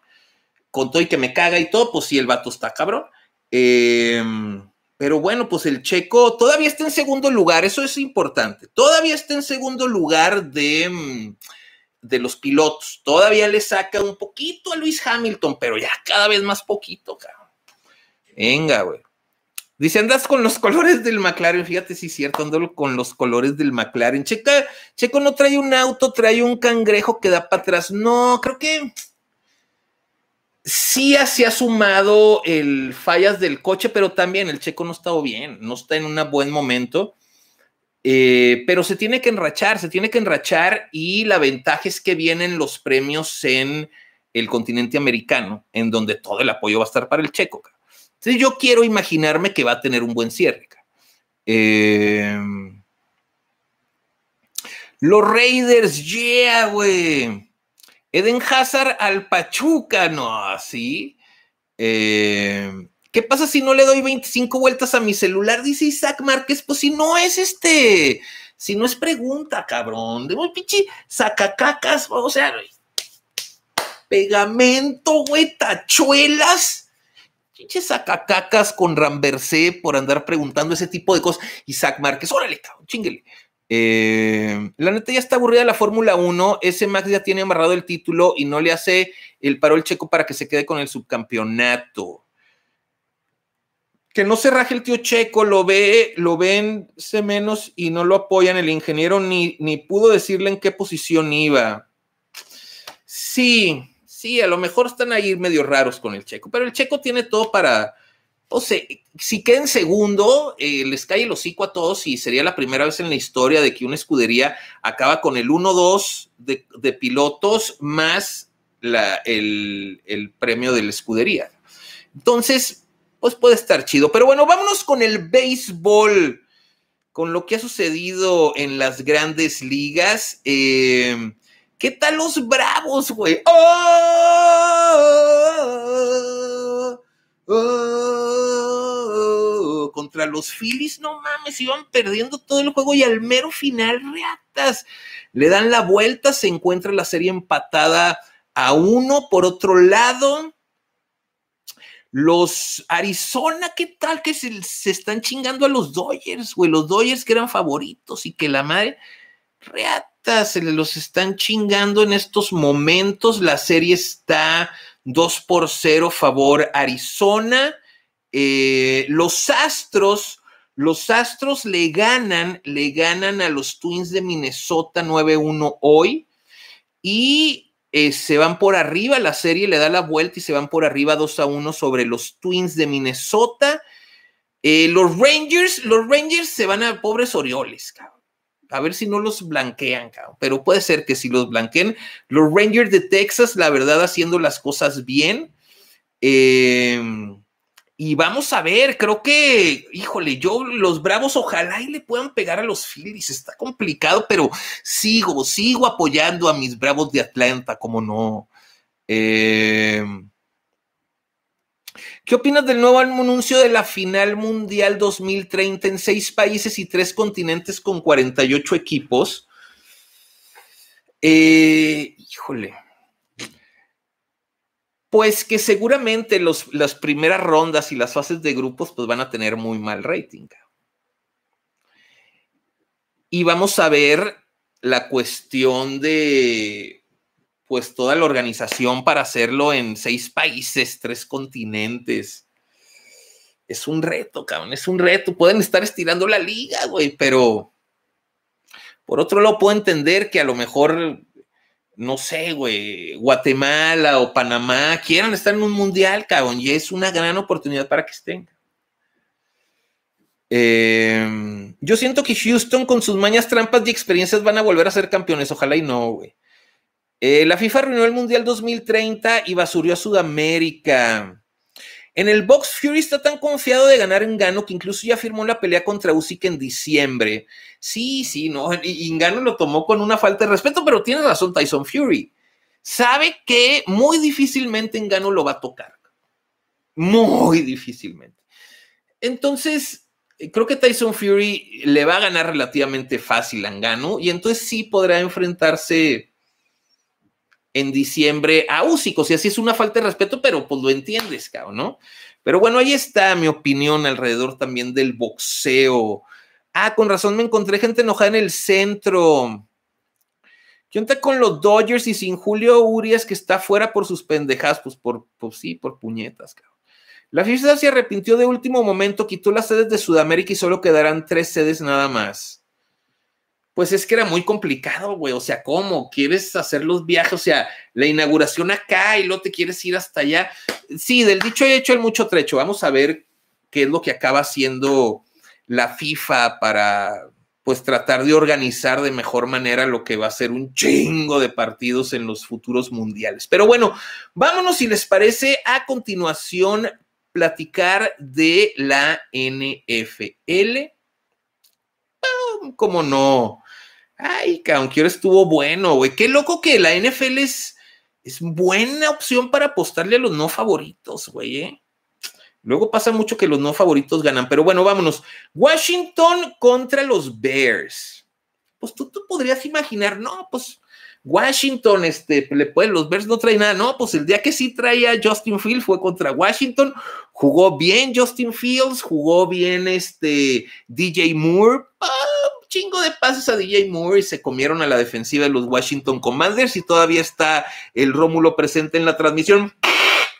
Speaker 1: con todo y que me caga y todo, pues sí, el vato está cabrón. Em, pero bueno, pues el checo todavía está en segundo lugar, eso es importante. Todavía está en segundo lugar de, mm, de los pilotos. Todavía le saca un poquito a Luis Hamilton, pero ya cada vez más poquito, cabrón. Venga, güey. Dice, andas con los colores del McLaren. Fíjate si es cierto, ando con los colores del McLaren. Checa, Checo no trae un auto, trae un cangrejo que da para atrás. No, creo que sí se ha sumado el fallas del coche, pero también el Checo no ha estado bien, no está en un buen momento. Eh, pero se tiene que enrachar, se tiene que enrachar y la ventaja es que vienen los premios en el continente americano, en donde todo el apoyo va a estar para el Checo. Entonces yo quiero imaginarme que va a tener un buen cierre. Em, los Raiders, yeah, güey. Eden Hazard al Pachuca, no, así. Em, ¿Qué pasa si no le doy 25 vueltas a mi celular? Dice Isaac Márquez, pues si no es este, si no es pregunta, cabrón. De muy pinche sacacacas, o sea, pegamento, güey, tachuelas pinches sacacacas con Ramberse por andar preguntando ese tipo de cosas. Isaac Márquez, órale, cabrón, chinguele. Eh, la neta ya está aburrida la Fórmula 1. Ese Max ya tiene amarrado el título y no le hace el paro el checo para que se quede con el subcampeonato. Que no se raje el tío checo, lo ve, lo ven menos y no lo apoyan. El ingeniero ni, ni pudo decirle en qué posición iba. Sí, sí, a lo mejor están ahí medio raros con el checo, pero el checo tiene todo para, o sea, si queda en segundo, eh, les cae el hocico a todos y sería la primera vez en la historia de que una escudería acaba con el 1-2 de, pilotos más el, el, premio de la escudería. Entonces, pues puede estar chido. Pero bueno, vámonos con el béisbol, con lo que ha sucedido en las grandes ligas. Eh, ¿Qué tal los bravos, güey? ¡Oh! ¡Oh! Contra los Phillies, no mames, iban perdiendo todo el juego y al mero final, reatas. Le dan la vuelta, se encuentra la serie empatada a uno. Por otro lado, los Arizona, ¿qué tal que se, están chingando a los Dodgers, güey? Los Dodgers que eran favoritos y que la madre. Reata, se los están chingando en estos momentos. La serie está 2 por 0 favor Arizona. Eh, los Astros, los Astros le ganan, le ganan a los Twins de Minnesota 9-1 hoy. Y eh, se van por arriba, la serie le da la vuelta y se van por arriba 2 a 1 sobre los Twins de Minnesota. Eh, los Rangers, los Rangers se van a pobres Orioles, cabrón a ver si no los blanquean, pero puede ser que si los blanqueen, los Rangers de Texas, la verdad, haciendo las cosas bien. Em, y vamos a ver, creo que, híjole, yo los Bravos ojalá y le puedan pegar a los Phillies, está complicado, pero sigo, sigo apoyando a mis Bravos de Atlanta, como no. Eh, ¿Qué opinas del nuevo anuncio de la final mundial 2030 en seis países y tres continentes con 48 equipos? Eh, híjole. Pues que seguramente las primeras rondas y las fases de grupos pues van a tener muy mal rating. Y vamos a ver la cuestión de pues toda la organización para hacerlo en seis países, tres continentes. Es un reto, cabrón, es un reto. Pueden estar estirando la liga, güey, pero por otro lado puedo entender que a lo mejor, no sé, güey, Guatemala o Panamá quieran estar en un mundial, cabrón, y es una gran oportunidad para que estén. Em, yo siento que Houston con sus mañas, trampas y experiencias van a volver a ser campeones. Ojalá y no, güey. Eh, la FIFA reunió el Mundial 2030 y basurió a Sudamérica. En el box, Fury está tan confiado de ganar en Gano que incluso ya firmó la pelea contra Usyk en diciembre. Sí, sí, no, y Gano lo tomó con una falta de respeto, pero tiene razón Tyson Fury. Sabe que muy difícilmente en Gano lo va a tocar. Muy difícilmente. Entonces, creo que Tyson Fury le va a ganar relativamente fácil a Gano y entonces sí podrá enfrentarse en diciembre a Úsico, si así es una falta de respeto, pero pues lo entiendes, cabrón, ¿no? Pero bueno, ahí está mi opinión alrededor también del boxeo. Ah, con razón me encontré gente enojada en el centro. ¿Qué onda con los Dodgers y sin Julio Urias que está fuera por sus pendejas? Pues por, pues sí, por puñetas, cabrón. La FIFA se arrepintió de último momento, quitó las sedes de Sudamérica y solo quedarán tres sedes nada más. Pues es que era muy complicado, güey. O sea, ¿cómo? ¿Quieres hacer los viajes? O sea, la inauguración acá y luego te quieres ir hasta allá. Sí, del dicho he hecho el mucho trecho. Vamos a ver qué es lo que acaba haciendo la FIFA para pues tratar de organizar de mejor manera lo que va a ser un chingo de partidos en los futuros mundiales. Pero bueno, vámonos si les parece a continuación platicar de la NFL. Ah, Como no? Ay, cabrón, ahora estuvo bueno, güey. Qué loco que la NFL es, es buena opción para apostarle a los no favoritos, güey, ¿eh? Luego pasa mucho que los no favoritos ganan, pero bueno, vámonos. Washington contra los Bears. Pues tú, podrías imaginar, no, pues Washington, este, le pueden los Bears no traen nada, no, pues el día que sí traía Justin Fields fue contra Washington, jugó bien Justin Fields, jugó bien este DJ Moore, ah, chingo de pases a DJ Moore y se comieron a la defensiva de los Washington Commanders y todavía está el Rómulo presente en la transmisión.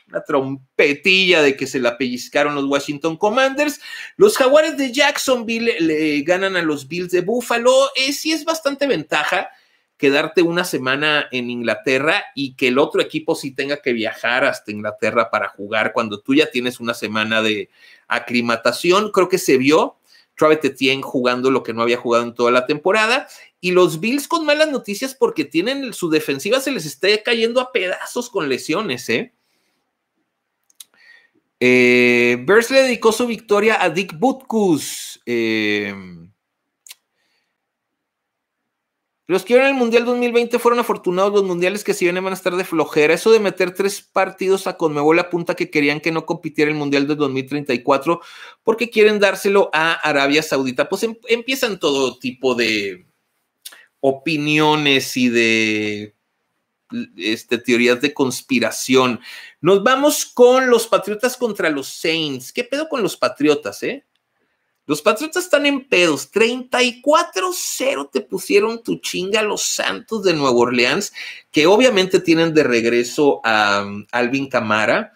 Speaker 1: La trompetilla de que se la pellizcaron los Washington Commanders. Los jaguares de Jacksonville eh, le ganan a los Bills de Buffalo. Es eh, sí es bastante ventaja quedarte una semana en Inglaterra y que el otro equipo sí tenga que viajar hasta Inglaterra para jugar cuando tú ya tienes una semana de aclimatación. Creo que se vio Travis Etienne jugando lo que no había jugado en toda la temporada. Y los Bills con malas noticias porque tienen su defensiva se les está cayendo a pedazos con lesiones, ¿eh? Eh, le dedicó su victoria a Dick Butkus. Eh, los que vieron el Mundial 2020 fueron afortunados. Los mundiales que si vienen van a estar de flojera. Eso de meter tres partidos a Conmebol punta que querían que no compitiera el Mundial de 2034 porque quieren dárselo a Arabia Saudita. Pues em, empiezan todo tipo de opiniones y de este, teorías de conspiración. Nos vamos con los Patriotas contra los Saints. ¿Qué pedo con los Patriotas, eh? Los Patriotas están en pedos. 34-0 te pusieron tu chinga a los Santos de Nueva Orleans, que obviamente tienen de regreso a um, Alvin Camara.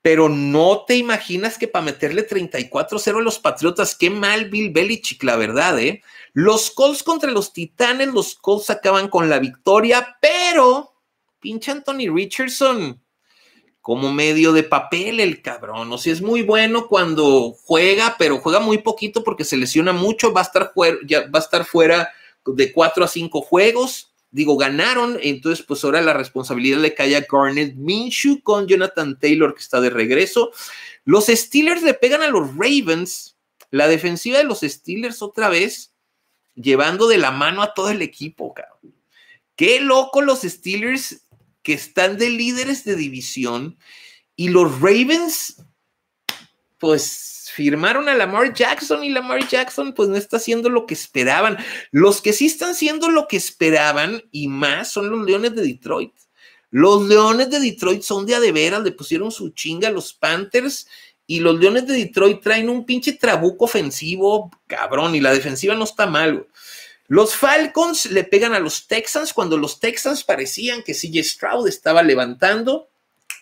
Speaker 1: Pero no te imaginas que para meterle 34-0 a los Patriotas, qué mal Bill Belichick, la verdad, ¿eh? Los Colts contra los Titanes, los Colts acaban con la victoria, pero pinche Anthony Richardson como medio de papel el cabrón. O sea, es muy bueno cuando juega, pero juega muy poquito porque se lesiona mucho, va a estar, ya, va a estar fuera de cuatro a cinco juegos. Digo, ganaron, entonces pues ahora la responsabilidad le cae a Garnet Minshew con Jonathan Taylor que está de regreso. Los Steelers le pegan a los Ravens, la defensiva de los Steelers otra vez, llevando de la mano a todo el equipo, cabrón. Qué loco los Steelers que están de líderes de división y los Ravens, pues firmaron a Lamar Jackson y Lamar Jackson pues no está haciendo lo que esperaban. Los que sí están haciendo lo que esperaban y más son los Leones de Detroit. Los Leones de Detroit son de a de veras, le pusieron su chinga a los Panthers y los Leones de Detroit traen un pinche trabuco ofensivo, cabrón, y la defensiva no está mal. Los Falcons le pegan a los Texans cuando los Texans parecían que CJ Stroud estaba levantando.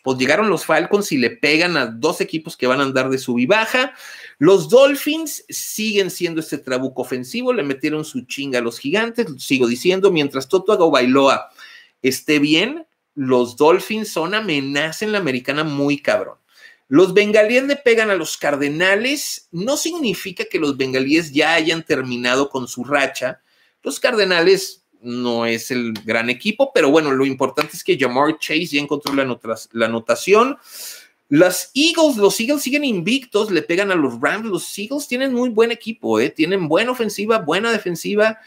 Speaker 1: Pues llegaron los Falcons y le pegan a dos equipos que van a andar de sub y baja. Los Dolphins siguen siendo este trabuco ofensivo, le metieron su chinga a los gigantes, sigo diciendo, mientras Toto Bailoa esté bien, los Dolphins son amenaza en la americana muy cabrón. Los bengalíes le pegan a los cardenales, no significa que los bengalíes ya hayan terminado con su racha, los Cardenales no es el gran equipo, pero bueno, lo importante es que Jamar Chase ya encontró la, anotación. Las Eagles, los Eagles siguen invictos, le pegan a los Rams. Los Eagles tienen muy buen equipo, ¿eh? tienen buena ofensiva, buena defensiva.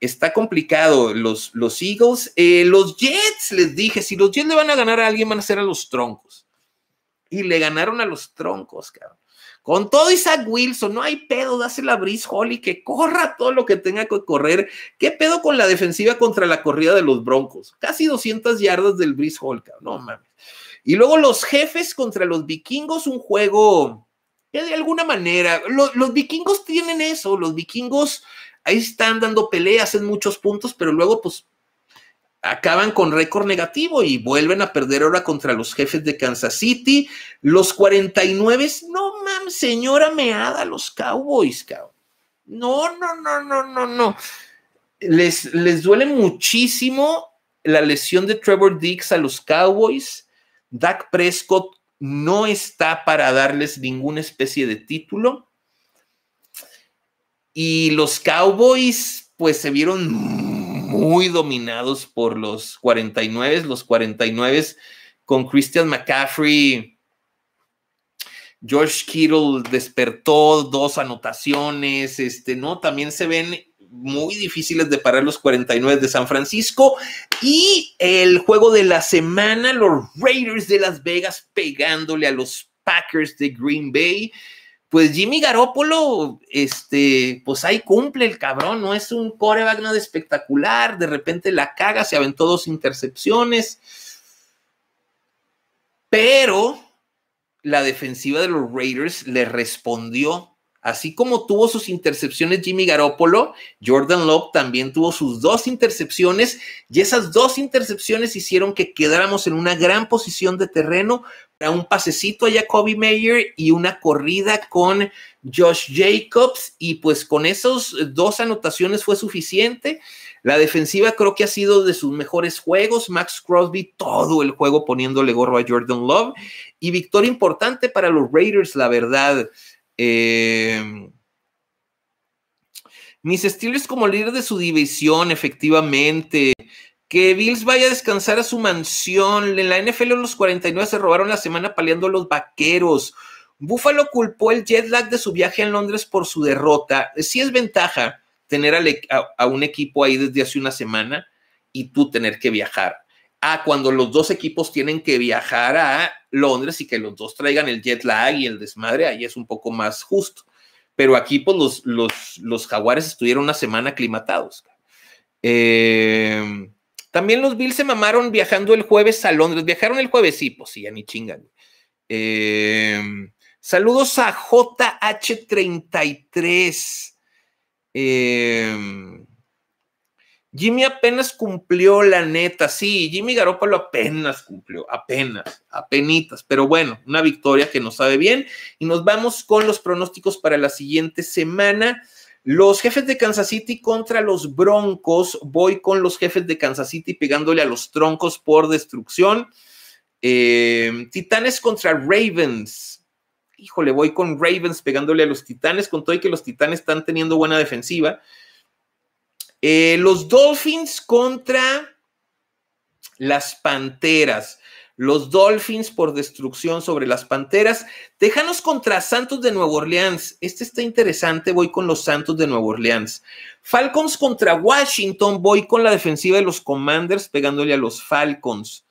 Speaker 1: Está complicado los, los Eagles. Eh, los Jets, les dije, si los Jets le van a ganar a alguien, van a ser a los troncos. Y le ganaron a los troncos, cabrón. Con todo Isaac Wilson, no hay pedo, dásela a Brice Holly que corra todo lo que tenga que correr. ¿Qué pedo con la defensiva contra la corrida de los Broncos? Casi 200 yardas del Brice Hall, no mames. Y luego los jefes contra los vikingos, un juego que de alguna manera, los vikingos tienen eso, los vikingos ahí están dando peleas en muchos puntos, pero luego pues acaban con récord negativo y vuelven a perder ahora contra los jefes de Kansas City. Los 49, no mames, señora meada, los Cowboys, No, no, no, no, no, no. Les, les duele muchísimo la lesión de Trevor Dix a los Cowboys. Dak Prescott no está para darles ninguna especie de título. Y los Cowboys, pues se vieron muy dominados por los 49, los 49 con Christian McCaffrey. George Kittle despertó dos anotaciones, este, ¿no? También se ven muy difíciles de parar los 49 de San Francisco. Y el juego de la semana, los Raiders de Las Vegas pegándole a los Packers de Green Bay pues Jimmy Garoppolo, este, pues ahí cumple el cabrón, no es un coreback nada espectacular, de repente la caga, se aventó dos intercepciones, pero la defensiva de los Raiders le respondió Así como tuvo sus intercepciones Jimmy Garoppolo, Jordan Love también tuvo sus dos intercepciones y esas dos intercepciones hicieron que quedáramos en una gran posición de terreno para un pasecito a Jacoby Mayer y una corrida con Josh Jacobs y pues con esas dos anotaciones fue suficiente. La defensiva creo que ha sido de sus mejores juegos. Max Crosby todo el juego poniéndole gorro a Jordan Love y victoria importante para los Raiders, la verdad. Eh, mis estilos como líder de su división, efectivamente. Que Bills vaya a descansar a su mansión. En la NFL los 49 se robaron la semana paliando a los vaqueros. Buffalo culpó el jet lag de su viaje a Londres por su derrota. si es ventaja tener e, a, un equipo ahí desde hace una semana y tú tener que viajar cuando los dos equipos tienen que viajar a Londres y que los dos traigan el jet lag y el desmadre, ahí es un poco más justo. Pero aquí, pues, los, los, jaguares estuvieron una semana aclimatados. Em, también los Bills se mamaron viajando el jueves a Londres. Viajaron el jueves, sí, pues sí, ya ni chingan. Em, saludos a JH33. Eh, em, Jimmy apenas cumplió la neta, sí, Jimmy Garoppolo apenas cumplió, apenas, apenas. pero bueno, una victoria que nos sabe bien y nos vamos con los pronósticos para la siguiente semana. Los jefes de Kansas City contra los Broncos, voy con los jefes de Kansas City pegándole a los troncos por destrucción. Eh, titanes contra Ravens, híjole, voy con Ravens pegándole a los Titanes, con todo y que los Titanes están teniendo buena defensiva. Eh, los Dolphins contra las Panteras. Los Dolphins por destrucción sobre las Panteras. Tejanos contra Santos de Nueva Orleans. Este está interesante. Voy con los Santos de Nueva Orleans. Falcons contra Washington. Voy con la defensiva de los Commanders pegándole a los Falcons.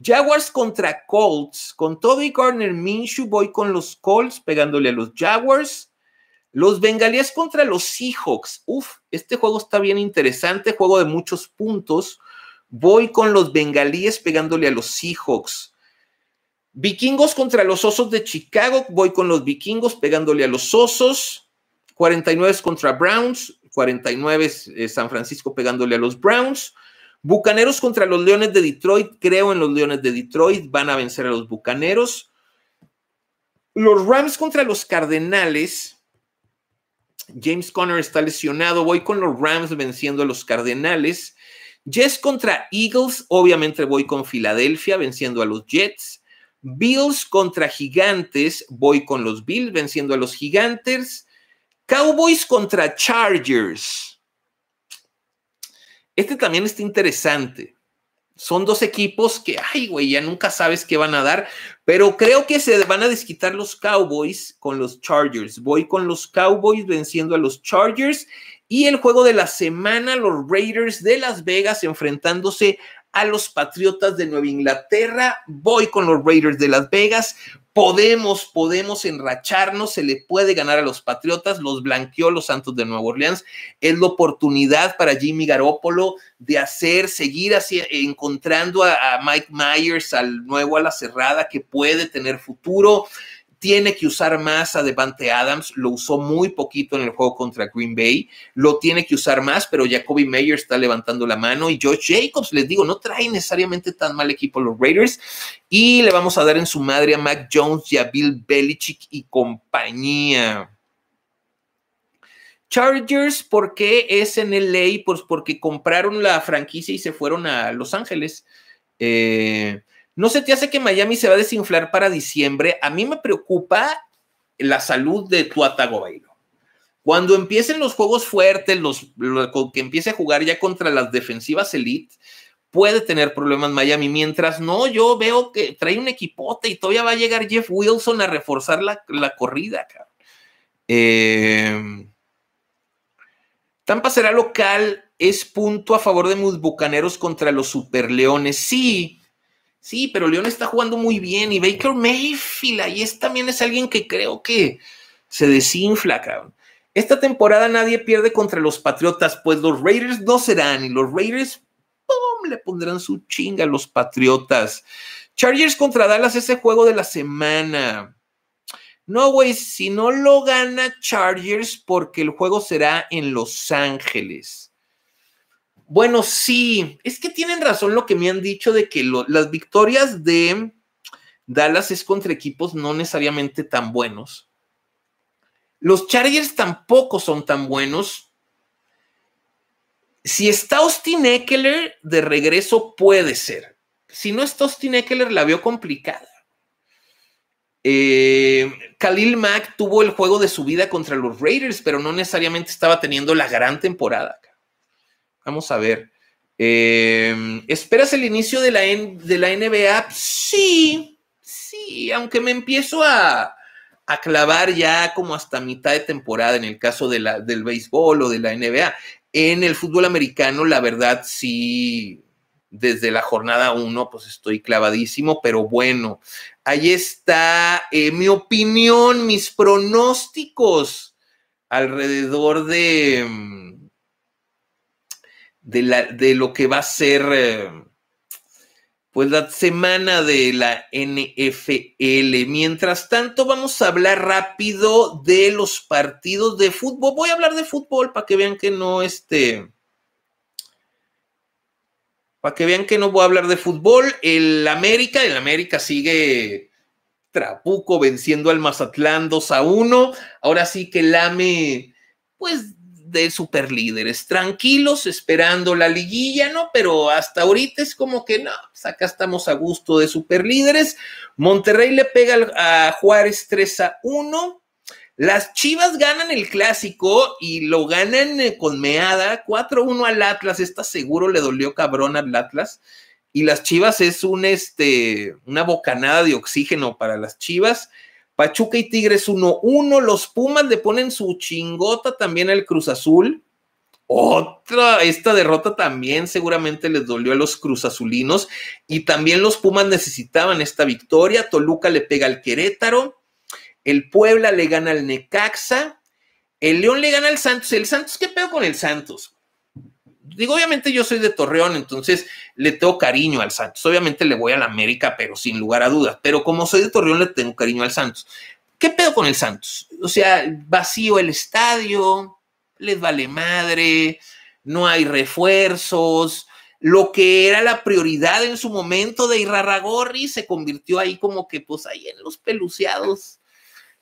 Speaker 1: Jaguars contra Colts. Con Toby Gardner Garner Minshew voy con los Colts pegándole a los Jaguars. Los bengalíes contra los Seahawks. Uf, este juego está bien interesante, juego de muchos puntos. Voy con los bengalíes pegándole a los Seahawks. Vikingos contra los Osos de Chicago. Voy con los vikingos pegándole a los Osos. 49 contra Browns. 49 eh, San Francisco pegándole a los Browns. Bucaneros contra los Leones de Detroit. Creo en los Leones de Detroit. Van a vencer a los Bucaneros. Los Rams contra los Cardenales. James Conner está lesionado. Voy con los Rams venciendo a los Cardenales. Jets contra Eagles. Obviamente voy con Filadelfia venciendo a los Jets. Bills contra Gigantes. Voy con los Bills venciendo a los Gigantes. Cowboys contra Chargers. Este también está interesante son dos equipos que, ay, güey, ya nunca sabes qué van a dar, pero creo que se van a desquitar los Cowboys con los Chargers. Voy con los Cowboys venciendo a los Chargers y el juego de la semana, los Raiders de Las Vegas enfrentándose a los Patriotas de Nueva Inglaterra, voy con los Raiders de Las Vegas, podemos, podemos enracharnos, se le puede ganar a los Patriotas, los blanqueó los Santos de Nueva Orleans, es la oportunidad para Jimmy Garoppolo de hacer, seguir así encontrando a, a Mike Myers, al nuevo a la cerrada, que puede tener futuro tiene que usar más a Devante Adams, lo usó muy poquito en el juego contra Green Bay, lo tiene que usar más, pero Jacoby Mayer está levantando la mano y Josh Jacobs, les digo, no trae necesariamente tan mal equipo los Raiders y le vamos a dar en su madre a Mac Jones y a Bill Belichick y compañía. Chargers, ¿por qué es en LA? Pues porque compraron la franquicia y se fueron a Los Ángeles. Eh, ¿No se te hace que Miami se va a desinflar para diciembre? A mí me preocupa la salud de tu Atagobailo. Cuando empiecen los juegos fuertes, los, que empiece a jugar ya contra las defensivas elite, puede tener problemas Miami. Mientras no, yo veo que trae un equipote y todavía va a llegar Jeff Wilson a reforzar la, corrida. Em, Tampa será local, es punto a favor de los bucaneros contra los superleones. Sí, Sí, pero León está jugando muy bien y Baker Mayfield, y es, también es alguien que creo que se desinfla, cabrón. Esta temporada nadie pierde contra los Patriotas, pues los Raiders no serán y los Raiders le pondrán su chinga a los Patriotas. Chargers contra Dallas, ese juego de la semana. No, güey, si no lo gana Chargers porque el juego será en Los Ángeles. Bueno, sí, es que tienen razón lo que me han dicho de que las victorias de Dallas es contra equipos no necesariamente tan buenos. Los Chargers tampoco son tan buenos. Si está Austin Eckler de regreso, puede ser. Si no está Austin Eckler, la veo complicada. Eh, Khalil Mack tuvo el juego de su vida contra los Raiders, pero no necesariamente estaba teniendo la gran temporada. Vamos a ver. Eh, ¿Esperas el inicio de la, de la NBA? Sí, sí, aunque me empiezo a, clavar ya como hasta mitad de temporada en el caso de la, del béisbol o de la NBA. En el fútbol americano, la verdad, sí, desde la jornada 1, pues estoy clavadísimo, pero bueno, ahí está eh, mi opinión, mis pronósticos alrededor de mm, de, la, de lo que va a ser eh, pues la semana de la NFL. Mientras tanto, vamos a hablar rápido de los partidos de fútbol. Voy a hablar de fútbol para que vean que no este para que vean que no voy a hablar de fútbol. El América, el América sigue Trapuco venciendo al Mazatlán 2 a 1. Ahora sí que lame, pues de superlíderes, tranquilos, esperando la liguilla, ¿no? Pero hasta ahorita es como que no, pues acá estamos a gusto de superlíderes. Monterrey le pega a Juárez 3 a 1. Las Chivas ganan el clásico y lo ganan eh, con meada 4-1 al Atlas. Esta seguro le dolió cabrón al Atlas. Y las Chivas es un este una bocanada de oxígeno para las Chivas. Pachuca y Tigres 1-1. Los Pumas le ponen su chingota también al Cruz Azul. Otra, esta derrota también seguramente les dolió a los Cruz Azulinos y también los Pumas necesitaban esta victoria. Toluca le pega al Querétaro, el Puebla le gana al Necaxa, el León le gana al Santos. El Santos, ¿qué pedo con el Santos? digo, obviamente yo soy de Torreón, entonces le tengo cariño al Santos. Obviamente le voy a la América, pero sin lugar a dudas. Pero como soy de Torreón, le tengo cariño al Santos. ¿Qué pedo con el Santos? O sea, vacío el estadio, les vale madre, no hay refuerzos. Lo que era la prioridad en su momento de Irarragorri se convirtió ahí como que, pues, ahí en los peluciados.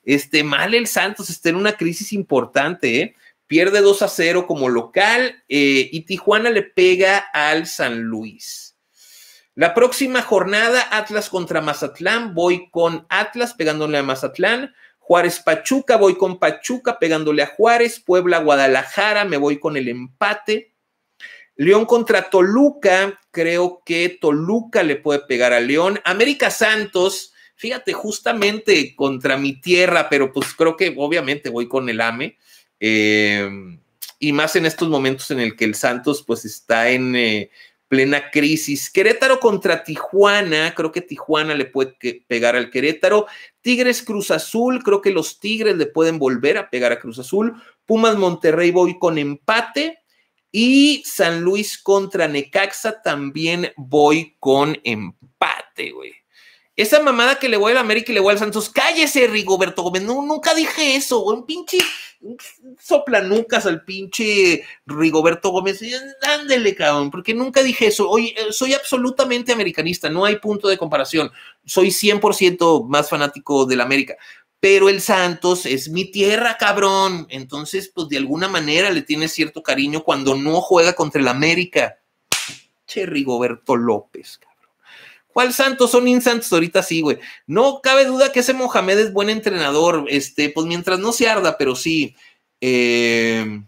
Speaker 1: Este, mal el Santos está en una crisis importante, ¿eh? pierde 2 a 0 como local eh, y Tijuana le pega al San Luis. La próxima jornada, Atlas contra Mazatlán, voy con Atlas pegándole a Mazatlán. Juárez Pachuca, voy con Pachuca pegándole a Juárez. Puebla Guadalajara, me voy con el empate. León contra Toluca, creo que Toluca le puede pegar a León. América Santos, fíjate, justamente contra mi tierra, pero pues creo que obviamente voy con el AME. Em, y más en estos momentos en el que el Santos pues está en eh, plena crisis. Querétaro contra Tijuana, creo que Tijuana le puede pegar al Querétaro. Tigres Cruz Azul, creo que los Tigres le pueden volver a pegar a Cruz Azul. Pumas Monterrey voy con empate. Y San Luis contra Necaxa también voy con empate, güey. Esa mamada que le voy a América y le voy al Santos. Cállese, Rigoberto Gómez. nunca dije eso, Un pinche sopla soplanucas al pinche Rigoberto Gómez. Ándele, cabrón, porque nunca dije eso. Oye, eh, soy absolutamente americanista. No hay punto de comparación. Soy 100% más fanático del América. Pero el Santos es mi tierra, cabrón. Entonces, pues de alguna manera le tiene cierto cariño cuando no juega contra el América. Che, Rigoberto López, cabrón. ¿Cuál santos? Son insantos ahorita sí, güey. No cabe duda que ese Mohamed es buen entrenador, este, pues mientras no se arda, pero sí. Eh,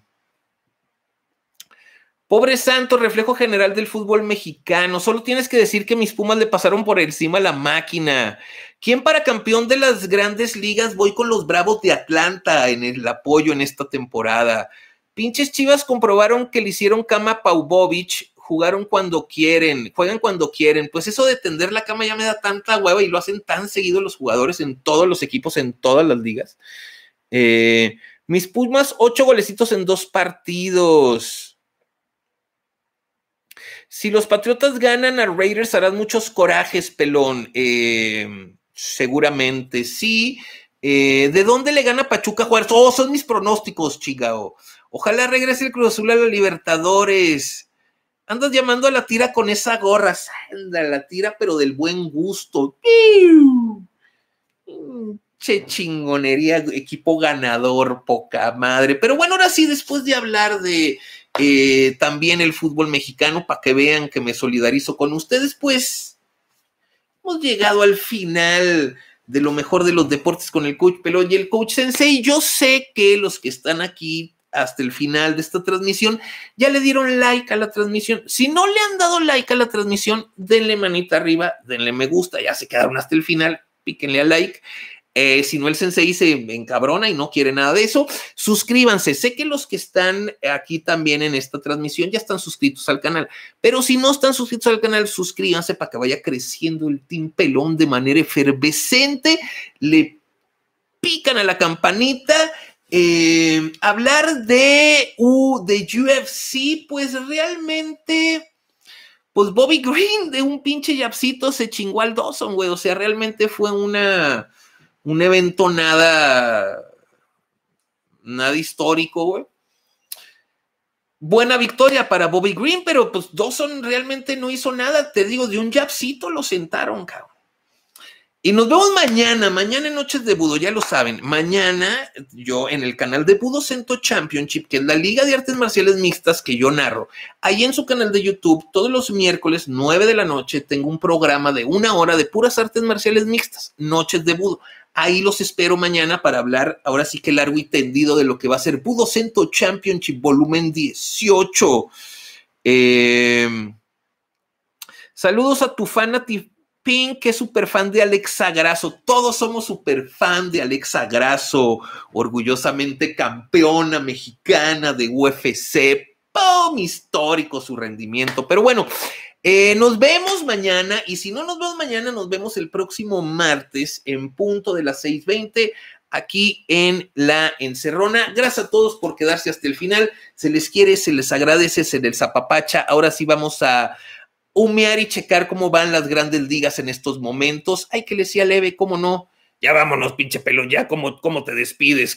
Speaker 1: pobre santo, reflejo general del fútbol mexicano. Solo tienes que decir que mis Pumas le pasaron por encima a la máquina. ¿Quién para campeón de las grandes ligas? Voy con los Bravos de Atlanta en el apoyo en esta temporada. Pinches chivas comprobaron que le hicieron cama a Paubovich jugaron cuando quieren, juegan cuando quieren, pues eso de tender la cama ya me da tanta hueva y lo hacen tan seguido los jugadores en todos los equipos, en todas las ligas. Eh, mis Pumas, ocho golecitos en dos partidos. Si los Patriotas ganan a Raiders, harán muchos corajes, pelón. Em, seguramente sí. Eh, ¿De dónde le gana Pachuca Juárez? Oh, son mis pronósticos, chigao. Ojalá regrese el Cruz Azul a los Libertadores. Andas llamando a la tira con esa gorra, anda la tira, pero del buen gusto. Che chingonería, equipo ganador, poca madre. Pero bueno, ahora sí, después de hablar de eh, también el fútbol mexicano, para que vean que me solidarizo con ustedes, pues hemos llegado al final de lo mejor de los deportes con el coach Pelón y el coach Sensei. Yo sé que los que están aquí hasta el final de esta transmisión. Ya le dieron like a la transmisión. Si no le han dado like a la transmisión, denle manita arriba, denle me gusta, ya se quedaron hasta el final, píquenle a like. Eh, si no, el sensei se encabrona y no quiere nada de eso. Suscríbanse. Sé que los que están aquí también en esta transmisión ya están suscritos al canal, pero si no están suscritos al canal, suscríbanse para que vaya creciendo el Team Pelón de manera efervescente. Le pican a la campanita eh, hablar de, UFC, pues realmente, pues Bobby Green de un pinche japsito se chingó al Dawson, güey. O sea, realmente fue una, un evento nada, nada histórico, güey buena victoria para Bobby Green, pero pues Dawson realmente no hizo nada. Te digo, de un japsito lo sentaron, cabrón. Y nos vemos mañana, mañana en Noches de Budo, ya lo saben. Mañana yo en el canal de Budo Cento Championship, que es la Liga de Artes Marciales Mixtas que yo narro. Ahí en su canal de YouTube, todos los miércoles, 9 de la noche, tengo un programa de una hora de puras artes marciales mixtas, Noches de Budo. Ahí los espero mañana para hablar, ahora sí que largo y tendido, de lo que va a ser Budo Cento Championship volumen 18. Em, saludos a tu fan, Pink, que es súper fan de Alexa Grasso. Todos somos súper fan de Alexa Grasso, orgullosamente campeona mexicana de UFC. ¡Pum! Histórico su rendimiento. Pero bueno, eh, nos vemos mañana y si no nos vemos mañana, nos vemos el próximo martes en punto de las 6.20 aquí en La Encerrona. Gracias a todos por quedarse hasta el final. Se les quiere, se les agradece, se les zapapacha. Ahora sí vamos a humear y checar cómo van las grandes ligas en estos momentos. Ay, que le decía leve, cómo no. Ya vámonos, pinche pelón, ya cómo, cómo te despides.